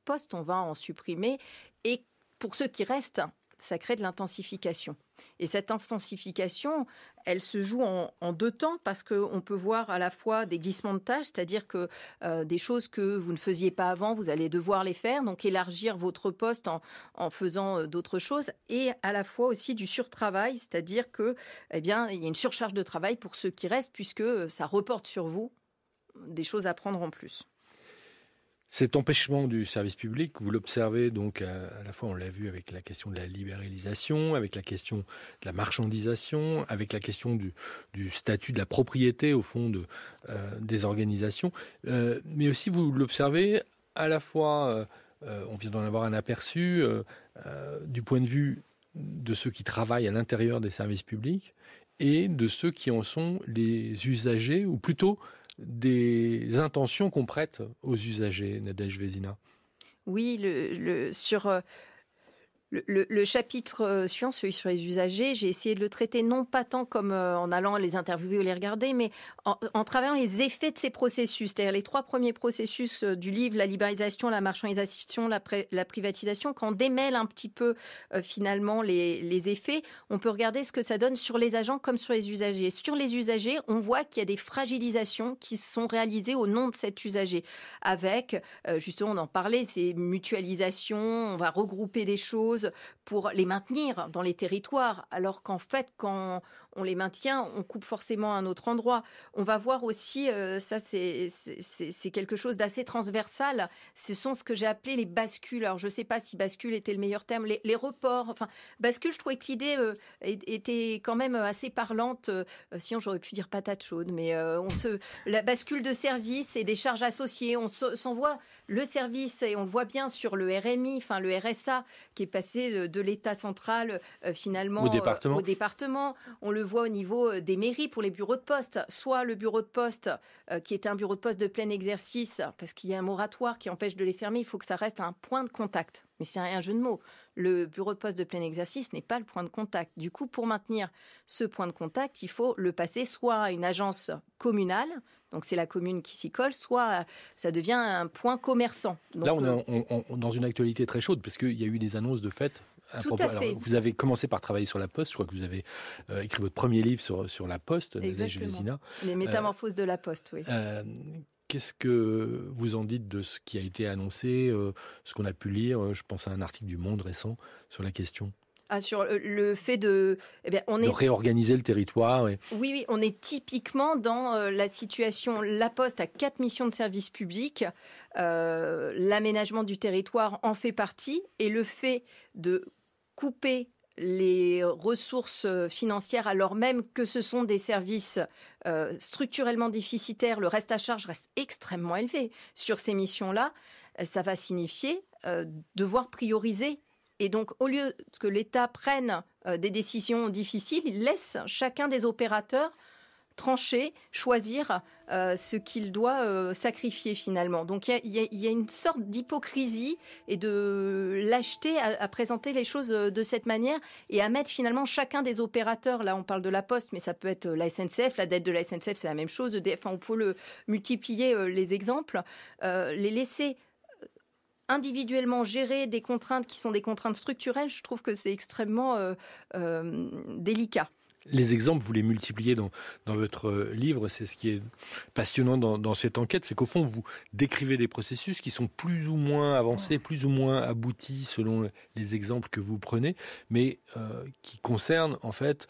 postes, on va en supprimer, et pour ceux qui restent, ça crée de l'intensification. Et cette intensification, elle se joue en, deux temps parce qu'on peut voir à la fois des glissements de tâches, c'est-à-dire que euh, des choses que vous ne faisiez pas avant, vous allez devoir les faire, donc élargir votre poste en, faisant euh, d'autres choses, et à la fois aussi du surtravail, c'est-à-dire que eh il y a une surcharge de travail pour ceux qui restent puisque euh, ça reporte sur vous des choses à prendre en plus. Cet empêchement du service public, vous l'observez donc euh, à, la fois, on l'a vu avec la question de la libéralisation, avec la question de la marchandisation, avec la question du, statut de la propriété au fond euh, des organisations, euh, mais aussi vous l'observez à la fois, on vient d'en avoir un aperçu, du point de vue de ceux qui travaillent à l'intérieur des services publics et de ceux qui en sont les usagers, ou plutôt des intentions qu'on prête aux usagers, Nadège Vézina. Oui, sur euh, le, chapitre euh, suivant, celui sur les usagers, j'ai essayé de le traiter non pas tant comme euh, en allant les interviewer ou les regarder, mais en, travaillant les effets de ces processus, c'est-à-dire les trois premiers processus euh, du livre, la libéralisation, la marchandisation, la, privatisation, quand on démêle un petit peu finalement les, les, effets, on peut regarder ce que ça donne sur les agents comme sur les usagers. Sur les usagers, on voit qu'il y a des fragilisations qui sont réalisées au nom de cet usager, avec, justement, on en parlait, ces mutualisations, on va regrouper des choses, pour les maintenir dans les territoires, alors qu'en fait, quand on les maintient, on coupe forcément à un autre endroit. On va voir aussi, euh, ça c'est quelque chose d'assez transversal, ce sont ce que j'ai appelé les bascules. Alors je ne sais pas si bascule était le meilleur terme, les, reports. Enfin, bascule, je trouvais que l'idée euh, était quand même euh, assez parlante. sinon j'aurais pu dire patate chaude, mais on se, la bascule de service et des charges associées, on s'envoie le service et on le voit bien sur le RMI, enfin le RSA qui est passé de, l'État central finalement au département. au département. On le voit au niveau euh, des mairies pour les bureaux de poste. Soit le bureau de poste, euh, qui est un bureau de poste de plein exercice, parce qu'il y a un moratoire qui empêche de les fermer, il faut que ça reste un point de contact. Mais c'est un jeu de mots. Le bureau de poste de plein exercice n'est pas le point de contact. Du coup, pour maintenir ce point de contact, il faut le passer soit à une agence communale, donc c'est la commune qui s'y colle, soit euh, ça devient un point commerçant. Là, on est dans une actualité très chaude, parce qu'il y a eu des annonces de fait, tout à fait. vous avez commencé par travailler sur la Poste. Je crois que vous avez euh, écrit votre premier livre sur, sur la Poste, Les euh, métamorphoses de la Poste, oui. Euh, qu'est-ce que vous en dites de ce qui a été annoncé, ce qu'on a pu lire Je pense à un article du Monde récent sur la question. Ah, sur le fait de, eh on est... réorganiser le territoire. Oui, on est typiquement dans la situation. La Poste a quatre missions de service public. L'aménagement du territoire en fait partie. Et le fait de couper les ressources euh, financières alors même que ce sont des services euh, structurellement déficitaires, le reste à charge reste extrêmement élevé sur ces missions-là, euh, ça va signifier devoir prioriser. Et donc au lieu que l'État prenne des décisions difficiles, il laisse chacun des opérateurs trancher, choisir euh, ce qu'il doit euh, sacrifier finalement. Donc il y, a, une sorte d'hypocrisie et de lâcheté à, présenter les choses euh, de cette manière et à mettre finalement chacun des opérateurs, là on parle de la Poste, mais ça peut être la SNCF, la dette de la SNCF c'est la même chose, on peut le multiplier les exemples, les laisser individuellement gérer des contraintes qui sont des contraintes structurelles, je trouve que c'est extrêmement délicat les exemples, vous les multipliez dans, dans votre euh, livre, c'est ce qui est passionnant dans, dans cette enquête, c'est qu'au fond, vous décrivez des processus qui sont plus ou moins avancés, plus ou moins aboutis selon les exemples que vous prenez, mais euh, qui concernent en fait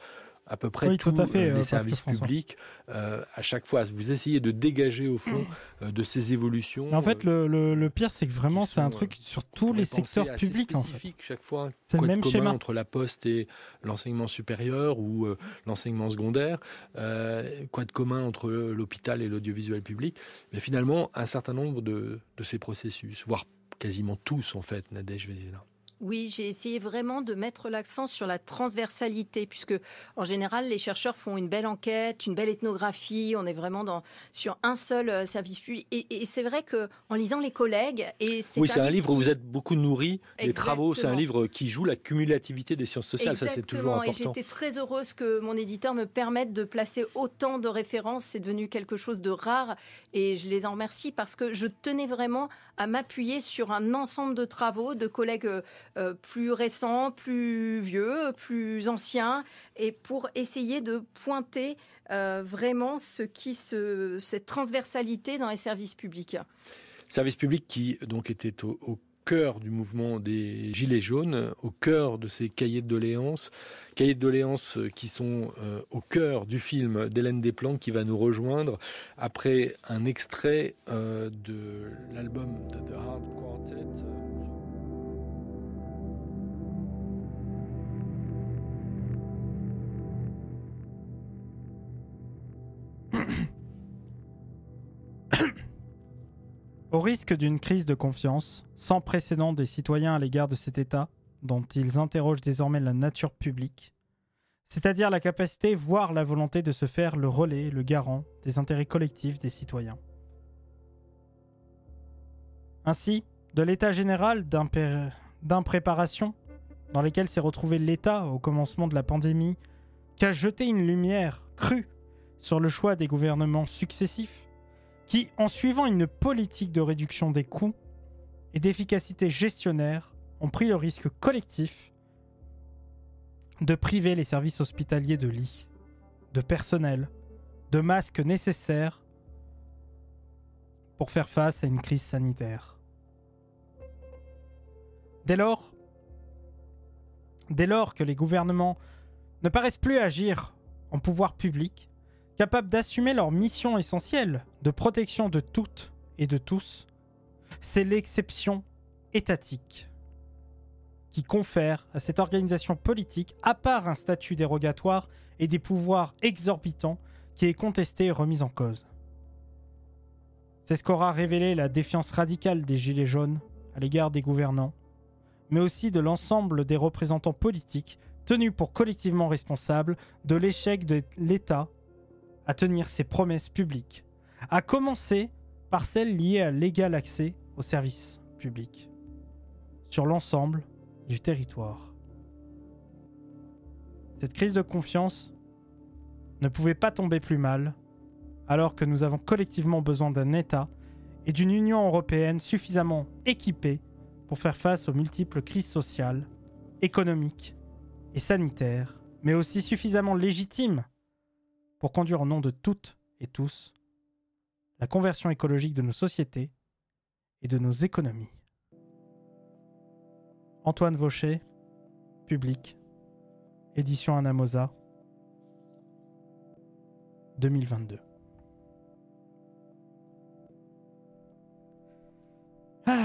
à peu près tous euh, euh, les services publics. Euh, à chaque fois, vous essayez de dégager au fond mm. de ces évolutions. en fait, le, pire, c'est que vraiment, c'est un truc sur tous les secteurs publics. En fait. chaque fois. C'est le même schéma entre la Poste et l'enseignement supérieur ou l'enseignement secondaire. quoi de commun entre l'hôpital et l'audiovisuel public Mais finalement, un certain nombre de, ces processus, voire quasiment tous en fait, Nadège Vézina. Oui, j'ai essayé vraiment de mettre l'accent sur la transversalité, puisque en général, les chercheurs font une belle enquête, une belle ethnographie, on est vraiment dans, sur un seul euh, service public. Et, c'est vrai que en lisant les collègues, et c'est oui, c'est un livre où vous êtes beaucoup nourri des travaux, c'est un livre qui joue la cumulativité des sciences sociales, ça c'est toujours important. Et j'étais très heureuse que mon éditeur me permette de placer autant de références, c'est devenu quelque chose de rare, et je les en remercie parce que je tenais vraiment à m'appuyer sur un ensemble de travaux de collègues euh, euh, plus récents, plus vieux, plus anciens, et pour essayer de pointer euh, vraiment ce qui cette transversalité dans les services publics. Services publics qui donc étaient au, cœur du mouvement des Gilets jaunes, au cœur de ces cahiers de doléances, cahiers de doléances qui sont euh, au cœur du film d'Hélène Desplanques qui va nous rejoindre après un extrait de l'album The Hard Quartet. Au risque d'une crise de confiance sans précédent des citoyens à l'égard de cet État, dont ils interrogent désormais la nature publique, c'est-à-dire la capacité, voire la volonté de se faire le relais, le garant des intérêts collectifs des citoyens. Ainsi, de l'état général d'impréparation dans lequel s'est retrouvé l'État au commencement de la pandémie, qu'a jeté une lumière crue sur le choix des gouvernements successifs, qui, en suivant une politique de réduction des coûts et d'efficacité gestionnaire, ont pris le risque collectif de priver les services hospitaliers de lits, de personnel, de masques nécessaires pour faire face à une crise sanitaire. Dès lors, dès lors que les gouvernements ne paraissent plus agir en pouvoir public, capables d'assumer leur mission essentielle de protection de toutes et de tous, c'est l'exception étatique qui confère à cette organisation politique, à part un statut dérogatoire et des pouvoirs exorbitants, qui est contesté et remis en cause. C'est ce qu'aura révélé la défiance radicale des Gilets jaunes à l'égard des gouvernants, mais aussi de l'ensemble des représentants politiques tenus pour collectivement responsables de l'échec de l'État à tenir ses promesses publiques, à commencer par celles liées à l'égal accès aux services publics sur l'ensemble du territoire. Cette crise de confiance ne pouvait pas tomber plus mal alors que nous avons collectivement besoin d'un État et d'une Union européenne suffisamment équipée pour faire face aux multiples crises sociales, économiques et sanitaires, mais aussi suffisamment légitimes pour conduire au nom de toutes et tous la conversion écologique de nos sociétés et de nos économies. Antoine Vaucher, Public, édition Anamosa, 2022. Ah,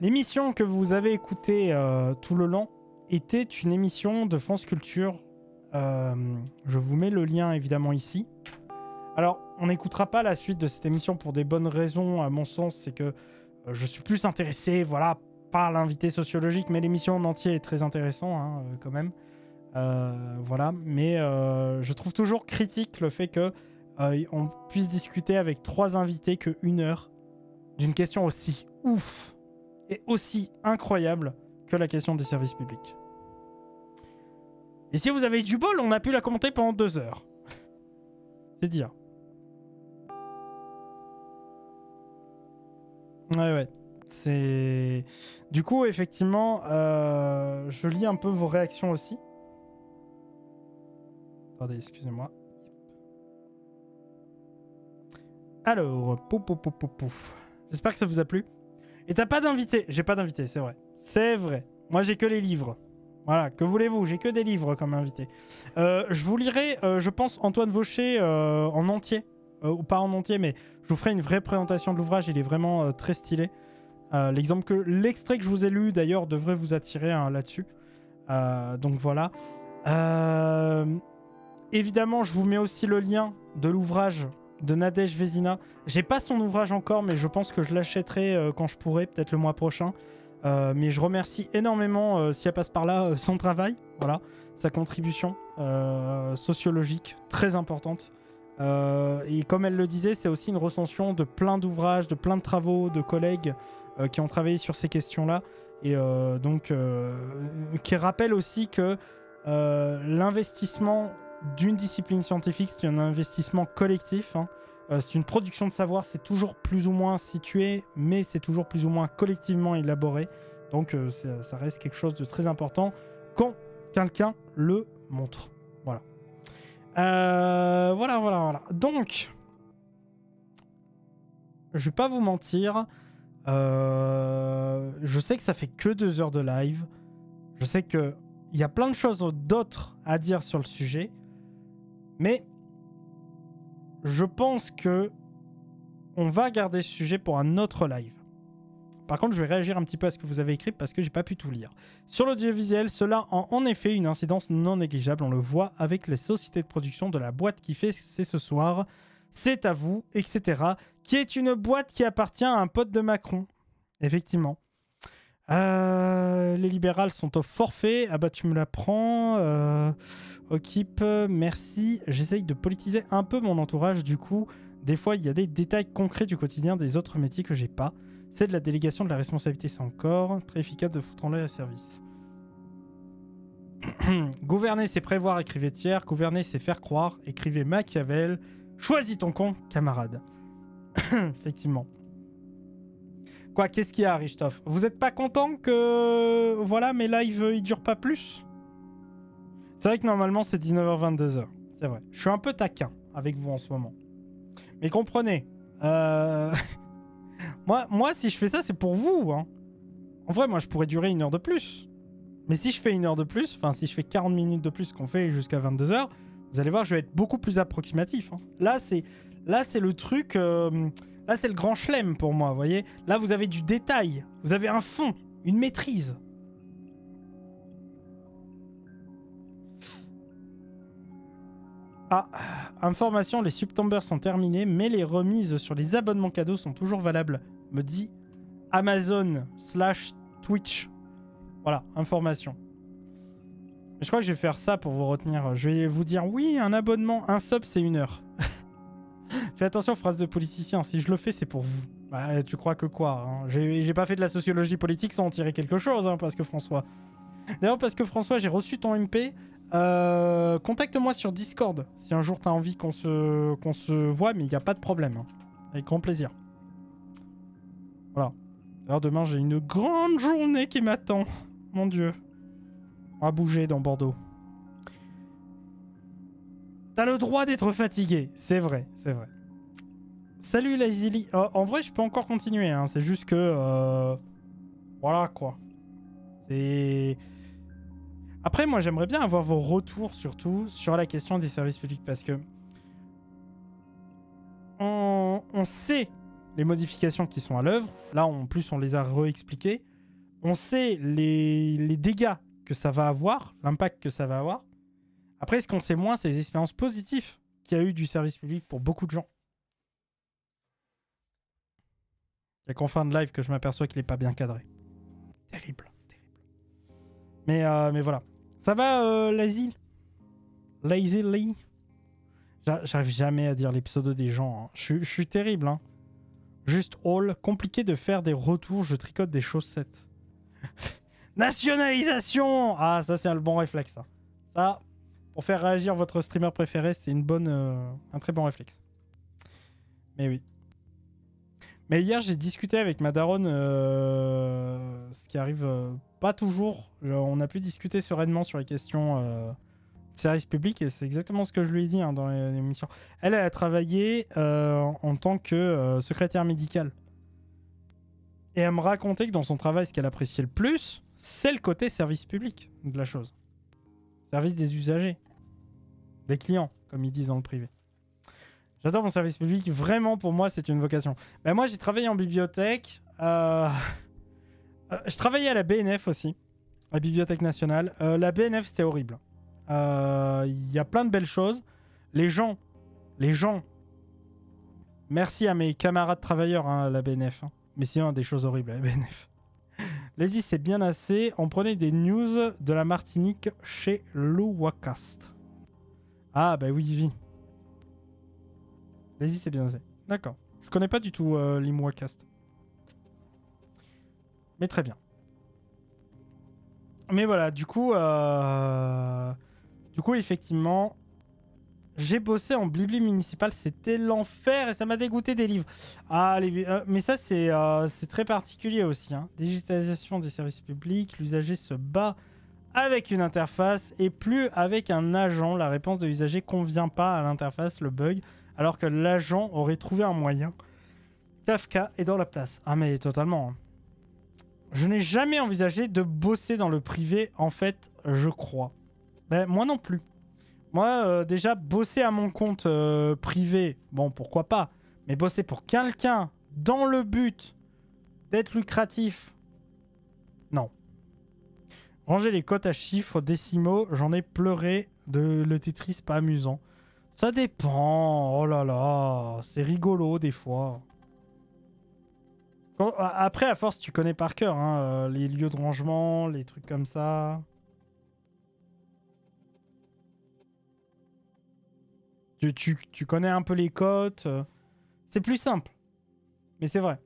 l'émission que vous avez écoutée euh, tout le long était une émission de France Culture euh, je vous mets le lien évidemment ici. Alors, on n'écoutera pas la suite de cette émission pour des bonnes raisons, à mon sens, c'est que euh, je suis plus intéressé, voilà, par l'invité sociologique, mais l'émission en entier est très intéressante, hein, euh, quand même. voilà, mais je trouve toujours critique le fait que on puisse discuter avec trois invités que une heure d'une question aussi ouf et aussi incroyable que la question des services publics. Et si vous avez du bol, on a pu la commenter pendant deux heures. C'est dire. Ouais, ouais. C'est... Du coup, effectivement, euh, je lis un peu vos réactions aussi. Attendez, excusez-moi. Alors, pouf, pouf, pouf, pouf. J'espère que ça vous a plu. Et t'as pas d'invité J'ai pas d'invité, c'est vrai. C'est vrai. Moi, j'ai que les livres. Voilà, que voulez-vous J'ai que des livres comme invité. Euh, je vous lirai, euh, je pense, Antoine Vaucher euh, en entier. ou pas en entier, mais je vous ferai une vraie présentation de l'ouvrage. Il est vraiment très stylé. L'exemple que l'extrait que je vous ai lu d'ailleurs devrait vous attirer hein, là-dessus. donc voilà. évidemment, je vous mets aussi le lien de l'ouvrage de Nadège Vezina J'ai pas son ouvrage encore, mais je pense que je l'achèterai quand je pourrai, peut-être le mois prochain. Euh, mais je remercie énormément, euh, si elle passe par là, euh, son travail, voilà, sa contribution sociologique très importante. et comme elle le disait, c'est aussi une recension de plein d'ouvrages, de plein de travaux, de collègues qui ont travaillé sur ces questions-là. Et donc, qui rappelle aussi que l'investissement d'une discipline scientifique, c'est un investissement collectif. Hein. Euh, c'est une production de savoir, c'est toujours plus ou moins situé, mais c'est toujours plus ou moins collectivement élaboré. Donc euh, ça, reste quelque chose de très important quand quelqu'un le montre. Voilà. Euh, voilà, voilà, voilà. Donc, je vais pas vous mentir. je sais que ça fait que deux heures de live. Je sais que il y a plein de choses d'autres à dire sur le sujet. Mais je pense que on va garder ce sujet pour un autre live. Par contre, je vais réagir un petit peu à ce que vous avez écrit parce que j'ai pas pu tout lire. Sur l'audiovisuel, cela a en effet une incidence non négligeable. On le voit avec les sociétés de production de la boîte qui fait c'est ce soir, c'est à vous, etc. Qui est une boîte qui appartient à un pote de Macron. Effectivement. Euh, les libérales sont au forfait. Ah bah tu me la prends. Euh, merci. J'essaye de politiser un peu mon entourage. Du coup, des fois, il y a des détails concrets du quotidien des autres métiers que j'ai pas. C'est de la délégation de la responsabilité c'est encore Très efficace de foutre en l'air à service. Gouverner, c'est prévoir, écrivez tiers. Gouverner, c'est faire croire. Écrivez Machiavel. Choisis ton con, camarade. Effectivement. Quoi, qu'est-ce qu'il y a, Richtoff Vous êtes pas content que... Voilà, mes lives, ils durent pas plus C'est vrai que normalement, c'est 19h-22h. C'est vrai. Je suis un peu taquin avec vous en ce moment. Mais comprenez. Euh, moi, moi, si je fais ça, c'est pour vous. Hein. En vrai, moi, je pourrais durer une heure de plus. Mais si je fais une heure de plus, enfin, si je fais 40 minutes de plus qu'on fait jusqu'à 22h, vous allez voir, je vais être beaucoup plus approximatif. Hein. Là, c'est... Là, c'est le truc... Euh, Là, c'est le grand chelem pour moi, vous voyez Là, vous avez du détail, vous avez un fond, une maîtrise. Ah, information, les Subtombers sont terminés, mais les remises sur les abonnements cadeaux sont toujours valables, me dit Amazon slash Twitch. Voilà, information. je crois que je vais faire ça pour vous retenir. Je vais vous dire, oui, un abonnement, un sub, c'est une heure. Fais attention, phrase de politicien. Si je le fais, c'est pour vous. Bah, tu crois que quoi hein J'ai pas fait de la sociologie politique sans en tirer quelque chose, hein, parce que François. D'ailleurs, parce que François, j'ai reçu ton MP. Euh, Contacte-moi sur Discord si un jour t'as envie qu'on se, qu'on se voit, mais il n'y a pas de problème. Hein. Avec grand plaisir. Voilà. D'ailleurs, demain, j'ai une grande journée qui m'attend. Mon dieu. On va bouger dans Bordeaux. T'as le droit d'être fatigué, c'est vrai, c'est vrai. Salut Lazily. Euh, en vrai, je peux encore continuer, hein. c'est juste que... Euh, voilà quoi. Après, moi, j'aimerais bien avoir vos retours, surtout, sur la question des services publics, parce que... On, sait les modifications qui sont à l'œuvre. Là, en plus, on les a réexpliquées. On sait les dégâts que ça va avoir, l'impact que ça va avoir. Après, ce qu'on sait moins, c'est les expériences positives qu'il y a eu du service public pour beaucoup de gens. Il qu'en fin de live que je m'aperçois qu'il n'est pas bien cadré. Terrible, terrible. Mais, euh, mais voilà. Ça va, euh, Lazy Lazy J'arrive jamais à dire les des gens. Hein. Je, suis terrible. Hein. Juste all. Compliqué de faire des retours. Je tricote des chaussettes. Nationalisation Ah, ça, c'est le bon réflexe. ça pour faire réagir votre streamer préféré, c'est une bonne, euh, un très bon réflexe. Mais oui. Mais hier, j'ai discuté avec ma euh, ce qui arrive euh, pas toujours. on a pu discuter sereinement sur les questions de service public et c'est exactement ce que je lui ai dit hein, dans l'émission. Elle, elle a travaillé en tant que secrétaire médicale. Et elle me racontait que dans son travail, ce qu'elle appréciait le plus, c'est le côté service public de la chose. Service des usagers. Des clients, comme ils disent dans le privé. J'adore mon service public. Vraiment, pour moi, c'est une vocation. Ben, moi, j'ai travaillé en bibliothèque. Euh, euh, je travaillais à la BNF aussi, la Bibliothèque nationale. Euh, la BNF, c'était horrible. Il y a plein de belles choses. Les gens, les gens. Merci à mes camarades travailleurs à hein, la BNF. Hein. Mais sinon, des choses horribles à la BNF. Les c'est bien assez. On prenait des news de la Martinique chez Louacast. Ah, bah oui, oui. Les c'est bien assez. D'accord. Je connais pas du tout euh, Mais très bien. Mais voilà, du coup... Euh, du coup, effectivement, j'ai bossé en blibli municipal, c'était l'enfer et ça m'a dégoûté des livres. Ah, euh, mais ça, euh, c'est très particulier aussi. Hein. Digitalisation des services publics, l'usager se bat avec une interface et plus avec un agent. La réponse de l'usager convient pas à l'interface, le bug, alors que l'agent aurait trouvé un moyen. Kafka est dans la place. Ah, mais totalement. Hein. Je n'ai jamais envisagé de bosser dans le privé, en fait, je crois. Ben, moi non plus. Moi, euh, déjà, bosser à mon compte euh, privé, bon, pourquoi pas. Mais bosser pour quelqu'un dans le but d'être lucratif, non. Ranger les cotes à chiffres décimaux, j'en ai pleuré de le Tetris, pas amusant. Ça dépend, oh là là, c'est rigolo des fois. après, à force, tu connais par cœur hein, euh, les lieux de rangement, les trucs comme ça. Tu, connais un peu les cotes. Euh, c'est plus simple. Mais c'est vrai.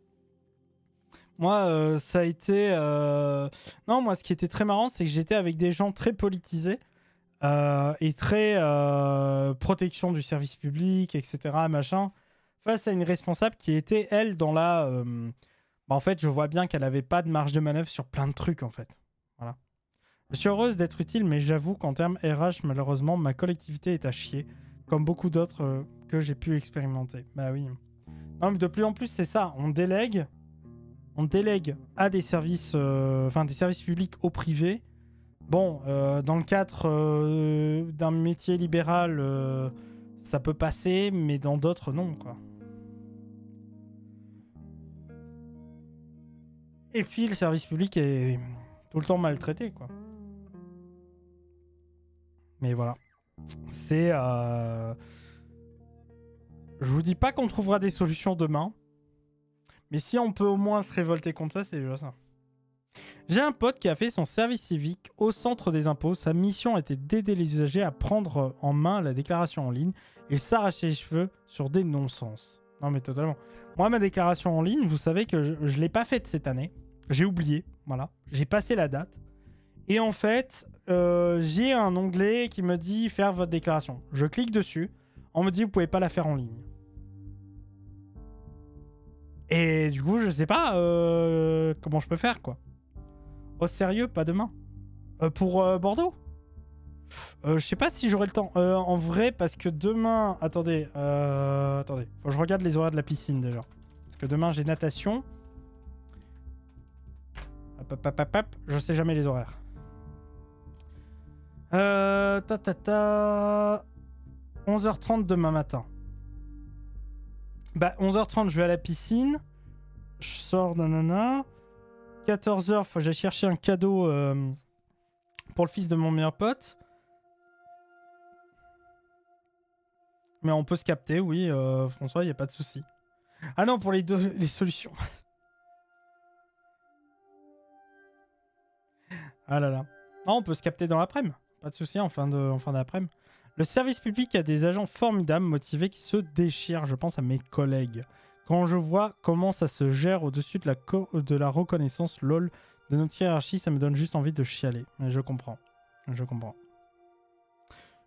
Moi, euh, ça a été. Euh, non, moi, ce qui était très marrant, c'est que j'étais avec des gens très politisés et très protection du service public, etc. Machin. Face à une responsable qui était, elle, dans la. Bah, en fait, je vois bien qu'elle n'avait pas de marge de manœuvre sur plein de trucs, en fait. Voilà. Je suis heureuse d'être utile, mais j'avoue qu'en termes RH, malheureusement, ma collectivité est à chier comme beaucoup d'autres euh, que j'ai pu expérimenter. Bah oui. Non, de plus en plus, c'est ça. On délègue, on délègue à des services, euh, enfin des services publics au privé. Bon, euh, dans le cadre d'un métier libéral, ça peut passer, mais dans d'autres, non, quoi. Et puis le service public est tout le temps maltraité, quoi. Mais voilà c'est... Euh, je vous dis pas qu'on trouvera des solutions demain, mais si on peut au moins se révolter contre ça, c'est déjà ça. J'ai un pote qui a fait son service civique au centre des impôts. Sa mission était d'aider les usagers à prendre en main la déclaration en ligne et s'arracher les cheveux sur des non-sens. Non mais totalement. Moi, ma déclaration en ligne, vous savez que je ne l'ai pas faite cette année. J'ai oublié, voilà. J'ai passé la date. Et en fait, euh, j'ai un onglet qui me dit faire votre déclaration. Je clique dessus. On me dit vous pouvez pas la faire en ligne. Et du coup, je sais pas euh, comment je peux faire quoi. Oh sérieux, pas demain. Euh, pour Bordeaux Je sais pas si j'aurai le temps. en vrai, parce que demain, attendez, attendez, faut que je regarde les horaires de la piscine déjà. Parce que demain j'ai natation. Hop, hop, hop, hop, Je sais jamais les horaires. Euh, ta ta ta. 11h30 demain matin. Bah, 11h30, je vais à la piscine. Je sors nanana. 14h, j'ai cherché un cadeau euh, pour le fils de mon meilleur pote. Mais on peut se capter, oui, euh, François, il n'y a pas de souci. Ah non, pour les, deux, les solutions. ah là là. Ah on peut se capter dans l'après-midi. Pas de soucis, en fin daprès le service public a des agents formidables, motivés, qui se déchirent. Je pense à mes collègues. Quand je vois comment ça se gère au-dessus de, la de la reconnaissance lol de notre hiérarchie, ça me donne juste envie de chialer. Mais je comprends. Je comprends.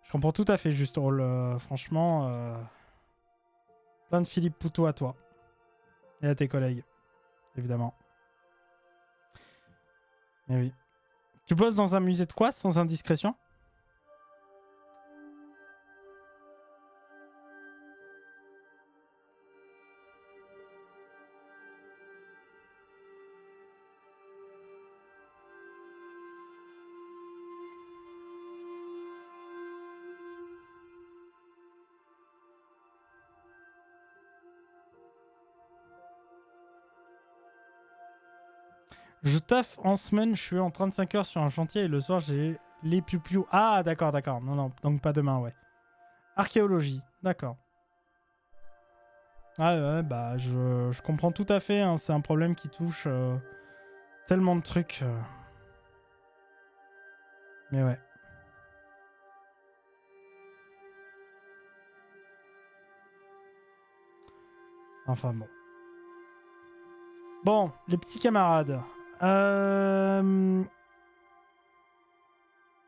Je comprends tout à fait, juste oh franchement, euh, plein de Philippe Poutou à toi. Et à tes collègues, évidemment. Mais oui. Tu bosses dans un musée de quoi, sans indiscrétion Je taffe en semaine, je suis en 35 heures sur un chantier et le soir j'ai les plus Ah, d'accord, d'accord. Non, non, donc pas demain, ouais. Archéologie, d'accord. Ah ouais, bah je, comprends tout à fait, hein. c'est un problème qui touche euh, tellement de trucs. Euh. Mais ouais. Enfin bon. Bon, les petits camarades. Euh,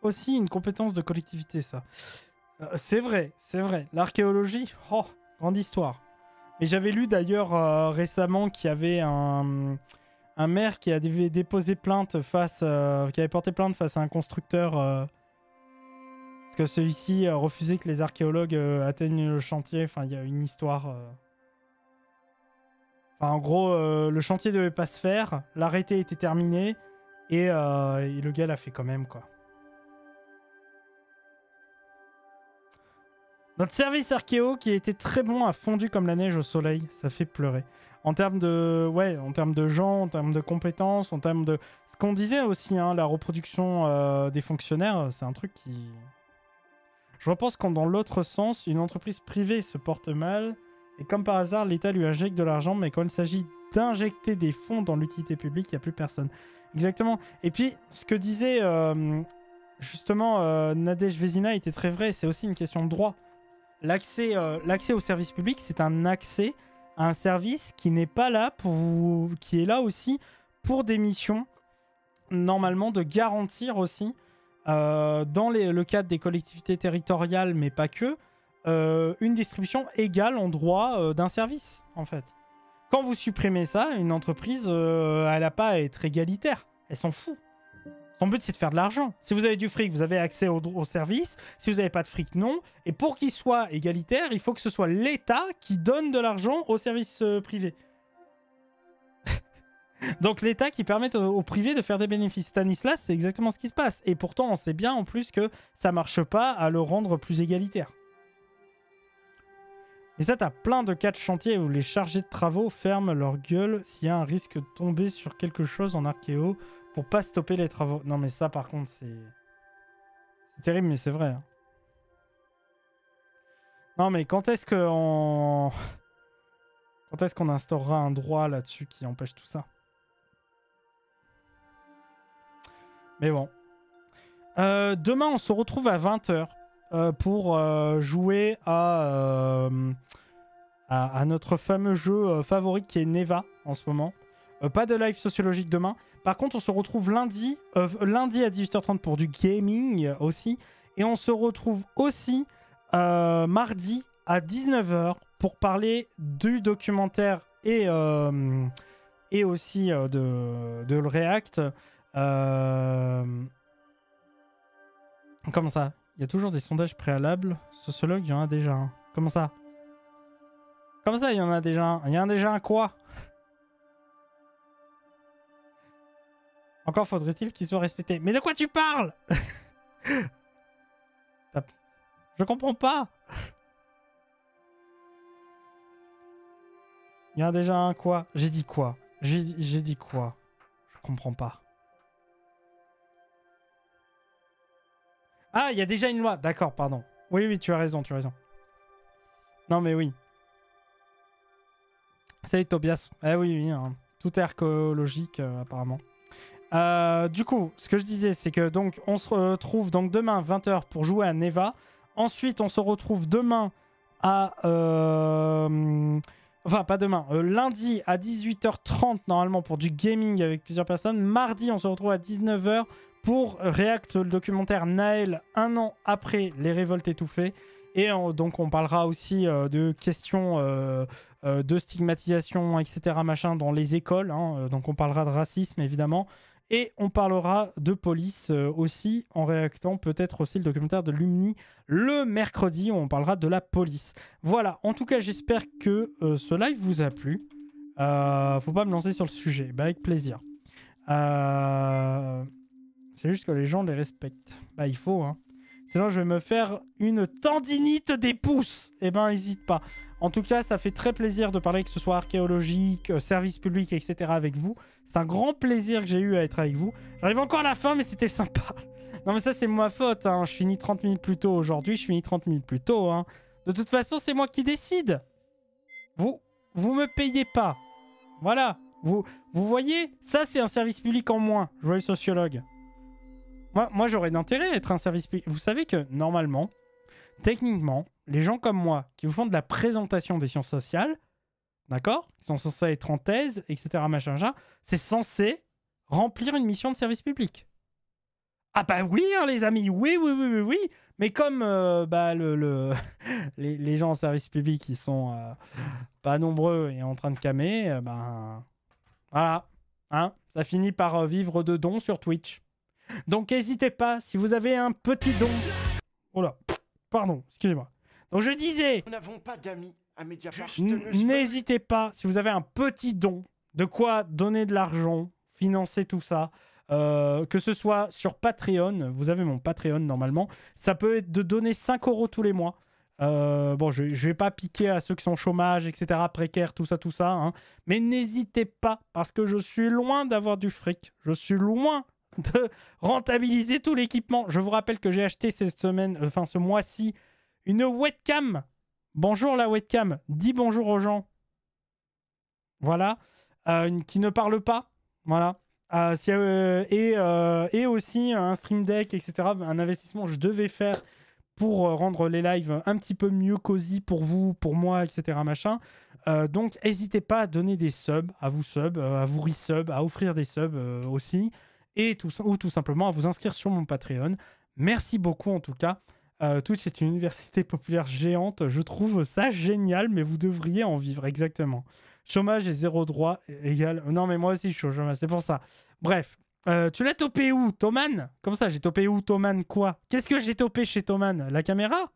aussi une compétence de collectivité, ça. Euh, c'est vrai, c'est vrai. L'archéologie, oh, grande histoire. Et j'avais lu d'ailleurs euh, récemment qu'il y avait un, maire qui avait déposé plainte face, qui avait porté plainte face à un constructeur parce que celui-ci refusait que les archéologues atteignent le chantier. Enfin, il y a une histoire en gros, euh, le chantier devait pas se faire, l'arrêté était terminé, euh, et, le gars l'a fait quand même, quoi. Notre service archéo, qui a était très bon, a fondu comme la neige au soleil. Ça fait pleurer. En termes de, en termes de gens, en termes de compétences, en termes de... Ce qu'on disait aussi, hein, la reproduction euh, des fonctionnaires, c'est un truc qui... Je repense quand dans l'autre sens, une entreprise privée se porte mal, et comme par hasard, l'État lui injecte de l'argent, mais quand il s'agit d'injecter des fonds dans l'utilité publique, il n'y a plus personne. Exactement. Et puis, ce que disait euh, justement euh, Nadej Vezina était très vrai, c'est aussi une question de droit. L'accès euh, l'accès au service public, c'est un accès à un service qui n'est pas là pour vous, qui est là aussi pour des missions normalement de garantir aussi euh, dans le cadre des collectivités territoriales, mais pas que, euh, une distribution égale en droit euh, d'un service, en fait. Quand vous supprimez ça, une entreprise, euh, elle n'a pas à être égalitaire. Elle s'en fout. Son but, c'est de faire de l'argent. Si vous avez du fric, vous avez accès au, au service. Si vous n'avez pas de fric, non. Et pour qu'il soit égalitaire, il faut que ce soit l'État qui donne de l'argent au services privés. Donc l'État qui permet au privé de faire des bénéfices. Stanislas, c'est exactement ce qui se passe. Et pourtant, on sait bien en plus que ça marche pas à le rendre plus égalitaire. Et ça, t'as plein de cas de chantier où les chargés de travaux ferment leur gueule s'il y a un risque de tomber sur quelque chose en archéo pour pas stopper les travaux. Non, mais ça, par contre, c'est. C'est terrible, mais c'est vrai. Hein. Non, mais quand est-ce qu'on. Quand est-ce qu'on instaurera un droit là-dessus qui empêche tout ça Mais bon. Euh, demain, on se retrouve à 20h euh, pour euh, jouer euh, à, notre fameux jeu favori qui est Neva en ce moment. pas de live sociologique demain. Par contre, on se retrouve lundi, lundi à 18h30 pour du gaming aussi. Et on se retrouve aussi mardi à 19h pour parler du documentaire et, et aussi de, le React. Comment ça il y a toujours des sondages préalables. Sociologue, il y en a déjà un. Comment ça Comment ça, il y en a déjà un. Il y en a déjà un quoi Encore faudrait-il qu'il soit respecté. Mais de quoi tu parles Je comprends pas Il y en a déjà un quoi J'ai dit quoi J'ai dit quoi Je comprends pas. Ah, il y a déjà une loi. D'accord, pardon. Oui, oui, tu as raison, tu as raison. Non, mais oui. Salut Tobias. Eh oui, oui. Hein. Tout est archéologique, euh, apparemment. Euh, du coup, ce que je disais, c'est que donc on se retrouve donc demain 20h pour jouer à Neva. Ensuite, on se retrouve demain à... Euh, Enfin, pas demain. Euh, lundi à 18h30 normalement pour du gaming avec plusieurs personnes. Mardi, on se retrouve à 19h pour React, le documentaire Naël, un an après les révoltes étouffées. Et euh, donc on parlera aussi euh, de questions de stigmatisation, etc. machin dans les écoles. Hein. donc on parlera de racisme évidemment. Et on parlera de police euh, aussi en réactant peut-être aussi le documentaire de Lumni le mercredi où on parlera de la police. Voilà, en tout cas j'espère que euh, ce live vous a plu. Euh, faut pas me lancer sur le sujet, bah, avec plaisir. C'est juste que les gens les respectent. Bah, il faut, hein. Sinon, je vais me faire une tendinite des pouces. Eh ben, n'hésite pas. En tout cas, ça fait très plaisir de parler, que ce soit archéologique, euh, service public, etc. avec vous. C'est un grand plaisir que j'ai eu à être avec vous. J'arrive encore à la fin, mais c'était sympa. Non, mais ça, c'est ma faute. Hein. Je finis 30 minutes plus tôt aujourd'hui. Je finis 30 minutes plus tôt. Hein. De toute façon, c'est moi qui décide. Vous, vous me payez pas. Voilà. Vous, vous voyez Ça, c'est un service public en moins, joyeux sociologue. Moi, j'aurais d'intérêt à être un service public. Vous savez que normalement, techniquement, les gens comme moi qui vous font de la présentation des sciences sociales, d'accord Qui sont censés être en thèse, etc., machin, c'est censé remplir une mission de service public. Ah bah oui, hein, les amis, oui, oui, oui, oui, oui. Mais comme euh, bah, le, les, gens en service public, ils sont euh, pas nombreux et en train de camer, euh, ben bah, voilà. Hein, ça finit par vivre de dons sur Twitch. Donc n'hésitez pas, si vous avez un petit don... Oh là, pardon, excusez-moi. Donc je disais... Nous n'avons pas d'amis à N'hésitez pas, si vous avez un petit don, de quoi donner de l'argent, financer tout ça, euh, que ce soit sur Patreon, vous avez mon Patreon normalement, ça peut être de donner 5 euros tous les mois. Euh, bon, je vais pas piquer à ceux qui sont au chômage, etc., précaires, tout ça, tout ça. Hein. Mais n'hésitez pas, parce que je suis loin d'avoir du fric. Je suis loin de rentabiliser tout l'équipement. Je vous rappelle que j'ai acheté cette semaine, euh, enfin ce mois-ci, une webcam. Bonjour la webcam, dis bonjour aux gens. Voilà, euh, une, qui ne parle pas. Voilà. Euh, et, aussi un stream deck, etc. Un investissement que je devais faire pour rendre les lives un petit peu mieux cosy pour vous, pour moi, etc. Machin. donc, n'hésitez pas à donner des subs, à vous sub, à vous resub, à offrir des subs aussi et tout, ou tout simplement à vous inscrire sur mon Patreon. Merci beaucoup en tout cas. Euh, Twitch est une université populaire géante. Je trouve ça génial, mais vous devriez en vivre exactement. Chômage et zéro droit égal. Non, mais moi aussi je suis au chômage, c'est pour ça. Bref, euh, tu l'as topé où Toman Comment ça, j'ai topé où Toman quoi Qu'est-ce que j'ai topé chez Toman La caméra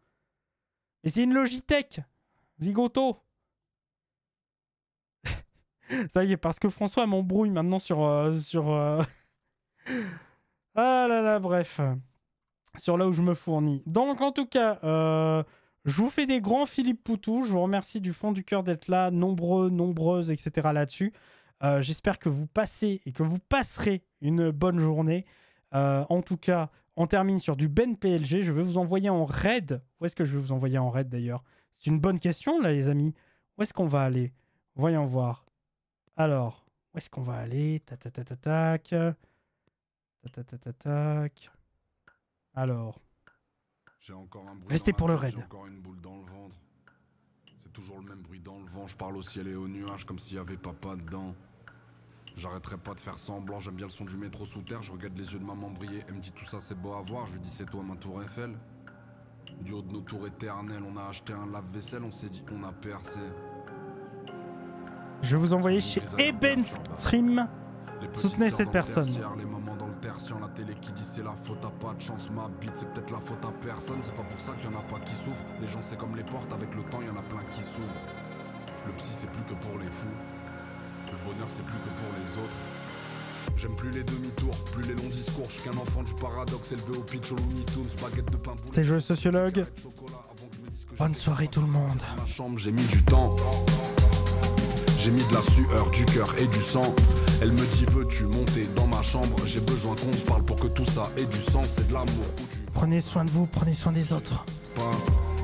Et c'est une Logitech Zigoto Ça y est, parce que François m'embrouille maintenant sur, euh, sur, euh, ah là là, bref. Sur là où je me fournis. Donc, en tout cas, euh, je vous fais des grands Philippe Poutou. Je vous remercie du fond du cœur d'être là, nombreux, nombreuses, etc. là-dessus. Euh, j'espère que vous passez et que vous passerez une bonne journée. Euh, en tout cas, on termine sur du Ben PLG. Je vais vous envoyer en raid. Où est-ce que je vais vous envoyer en raid d'ailleurs C'est une bonne question, là, les amis. Où est-ce qu'on va aller Voyons voir. Alors, où est-ce qu'on va aller Tac, ta ta tac. Alors. J'ai encore un bruit. Restez pour le raid. dans le ventre. C'est toujours le même bruit dans le vent. Je parle au ciel et aux nuages comme s'il y avait papa dedans. J'arrêterai pas de faire semblant, j'aime bien le son du métro sous terre, je regarde les yeux de maman briller, elle me dit tout ça c'est beau à voir, je lui dis c'est toi ma tour Eiffel. Du haut de nos tours éternelles, on a acheté un lave-vaisselle, on s'est dit on a percé. Je vous envoyer chez Eben Stream. Soutenez cette personne. Sur la télé qui dit c'est la faute à pas de chance Ma bite c'est peut-être la faute à personne C'est pas pour ça qu'il y en a pas qui souffrent Les gens c'est comme les portes avec le temps il y en a plein qui s'ouvrent Le psy c'est plus que pour les fous Le bonheur c'est plus que pour les autres J'aime plus les demi-tours, plus les longs discours. Je suis qu'un enfant du paradoxe élevé au pitch au Looney Tunes, baguette de pain pour tes joué sociologue. Bonne soirée tout le monde. Ma chambre, j'ai mis du temps. J'ai mis de la sueur, du cœur et du sang. Elle me dit veux-tu monter dans ma chambre J'ai besoin qu'on se parle pour que tout ça ait du sens et de l'amour. Prenez soin de vous, prenez soin des autres.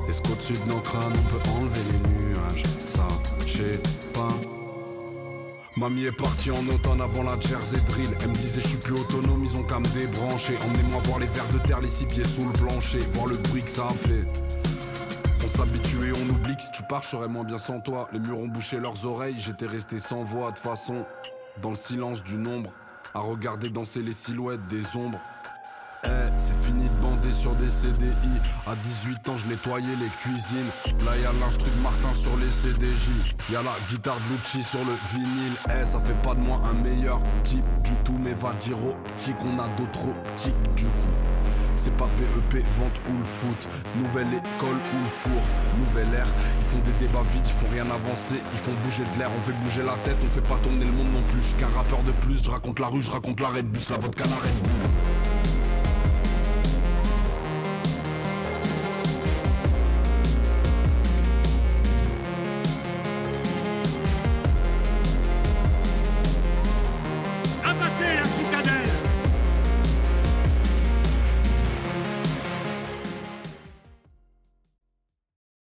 Est-ce qu'au-dessus de nos crânes on peut enlever les nuages Ça, j'ai pas. Mamie est partie en automne avant la Jersey Drill Elle me disait je suis plus autonome, ils ont qu'à me débrancher Emmenez-moi voir les verres de terre, les six pieds sous le plancher Voir le bruit que ça a fait on s'habitue et on oublie que si tu pars, je moins bien sans toi. Les murs ont bouché leurs oreilles, j'étais resté sans voix de façon dans le silence du nombre, à regarder danser les silhouettes des ombres. Eh, c'est fini de bander sur des CDI. À 18 ans, je nettoyais les cuisines. Là, y'a l'instru Martin sur les CDJ. Y'a la guitare de Lucci sur le vinyle. Eh, ça fait pas de moi un meilleur type du tout, mais va dire au petit qu'on a d'autres optiques du coup. C'est pas PEP, e vente ou le foot. Nouvelle école ou le four, nouvelle ère. Ils font des débats vides, ils font rien avancer. Ils font bouger de l'air, on fait bouger la tête, on fait pas tourner le monde non plus. Qu'un rappeur de plus, je raconte la rue, je raconte l'arrêt de bus, la vodka, l'arrêt